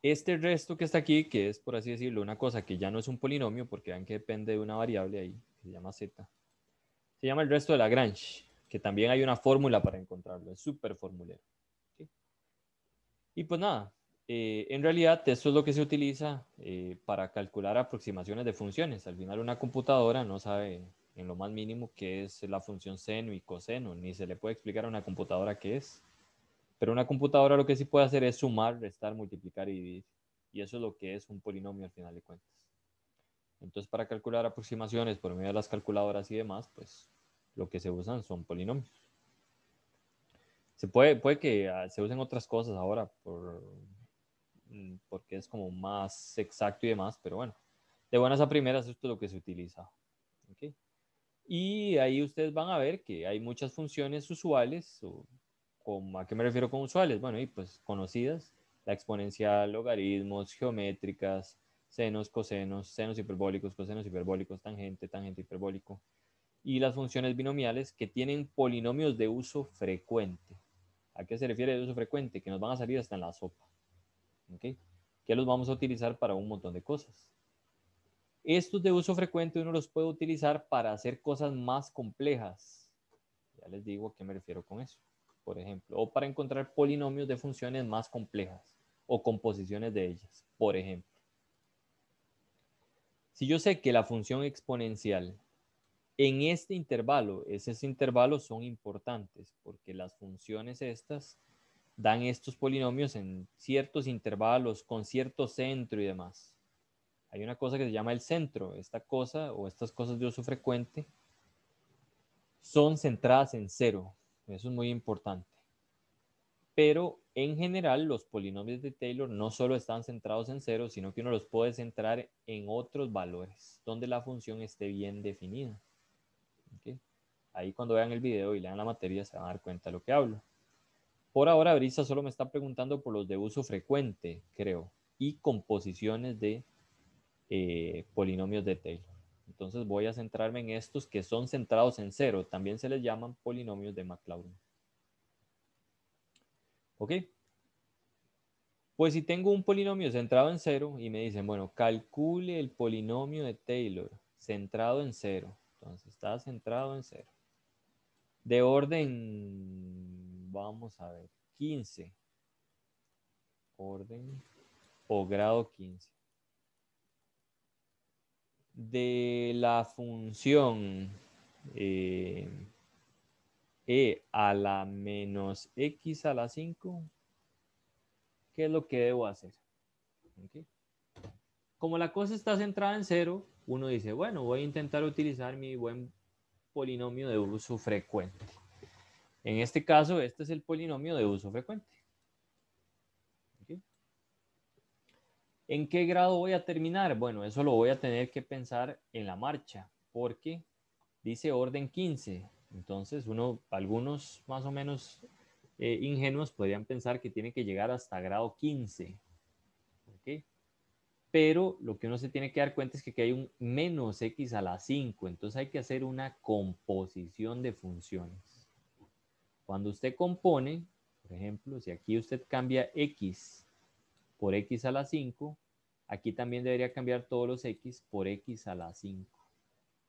A: Este resto que está aquí, que es por así decirlo una cosa que ya no es un polinomio porque vean que depende de una variable ahí, que se llama z, se llama el resto de Lagrange que también hay una fórmula para encontrarlo, es súper formulero. Y pues nada, eh, en realidad esto es lo que se utiliza eh, para calcular aproximaciones de funciones. Al final una computadora no sabe en lo más mínimo qué es la función seno y coseno, ni se le puede explicar a una computadora qué es. Pero una computadora lo que sí puede hacer es sumar, restar, multiplicar y dividir. Y eso es lo que es un polinomio al final de cuentas. Entonces, para calcular aproximaciones por medio de las calculadoras y demás, pues lo que se usan son polinomios. Se puede, puede que ah, se usen otras cosas ahora por, mm, porque es como más exacto y demás, pero bueno, de buenas a primeras esto es lo que se utiliza. Y ahí ustedes van a ver que hay muchas funciones usuales, o, ¿a qué me refiero con usuales? Bueno, y pues conocidas, la exponencial, logaritmos, geométricas, senos, cosenos, senos hiperbólicos, cosenos hiperbólicos, tangente, tangente hiperbólico, y las funciones binomiales que tienen polinomios de uso frecuente. ¿A qué se refiere de uso frecuente? Que nos van a salir hasta en la sopa. ¿okay? Que los vamos a utilizar para un montón de cosas. Estos de uso frecuente uno los puede utilizar para hacer cosas más complejas. Ya les digo a qué me refiero con eso. Por ejemplo, o para encontrar polinomios de funciones más complejas o composiciones de ellas, por ejemplo. Si yo sé que la función exponencial en este intervalo, esos intervalos son importantes porque las funciones estas dan estos polinomios en ciertos intervalos, con cierto centro y demás. Hay una cosa que se llama el centro. Esta cosa o estas cosas de uso frecuente son centradas en cero. Eso es muy importante. Pero en general los polinomios de Taylor no solo están centrados en cero, sino que uno los puede centrar en otros valores donde la función esté bien definida. Ahí cuando vean el video y lean la materia se van a dar cuenta de lo que hablo. Por ahora, Brisa solo me está preguntando por los de uso frecuente, creo, y composiciones de eh, polinomios de Taylor. Entonces voy a centrarme en estos que son centrados en cero. También se les llaman polinomios de Maclaurin. ¿Ok? Pues si tengo un polinomio centrado en cero y me dicen, bueno, calcule el polinomio de Taylor centrado en cero. Entonces está centrado en cero. De orden, vamos a ver, 15. Orden o grado 15. De la función eh, e a la menos x a la 5, ¿qué es lo que debo hacer? Como la cosa está centrada en cero, uno dice, bueno, voy a intentar utilizar mi buen polinomio de uso frecuente. En este caso, este es el polinomio de uso frecuente. ¿En qué grado voy a terminar? Bueno, eso lo voy a tener que pensar en la marcha, porque dice orden 15. Entonces, uno, algunos más o menos eh, ingenuos podrían pensar que tiene que llegar hasta grado 15 pero lo que uno se tiene que dar cuenta es que aquí hay un menos x a la 5, entonces hay que hacer una composición de funciones. Cuando usted compone, por ejemplo, si aquí usted cambia x por x a la 5, aquí también debería cambiar todos los x por x a la 5.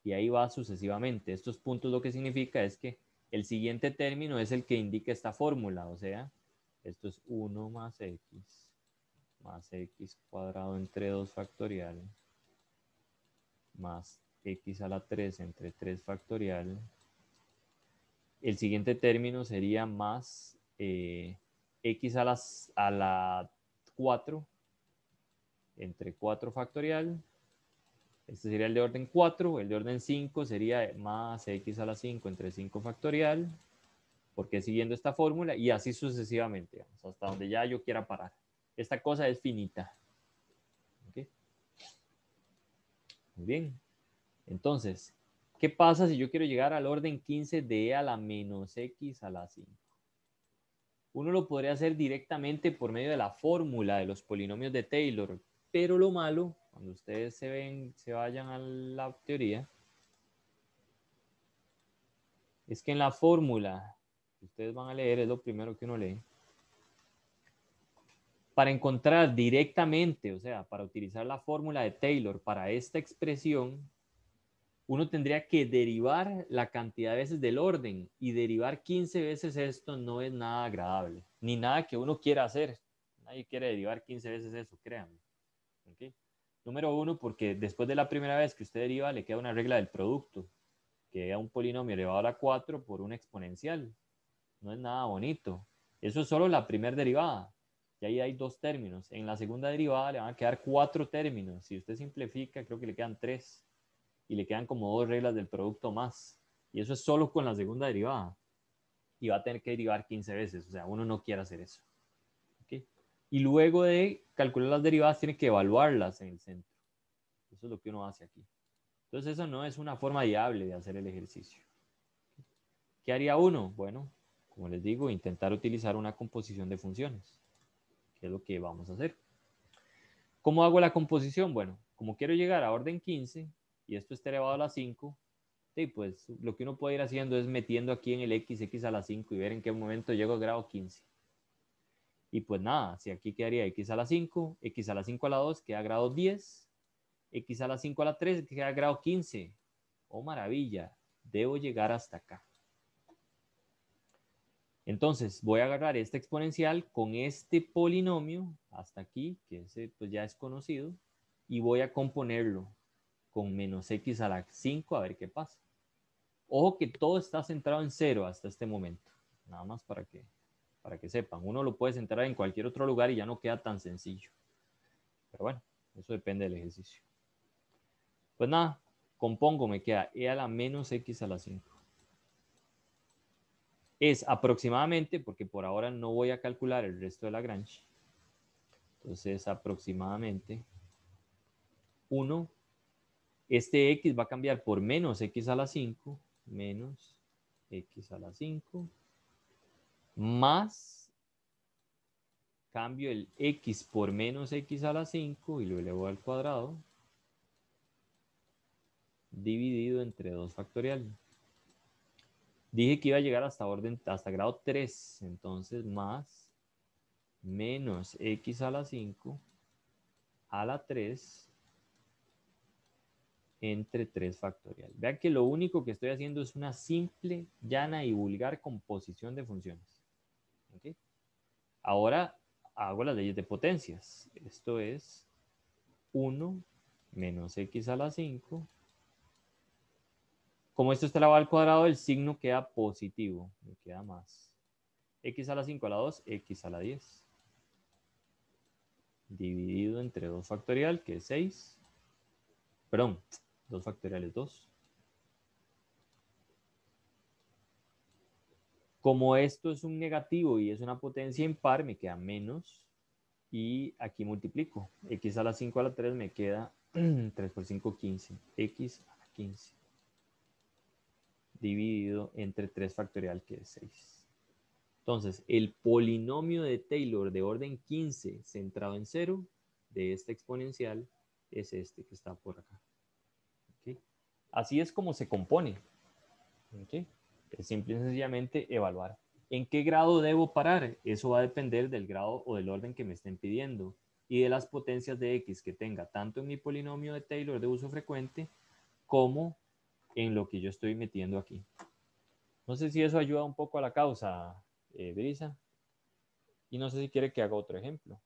A: Y ahí va sucesivamente. Estos puntos lo que significa es que el siguiente término es el que indica esta fórmula, o sea, esto es 1 más x más x cuadrado entre 2 factorial más x a la 3 entre 3 factorial. El siguiente término sería más eh, x a, a la 4 entre 4 factorial. Este sería el de orden 4. El de orden 5 sería más x a la 5 entre 5 factorial. Porque siguiendo esta fórmula y así sucesivamente, hasta donde ya yo quiera parar esta cosa es finita. Muy bien. Entonces, ¿qué pasa si yo quiero llegar al orden 15 de a la menos x a la 5? Uno lo podría hacer directamente por medio de la fórmula de los polinomios de Taylor, pero lo malo, cuando ustedes se ven, se vayan a la teoría, es que en la fórmula ustedes van a leer es lo primero que uno lee para encontrar directamente, o sea, para utilizar la fórmula de Taylor para esta expresión, uno tendría que derivar la cantidad de veces del orden y derivar 15 veces esto no es nada agradable, ni nada que uno quiera hacer. Nadie quiere derivar 15 veces eso, créanme. Número uno, porque después de la primera vez que usted deriva, le queda una regla del producto, que es un polinomio elevado a la 4 por una exponencial. No es nada bonito. Eso es solo la primera derivada y ahí hay dos términos. En la segunda derivada le van a quedar cuatro términos. Si usted simplifica, creo que le quedan tres y le quedan como dos reglas del producto más. Y eso es solo con la segunda derivada. Y va a tener que derivar 15 veces. O sea, uno no quiere hacer eso. Y luego de calcular las derivadas, tiene que evaluarlas en el centro. Eso es lo que uno hace aquí. Entonces, eso no es una forma viable de hacer el ejercicio. ¿Qué haría uno? Bueno, como les digo, intentar utilizar una composición de funciones es lo que vamos a hacer. ¿Cómo hago la composición? Bueno, como quiero llegar a orden 15 y esto está elevado a la 5, pues lo que uno puede ir haciendo es metiendo aquí en el XX a la 5 y ver en qué momento llego a grado 15. Y pues nada, si aquí quedaría x a la 5, x a la 5 a la 2 queda grado 10, x a la 5 a la 3 queda grado 15. Oh, maravilla, debo llegar hasta acá. Entonces, voy a agarrar esta exponencial con este polinomio hasta aquí, que ese pues ya es conocido, y voy a componerlo con menos x a la 5 a ver qué pasa. Ojo que todo está centrado en cero hasta este momento, nada más para que, para que sepan. Uno lo puede centrar en cualquier otro lugar y ya no queda tan sencillo. Pero bueno, eso depende del ejercicio. Pues nada, compongo, me queda e a la menos x a la 5 es aproximadamente, porque por ahora no voy a calcular el resto de Lagrange, entonces aproximadamente 1, este x va a cambiar por menos x a la 5, menos x a la 5, más cambio el x por menos x a la 5 y lo elevo al cuadrado, dividido entre 2 factoriales. Dije que iba a llegar hasta orden, hasta grado 3, entonces más menos x a la 5 a la 3 entre 3 factorial. Vean que lo único que estoy haciendo es una simple, llana y vulgar composición de funciones. Ahora hago las leyes de potencias. Esto es 1 menos x a la 5 como esto está elevado al cuadrado, el signo queda positivo. Me queda más. X a la 5 a la 2, X a la 10. Dividido entre 2 factorial, que es 6. Perdón, 2 factorial es 2. Como esto es un negativo y es una potencia impar, me queda menos. Y aquí multiplico. X a la 5 a la 3 me queda 3 por 5, 15. X a la 15 dividido entre 3 factorial, que es 6. Entonces, el polinomio de Taylor de orden 15 centrado en 0 de esta exponencial es este que está por acá. Así es como se compone. Es simple y sencillamente evaluar. ¿En qué grado debo parar? Eso va a depender del grado o del orden que me estén pidiendo y de las potencias de x que tenga tanto en mi polinomio de Taylor de uso frecuente como en lo que yo estoy metiendo aquí. No sé si eso ayuda un poco a la causa, eh, Brisa. Y no sé si quiere que haga otro ejemplo.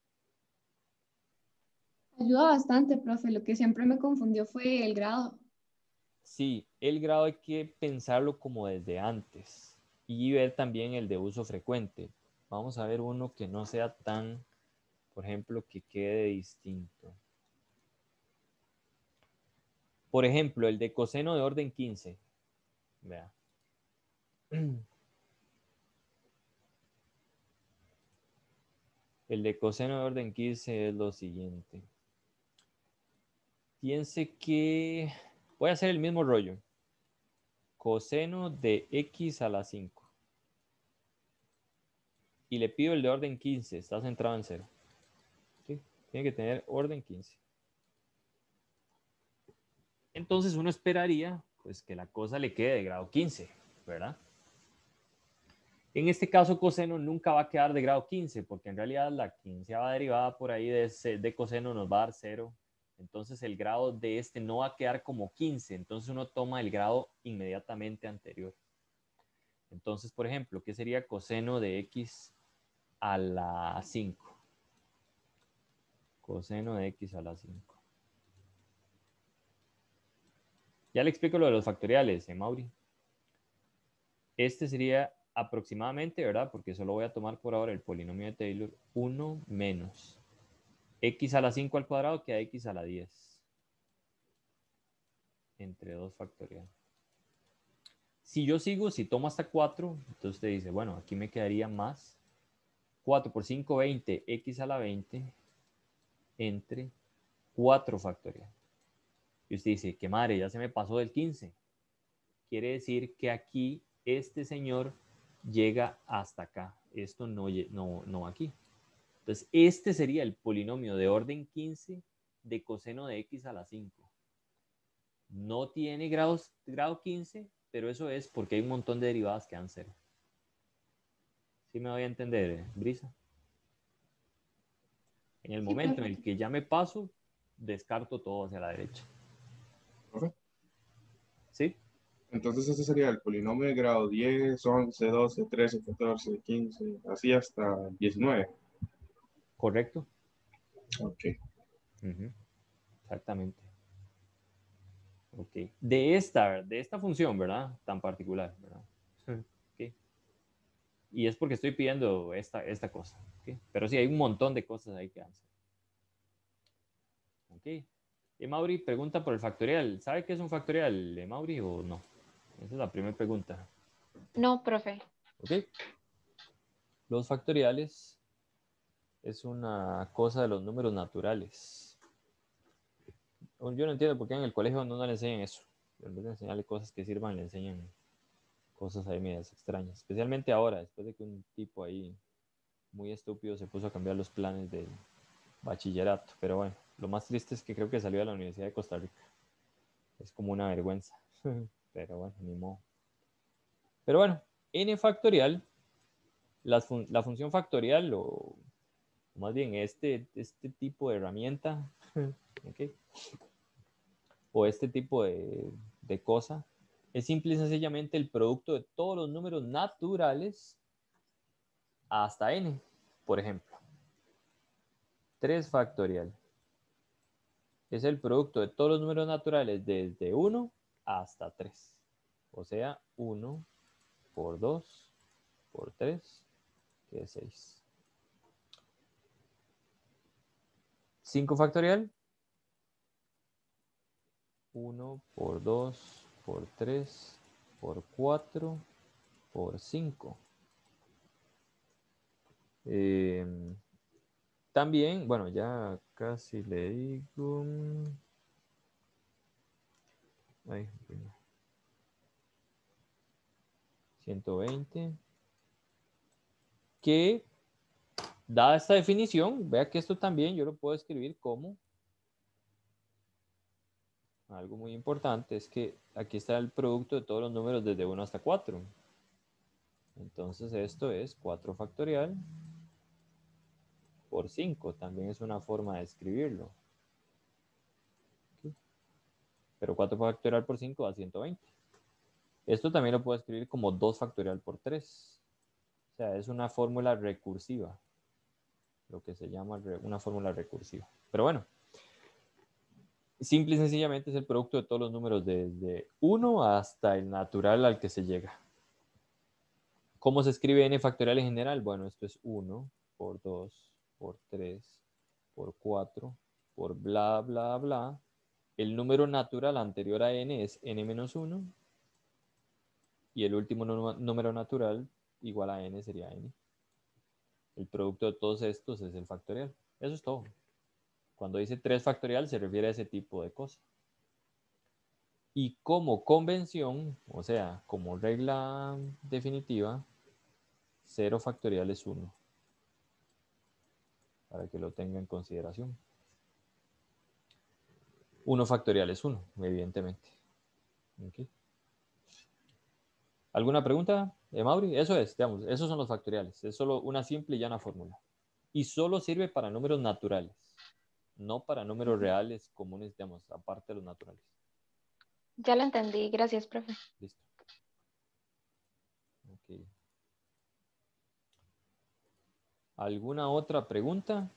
B: Ayuda bastante, profe. Lo que siempre me confundió fue el grado.
A: Sí, el grado hay que pensarlo como desde antes y ver también el de uso frecuente. Vamos a ver uno que no sea tan, por ejemplo, que quede distinto. Por ejemplo, el de coseno de orden 15. Vea. El de coseno de orden 15 es lo siguiente. Piense que voy a hacer el mismo rollo. Coseno de x a la 5. Y le pido el de orden 15. Está centrado en 0. Tiene que tener orden 15. Entonces uno esperaría pues que la cosa le quede de grado 15, ¿verdad? En este caso, coseno nunca va a quedar de grado 15, porque en realidad la va derivada por ahí de, de coseno nos va a dar 0. Entonces el grado de este no va a quedar como 15, entonces uno toma el grado inmediatamente anterior. Entonces, por ejemplo, ¿qué sería coseno de x a la 5? Coseno de x a la 5. Ya le explico lo de los factoriales, ¿eh, Mauri. Este sería aproximadamente, ¿verdad? Porque solo voy a tomar por ahora el polinomio de Taylor, 1 menos x a la 5 al cuadrado que a x a la 10. Entre 2 factorial. Si yo sigo, si tomo hasta 4, entonces usted dice, bueno, aquí me quedaría más 4 por 5, 20, x a la 20, entre 4 factorial. Y usted dice, qué madre, ya se me pasó del 15. Quiere decir que aquí este señor llega hasta acá. Esto no, no, no aquí. Entonces, este sería el polinomio de orden 15 de coseno de x a la 5. No tiene grados, grado 15, pero eso es porque hay un montón de derivadas que dan cero. ¿Sí me voy a entender, eh, Brisa? En el momento en el que ya me paso, descarto todo hacia la derecha. ¿Sí?
C: Entonces ese sería el polinomio de grado 10, 11, 12, 13, 14, 15, así hasta 19.
A: Correcto. Ok. Exactamente. Ok. De esta, de esta función, ¿verdad? Tan particular, ¿verdad? Y es porque estoy pidiendo esta, esta cosa. Pero sí, hay un montón de cosas ahí que hacer. Ok. Y Mauri pregunta por el factorial. ¿Sabe qué es un factorial, eh, Mauri, o no? Esa es la primera pregunta.
B: No, profe.
A: Ok. Los factoriales es una cosa de los números naturales. Yo no entiendo por qué en el colegio no, le enseñan eso. En vez de enseñarle cosas que sirvan, le enseñan cosas ahí medias extrañas. Especialmente ahora, después de que un tipo ahí muy estúpido se puso a cambiar los planes del bachillerato. Pero bueno. Lo más triste es que creo que salió de la Universidad de Costa Rica. Es como una vergüenza. Pero bueno, ni modo. Pero bueno, n factorial, la, función factorial, o, más bien este, este tipo de herramienta, o este tipo de, de cosa, es simple y sencillamente el producto de todos los números naturales hasta n, por ejemplo. 3 factorial es el producto de todos los números naturales desde 1 hasta 3. O sea, 1 por 2 por 3, que es 6. 5 factorial. 1 por 2 por 3 por 4 por 5. Em, también, bueno, ya si le digo. 120. Mm, que, dada esta definición, vea que esto también yo lo puedo escribir como algo muy importante es que aquí está el producto de todos los números desde 1 hasta 4. Entonces esto es 4 factorial por 5. También es una forma de escribirlo. Pero 4 factorial por 5 da 120. Esto también lo puedo escribir como 2 factorial por 3. O sea, es una fórmula recursiva. Lo que se llama una fórmula recursiva. Pero bueno. Simple y sencillamente es el producto de todos los números desde 1 hasta el natural al que se llega. ¿Cómo se escribe n factorial en general? Bueno, esto es 1 por 2 por 3, por 4, por bla, bla, bla. El número natural anterior a n es n-1 menos y el último número natural igual a n sería n. El producto de todos estos es el factorial. Eso es todo. Cuando dice 3 factorial se refiere a ese tipo de cosas. Y como convención, o sea, como regla definitiva, 0 factorial es 1 para que lo tenga en consideración. Uno factorial es uno, evidentemente. ¿Alguna pregunta, eh, Mauri? Eso es, digamos, esos son los factoriales. Es solo una simple y llana fórmula. Y solo sirve para números naturales, no para números reales comunes, digamos, aparte de los naturales.
B: Ya lo entendí, gracias, profe.
A: Listo. Okay. ¿Alguna otra pregunta?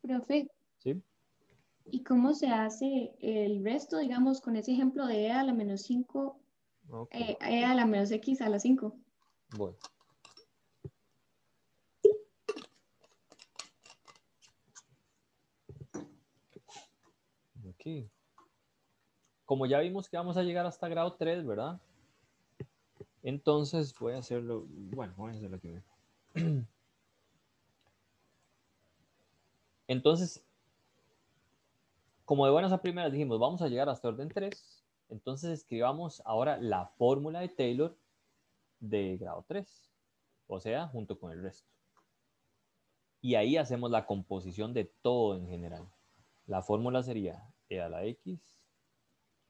A: Profe. Sí.
B: ¿Y cómo se hace el resto, digamos, con ese ejemplo de e a la menos 5, eh, e a la menos x a la 5?
A: Bueno. Aquí. Como ya vimos que vamos a llegar hasta grado 3, ¿verdad? Entonces voy a hacerlo, bueno, voy a hacerlo aquí Entonces, como de buenas a primeras dijimos, vamos a llegar hasta orden 3, entonces escribamos ahora la fórmula de Taylor de grado 3, o sea, junto con el resto. Y ahí hacemos la composición de todo en general. La fórmula sería E a la X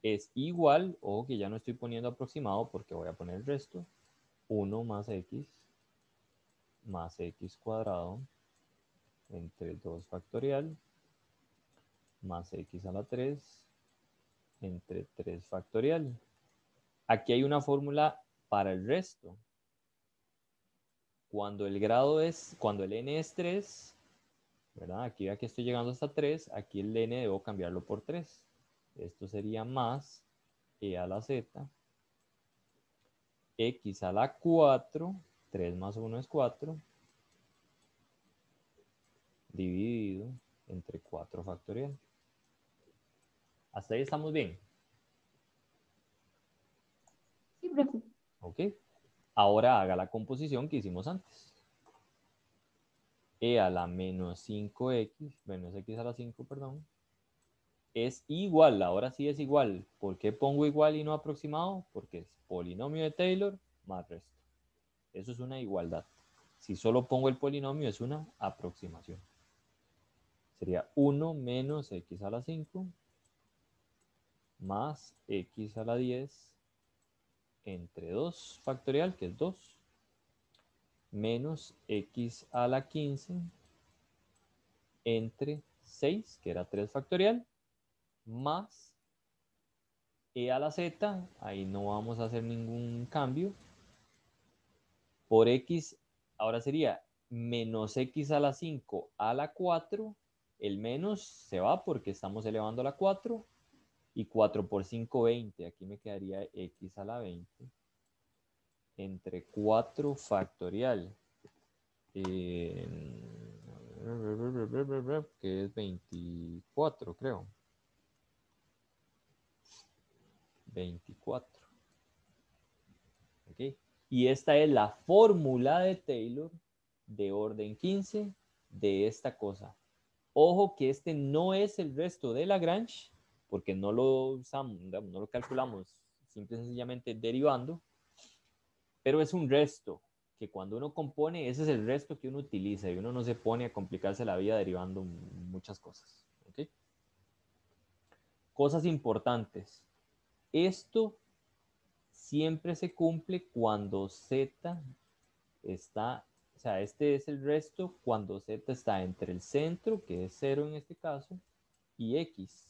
A: es igual, o que ya no estoy poniendo aproximado porque voy a poner el resto, 1 más x más x cuadrado entre 2 factorial más x a la 3 entre 3 factorial. Aquí hay una fórmula para el resto. Cuando el grado es, cuando el n es 3, ¿verdad? Aquí ya que estoy llegando hasta 3, aquí el n debo cambiarlo por 3. Esto sería más e a la z, x a la 4, 3 más 1 es 4, dividido entre 4 factorial. ¿Hasta ahí estamos bien? Sí, profe. Ok. Ahora haga la composición que hicimos antes. E a la menos 5x, menos x a la 5, perdón, es igual, ahora sí es igual. ¿Por qué pongo igual y no aproximado? Porque es polinomio de Taylor más resto. Eso es una igualdad. Si solo pongo el polinomio es una aproximación. Sería 1 menos x a la 5 más x a la 10 entre 2 factorial, que es 2, menos x a la 15 entre 6, que era 3 factorial, más e a la z, ahí no vamos a hacer ningún cambio, por x, ahora sería menos x a la 5 a la 4, el menos se va porque estamos elevando a la 4, y 4 por 5, 20, aquí me quedaría x a la 20, entre 4 factorial, eh, que es 24 creo, 24. ¿Okay? Y esta es la fórmula de Taylor de orden 15 de esta cosa. Ojo que este no es el resto de Lagrange, porque no lo usamos, no lo calculamos, simplemente sencillamente derivando, pero es un resto que cuando uno compone, ese es el resto que uno utiliza y uno no se pone a complicarse la vida derivando muchas cosas. ¿okay? Cosas importantes. Esto siempre se cumple cuando z está, o sea, este es el resto cuando z está entre el centro, que es 0 en este caso, y x.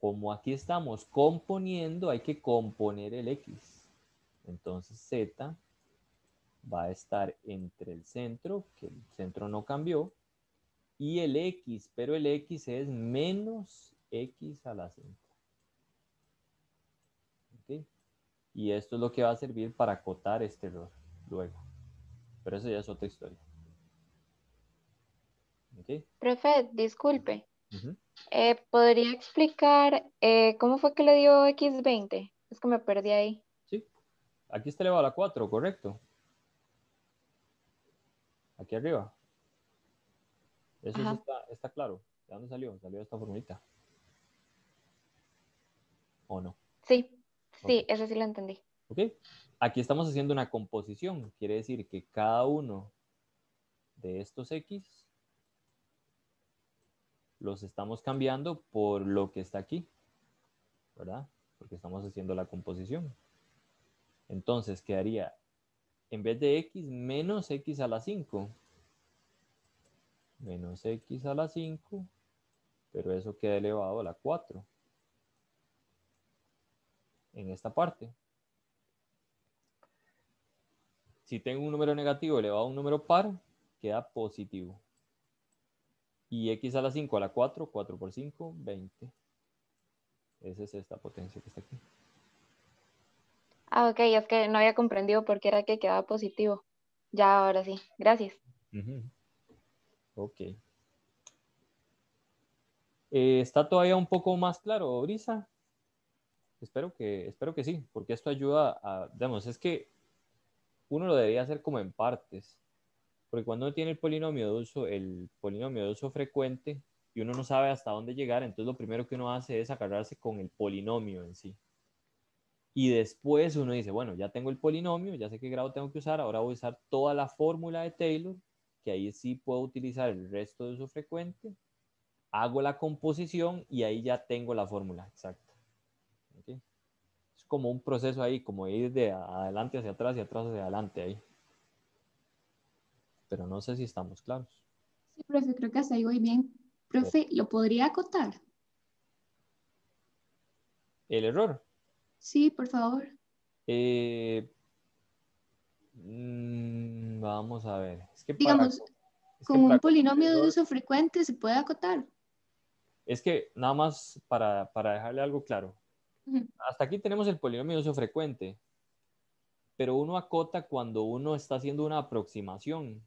A: Como aquí estamos componiendo, hay que componer el x. Entonces z va a estar entre el centro, que el centro no cambió, y el x, pero el x es menos x a la centro. Y esto es lo que va a servir para acotar este error luego. Pero eso ya es otra historia. ¿Okay?
B: Profe, disculpe. Eh, ¿Podría explicar eh, cómo fue que le dio X20? Es que me perdí ahí. Sí.
A: Aquí está elevado a la 4, correcto. Aquí arriba. Eso está, está, claro. ¿De dónde salió? Salió esta formulita. ¿O no?
B: Sí. Sí, eso sí lo entendí.
A: Ok. Aquí estamos haciendo una composición. Quiere decir que cada uno de estos X los estamos cambiando por lo que está aquí. ¿Verdad? Porque estamos haciendo la composición. Entonces quedaría, en vez de X, menos X a la 5. Menos X a la 5, pero eso queda elevado a la 4 en esta parte. Si tengo un número negativo elevado a un número par, queda positivo. Y x a la 5 a la 4, 4 por 5, 20. Esa es esta potencia que está aquí.
B: Ah, ok, es que no había comprendido por qué era que quedaba positivo. Ya, ahora sí. Gracias.
A: Ok. Eh, ¿Está todavía un poco más claro, Brisa? Espero que, espero que sí, porque esto ayuda a, digamos, es que uno lo debería hacer como en partes, porque cuando uno tiene el polinomio de uso, el polinomio de uso frecuente, y uno no sabe hasta dónde llegar, entonces lo primero que uno hace es agarrarse con el polinomio en sí. Y después uno dice, bueno, ya tengo el polinomio, ya sé qué grado tengo que usar, ahora voy a usar toda la fórmula de Taylor, que ahí sí puedo utilizar el resto de uso frecuente, hago la composición y ahí ya tengo la fórmula exacta como un proceso ahí, como ir de adelante hacia atrás y atrás hacia adelante ahí. Pero no sé si estamos claros.
B: Sí, profe, creo que hasta ahí voy bien. Profe, ¿lo podría acotar? ¿El error? Sí, por favor.
A: Eh, mm, vamos a ver. Es que Digamos,
B: con un polinomio de uso frecuente se puede acotar.
A: Es que nada más para dejarle algo claro, hasta aquí tenemos el polinomio de uso frecuente, pero uno acota cuando uno está haciendo una aproximación,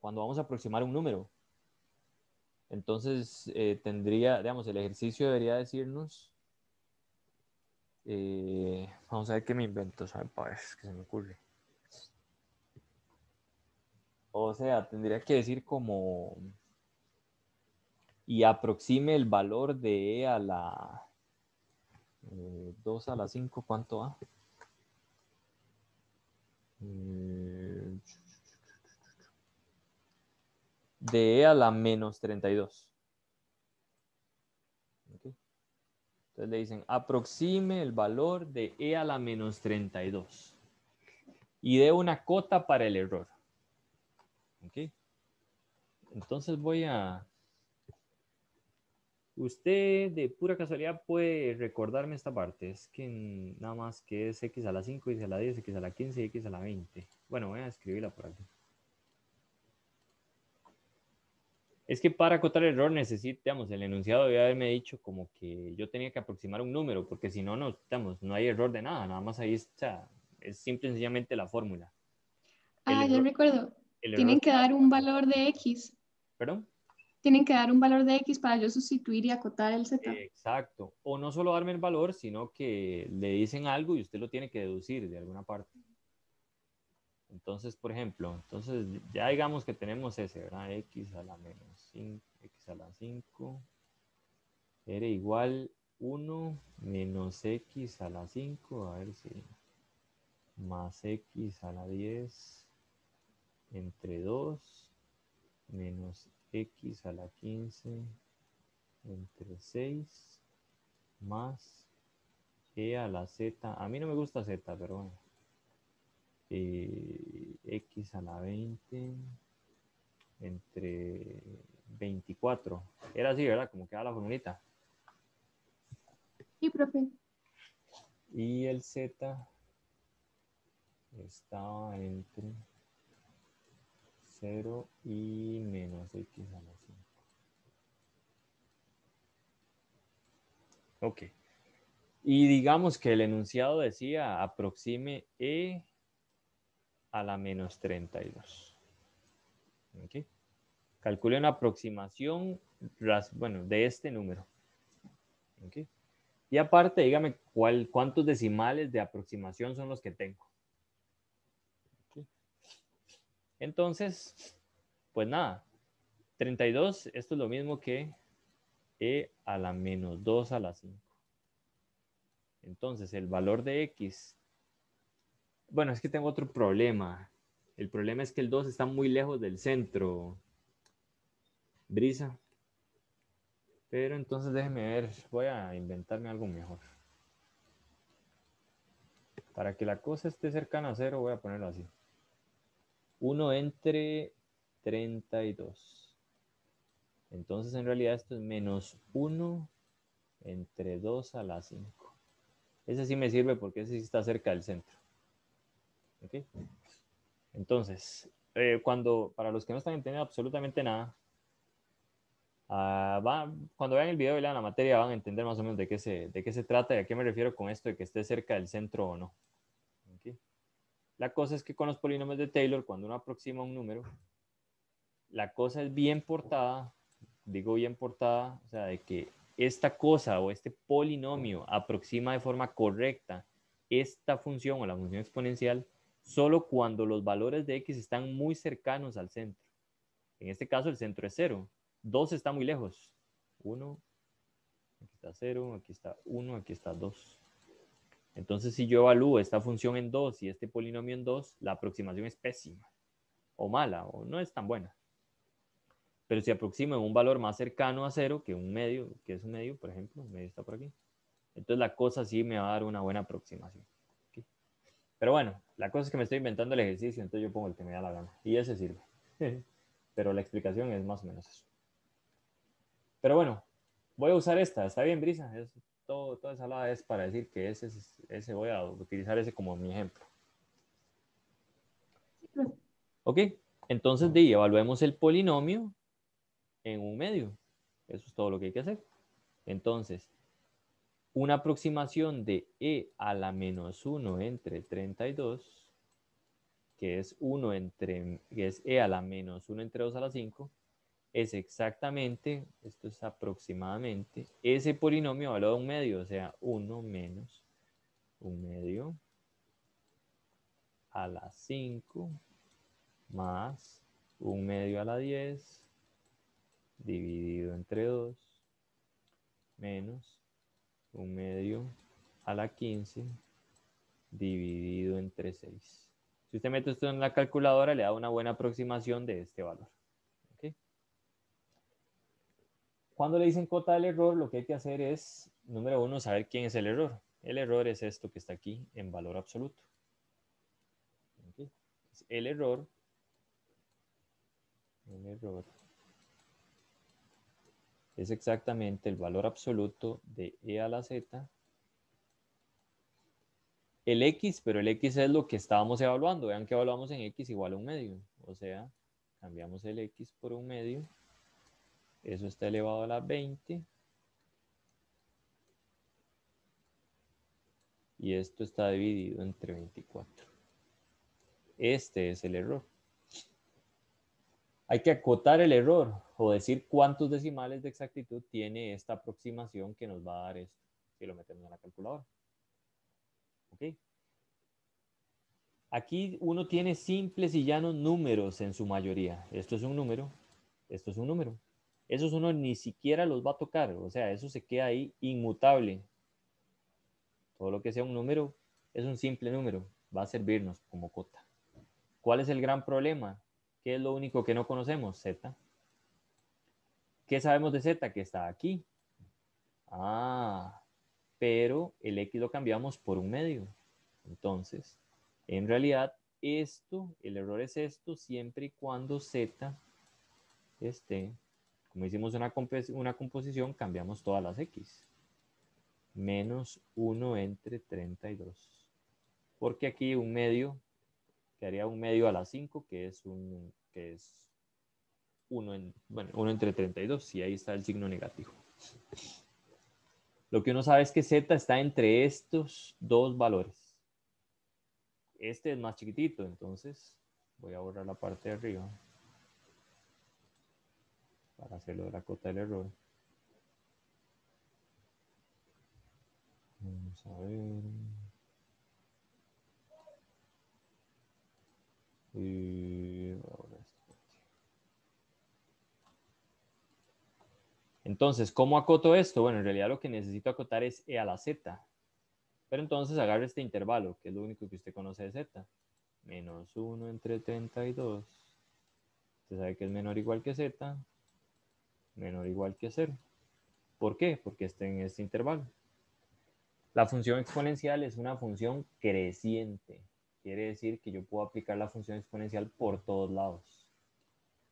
A: cuando vamos a aproximar un número. Entonces, eh, tendría, digamos, el ejercicio debería decirnos, eh, vamos a ver qué me invento, ¿saben? que se me ocurre. O sea, tendría que decir como, y aproxime el valor de E a la, 2 eh, a la 5, ¿cuánto va? Eh, de E a la menos 32. Entonces le dicen, aproxime el valor de E a la menos 32 y dé una cota para el error. Entonces voy a Usted de pura casualidad puede recordarme esta parte. Es que nada más que es x a la 5, x a la 10, x a la 15 x a la 20. Bueno, voy a escribirla por aquí. Es que para acotar error necesitamos, el enunciado debe haberme dicho como que yo tenía que aproximar un número, porque si no, no, no hay error de nada, nada más ahí está, es simple y sencillamente la fórmula. ah, yo me recuerdo, tienen que
B: dar un valor de X. ¿Perdón? tienen que dar un valor de X para yo sustituir y acotar el Z.
A: Exacto. O no solo darme el valor, sino que le dicen algo y usted lo tiene que deducir de alguna parte. Entonces, por ejemplo, entonces ya digamos que tenemos ese, ¿verdad? X a la menos 5, X a la 5, era igual 1 menos X a la 5, a ver si, más X a la 10, entre 2, menos x a la 15 entre 6 más e a la z. A mí no me gusta z, pero bueno. Eh, x a la 20 entre 24. Era así, ¿verdad? Como queda la formulita. Sí, profe. Y el z estaba entre y menos x a la 5. Ok. Y digamos que el enunciado decía aproxime e a la menos 32. Ok. Calcule una aproximación bueno, de este número. Ok. Y aparte, dígame cuál, cuántos decimales de aproximación son los que tengo. Entonces, pues nada, 32, esto es lo mismo que e a la menos 2 a la 5. Entonces, el valor de x, bueno, es que tengo otro problema. El problema es que el 2 está muy lejos del centro. Brisa. Pero entonces déjeme ver, voy a inventarme algo mejor. Para que la cosa esté cercana a cero, voy a ponerlo así. 1 entre 32. Entonces en realidad esto es menos 1 entre 2 a la 5. Ese sí me sirve porque ese sí está cerca del centro. Entonces, eh, cuando, para los que no están entendiendo absolutamente nada, ah, cuando vean el video y lean la materia van a entender más o menos de qué, se, de qué se trata y a qué me refiero con esto de que esté cerca del centro o no. La cosa es que con los polinomios de Taylor, cuando uno aproxima un número, la cosa es bien portada, digo bien portada, o sea, de que esta cosa o este polinomio aproxima de forma correcta esta función o la función exponencial solo cuando los valores de x están muy cercanos al centro. En este caso el centro es 0, 2 está muy lejos, 1, aquí está 0, aquí está 1, aquí está 2. Entonces, si yo evalúo esta función en 2 y este polinomio en 2, la aproximación es pésima o mala o no es tan buena. Pero si aproximo en un valor más cercano a 0 que un medio, que es un medio, por ejemplo, un medio está por aquí, entonces la cosa sí me va a dar una buena aproximación. Pero bueno, la cosa es que me estoy inventando el ejercicio, entonces yo pongo el que me da la gana y ese sirve. Pero la explicación es más o menos eso. Pero bueno, voy a usar esta. ¿Está bien, Brisa? todo, toda esa lada es para decir que ese, ese voy a utilizar ese como mi ejemplo. Ok, entonces de, evaluemos el polinomio en un medio. Eso es todo lo que hay que hacer. Entonces, una aproximación de e a la menos 1 entre 32, que es 1 entre, que es e a la menos 1 entre 2 a la 5, es exactamente, esto es aproximadamente, ese polinomio valor de un medio, o sea, 1 menos un medio a la 5 más un medio a la 10 dividido entre 2 menos un medio a la 15 dividido entre 6. Si usted mete esto en la calculadora, le da una buena aproximación de este valor. Cuando le dicen cota del error, lo que hay que hacer es, número uno, saber quién es el error. El error es esto que está aquí en valor absoluto. El error, el error es exactamente el valor absoluto de e a la z. El x, pero el x es lo que estábamos evaluando. Vean que evaluamos en x igual a un medio. O sea, cambiamos el x por un medio eso está elevado a la 20. Y esto está dividido entre 24. Este es el error. Hay que acotar el error o decir cuántos decimales de exactitud tiene esta aproximación que nos va a dar esto si lo metemos en la calculadora. ¿Ok? Aquí uno tiene simples y llanos números en su mayoría. Esto es un número, esto es un número esos uno ni siquiera los va a tocar, o sea, eso se queda ahí inmutable. Todo lo que sea un número es un simple número, va a servirnos como cota. ¿Cuál es el gran problema? ¿Qué es lo único que no conocemos? Z. ¿Qué sabemos de Z? Que está aquí. Ah, pero el X lo cambiamos por un medio. Entonces, en realidad, esto, el error es esto, siempre y cuando Z esté como hicimos una, composición, cambiamos todas las x. Menos 1 entre 32. Porque aquí un medio, quedaría un medio a las 5, que es un que 1 entre 32, y ahí está el signo negativo. Lo que uno sabe es que z está entre estos dos valores. Este es más chiquitito, entonces voy a borrar la parte de arriba para hacerlo de la cota del error. Vamos a ver. Entonces, ¿cómo acoto esto? Bueno, en realidad lo que necesito acotar es E a la Z. Pero entonces agarre este intervalo, que es lo único que usted conoce de Z. Menos 1 entre 32. Usted sabe que es menor o igual que Z menor o igual que 0. ¿Por qué? Porque está en este intervalo. La función exponencial es una función creciente. Quiere decir que yo puedo aplicar la función exponencial por todos lados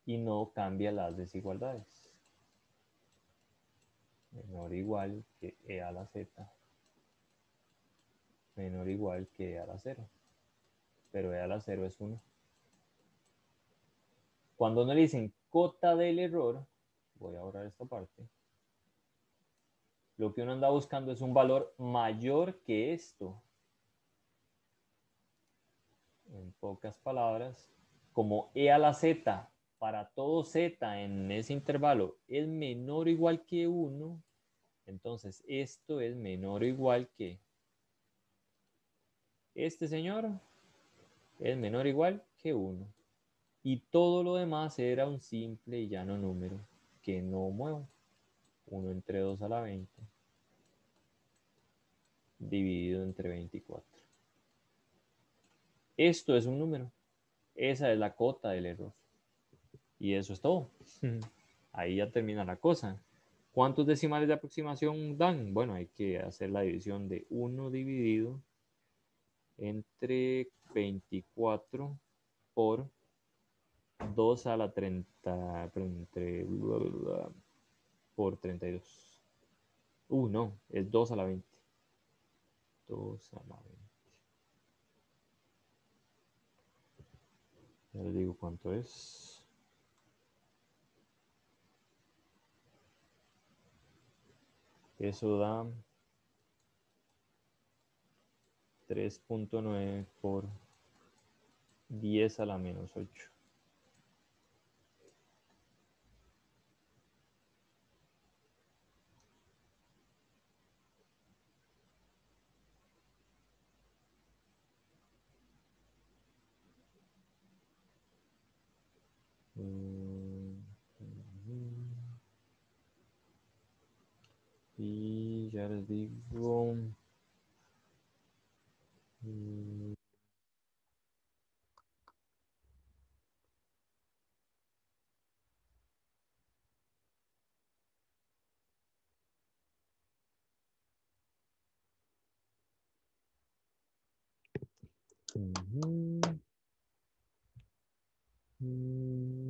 A: y no cambia las desigualdades. Menor o igual que e a la z menor o igual que e a la 0. Pero e a la 0 es 1. Cuando dicen cota del error, voy a borrar esta parte. Lo que uno anda buscando es un valor mayor que esto. En pocas palabras, como e a la z para todo z en ese intervalo es menor o igual que 1, entonces esto es menor o igual que este señor es menor o igual que 1. Y todo lo demás era un simple y llano número que no muevo. 1 entre 2 a la 20 dividido entre 24. Esto es un número. Esa es la cota del error. Y eso es todo. Hmm. Ahí ya termina la cosa. ¿Cuántos decimales de aproximación dan? Bueno, hay que hacer la división de 1 dividido entre 24 por 2 a la 30 entre, por 32. Uh, no, es 2 a la 20. 2 a la 20. Ya les digo cuánto es. Eso da 3.9 por 10 a la menos 8. Y ya les digo. Mm. Mm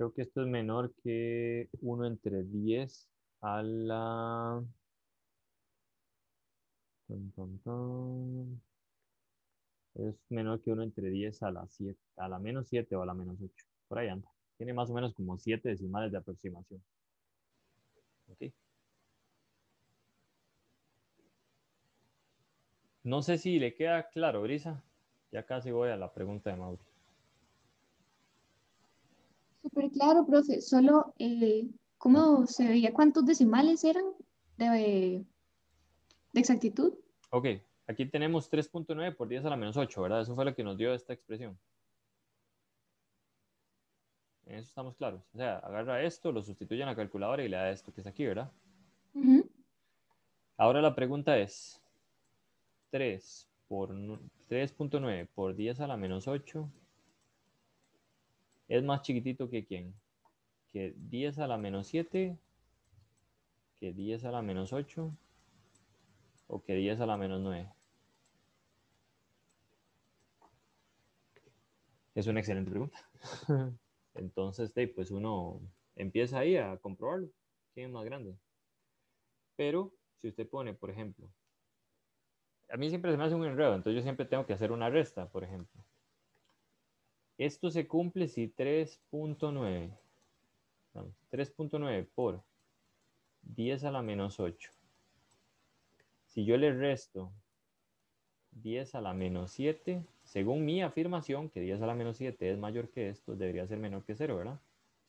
A: creo que esto es menor que 1 entre 10 a la... Es menor que 1 entre 10 a la, 7, a la menos 7 o a la menos 8. Por ahí anda. Tiene más o menos como 7 decimales de aproximación. Ok. No sé si le queda claro, Brisa. Ya casi voy a la pregunta de Mauro.
B: Pero claro, profe. Solo, eh, ¿cómo se veía cuántos decimales eran de, exactitud?
A: Ok, aquí tenemos 3.9 por 10 a la menos 8, ¿verdad? Eso fue lo que nos dio esta expresión. En eso estamos claros. O sea, agarra esto, lo sustituye en la calculadora y le da esto que está aquí, ¿verdad? Ahora la pregunta es, 3 3.9 por 10 a la menos 8 es más chiquitito que quién? Que 10 a la menos 7, que 10 a la menos 8 o que 10 a la menos 9. Es una excelente pregunta. Entonces, pues uno empieza ahí a comprobarlo. ¿Quién es más grande? Pero si usted pone, por ejemplo, a mí siempre se me hace un enredo, entonces yo siempre tengo que hacer una resta, por ejemplo. Esto se cumple si 3.9, 3.9 por 10 a la menos 8. Si yo le resto 10 a la menos 7, según mi afirmación, que 10 a la menos 7 es mayor que esto, debería ser menor que 0, ¿verdad?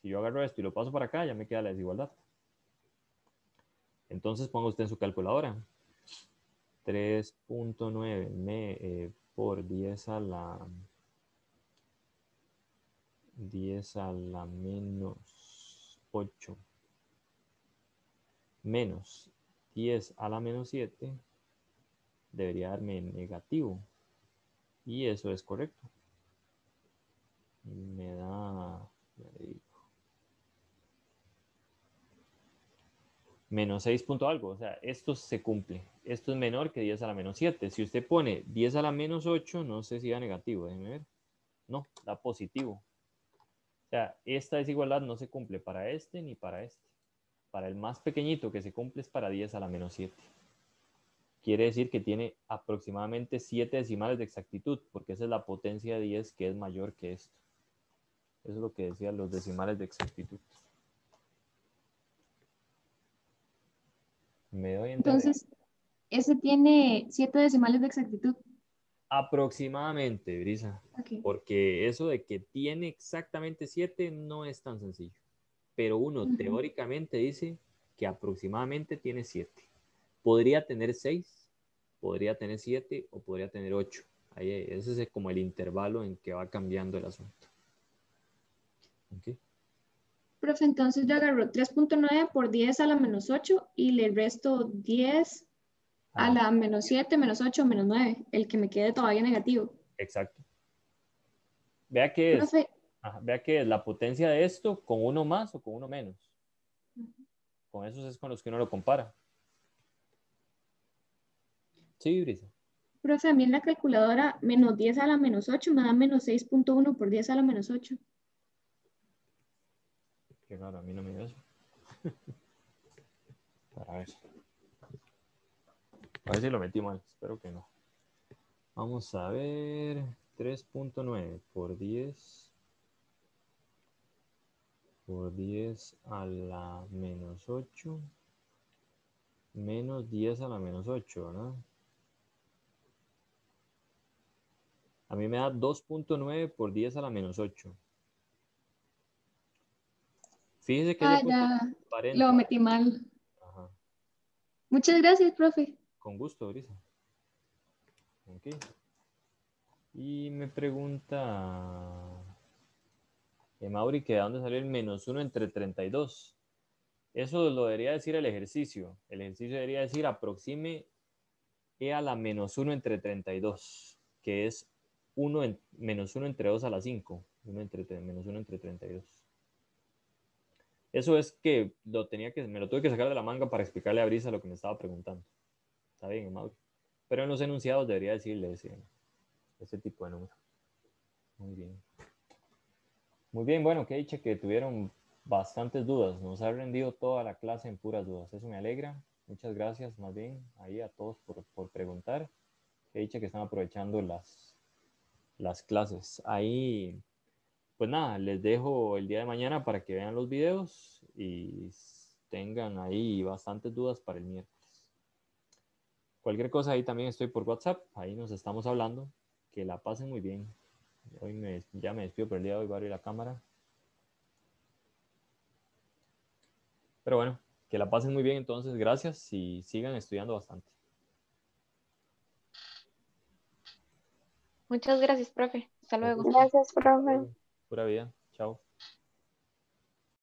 A: Si yo agarro esto y lo paso para acá, ya me queda la desigualdad. Entonces ponga usted en su calculadora. 3.9 eh, por 10 a la 10 a la menos 8 menos 10 a la menos 7 debería darme negativo. Y eso es correcto. Me da, menos 6 punto algo. O sea, esto se cumple. Esto es menor que 10 a la menos 7. Si usted pone 10 a la menos 8, no sé si da negativo. Déjeme ver. No, da positivo sea, esta desigualdad no se cumple para este ni para este. Para el más pequeñito que se cumple es para 10 a la menos 7. Quiere decir que tiene aproximadamente 7 decimales de exactitud, porque esa es la potencia de 10 que es mayor que esto. Eso es lo que decían los decimales de exactitud. Me doy Entonces,
B: ese tiene 7 decimales de exactitud.
A: Aproximadamente, Brisa. Porque eso de que tiene exactamente 7 no es tan sencillo. Pero uno teóricamente dice que aproximadamente tiene 7. Podría tener 6, podría tener 7 o podría tener 8. ese es como el intervalo en que va cambiando el asunto.
B: Okay. Profe, entonces yo agarro 3.9 por 10 a la menos 8 y le resto 10 a la menos 7, menos 8, menos 9, el que me quede todavía negativo.
A: Exacto. Vea que, es, vea que es la potencia de esto con uno más o con uno menos. Con esos es con los que uno lo compara. Sí, Brisa.
B: Profe, a mí en la calculadora menos 10 a la menos 8 me da menos 6.1 por 10 a la menos 8.
A: Qué raro, a mí no me dio eso. Para ver. A ver si lo metí mal, espero que no. Vamos a ver, 3.9 por 10 por 10 a la menos 8 menos 10 a la menos 8, ¿no? A mí me da 2.9 por 10 a la menos 8. Fíjense que... Ah, lo metí mal.
B: Muchas gracias, profe.
A: Con gusto, Brisa. Ok. Y me pregunta eh, Mauri que de dónde sale el menos 1 entre 32. Eso lo debería decir el ejercicio. El ejercicio debería decir aproxime E a la menos 1 entre 32, que es 1 en, menos 1 entre 2 a la 5. entre menos 1 entre 32. Eso es que lo tenía que, me lo tuve que sacar de la manga para explicarle a Brisa lo que me estaba preguntando está bien, Mauro. Pero en los enunciados debería decirle ese, tipo de número. Muy bien. Muy bien, bueno, que he dicho que tuvieron bastantes dudas. Nos ha rendido toda la clase en puras dudas. Eso me alegra. Muchas gracias más bien ahí a todos por, preguntar. he dicho que están aprovechando las, las clases. Ahí, pues nada, les dejo el día de mañana para que vean los videos y tengan ahí bastantes dudas para el miércoles. Cualquier cosa ahí también estoy por WhatsApp, ahí nos estamos hablando. Que la pasen muy bien. Hoy ya me despido por el día de hoy, voy a abrir la cámara. Pero bueno, que la pasen muy bien entonces, gracias y sigan estudiando bastante.
B: Muchas gracias, profe. Hasta luego. Gracias, profe.
A: Pura vida. Chao.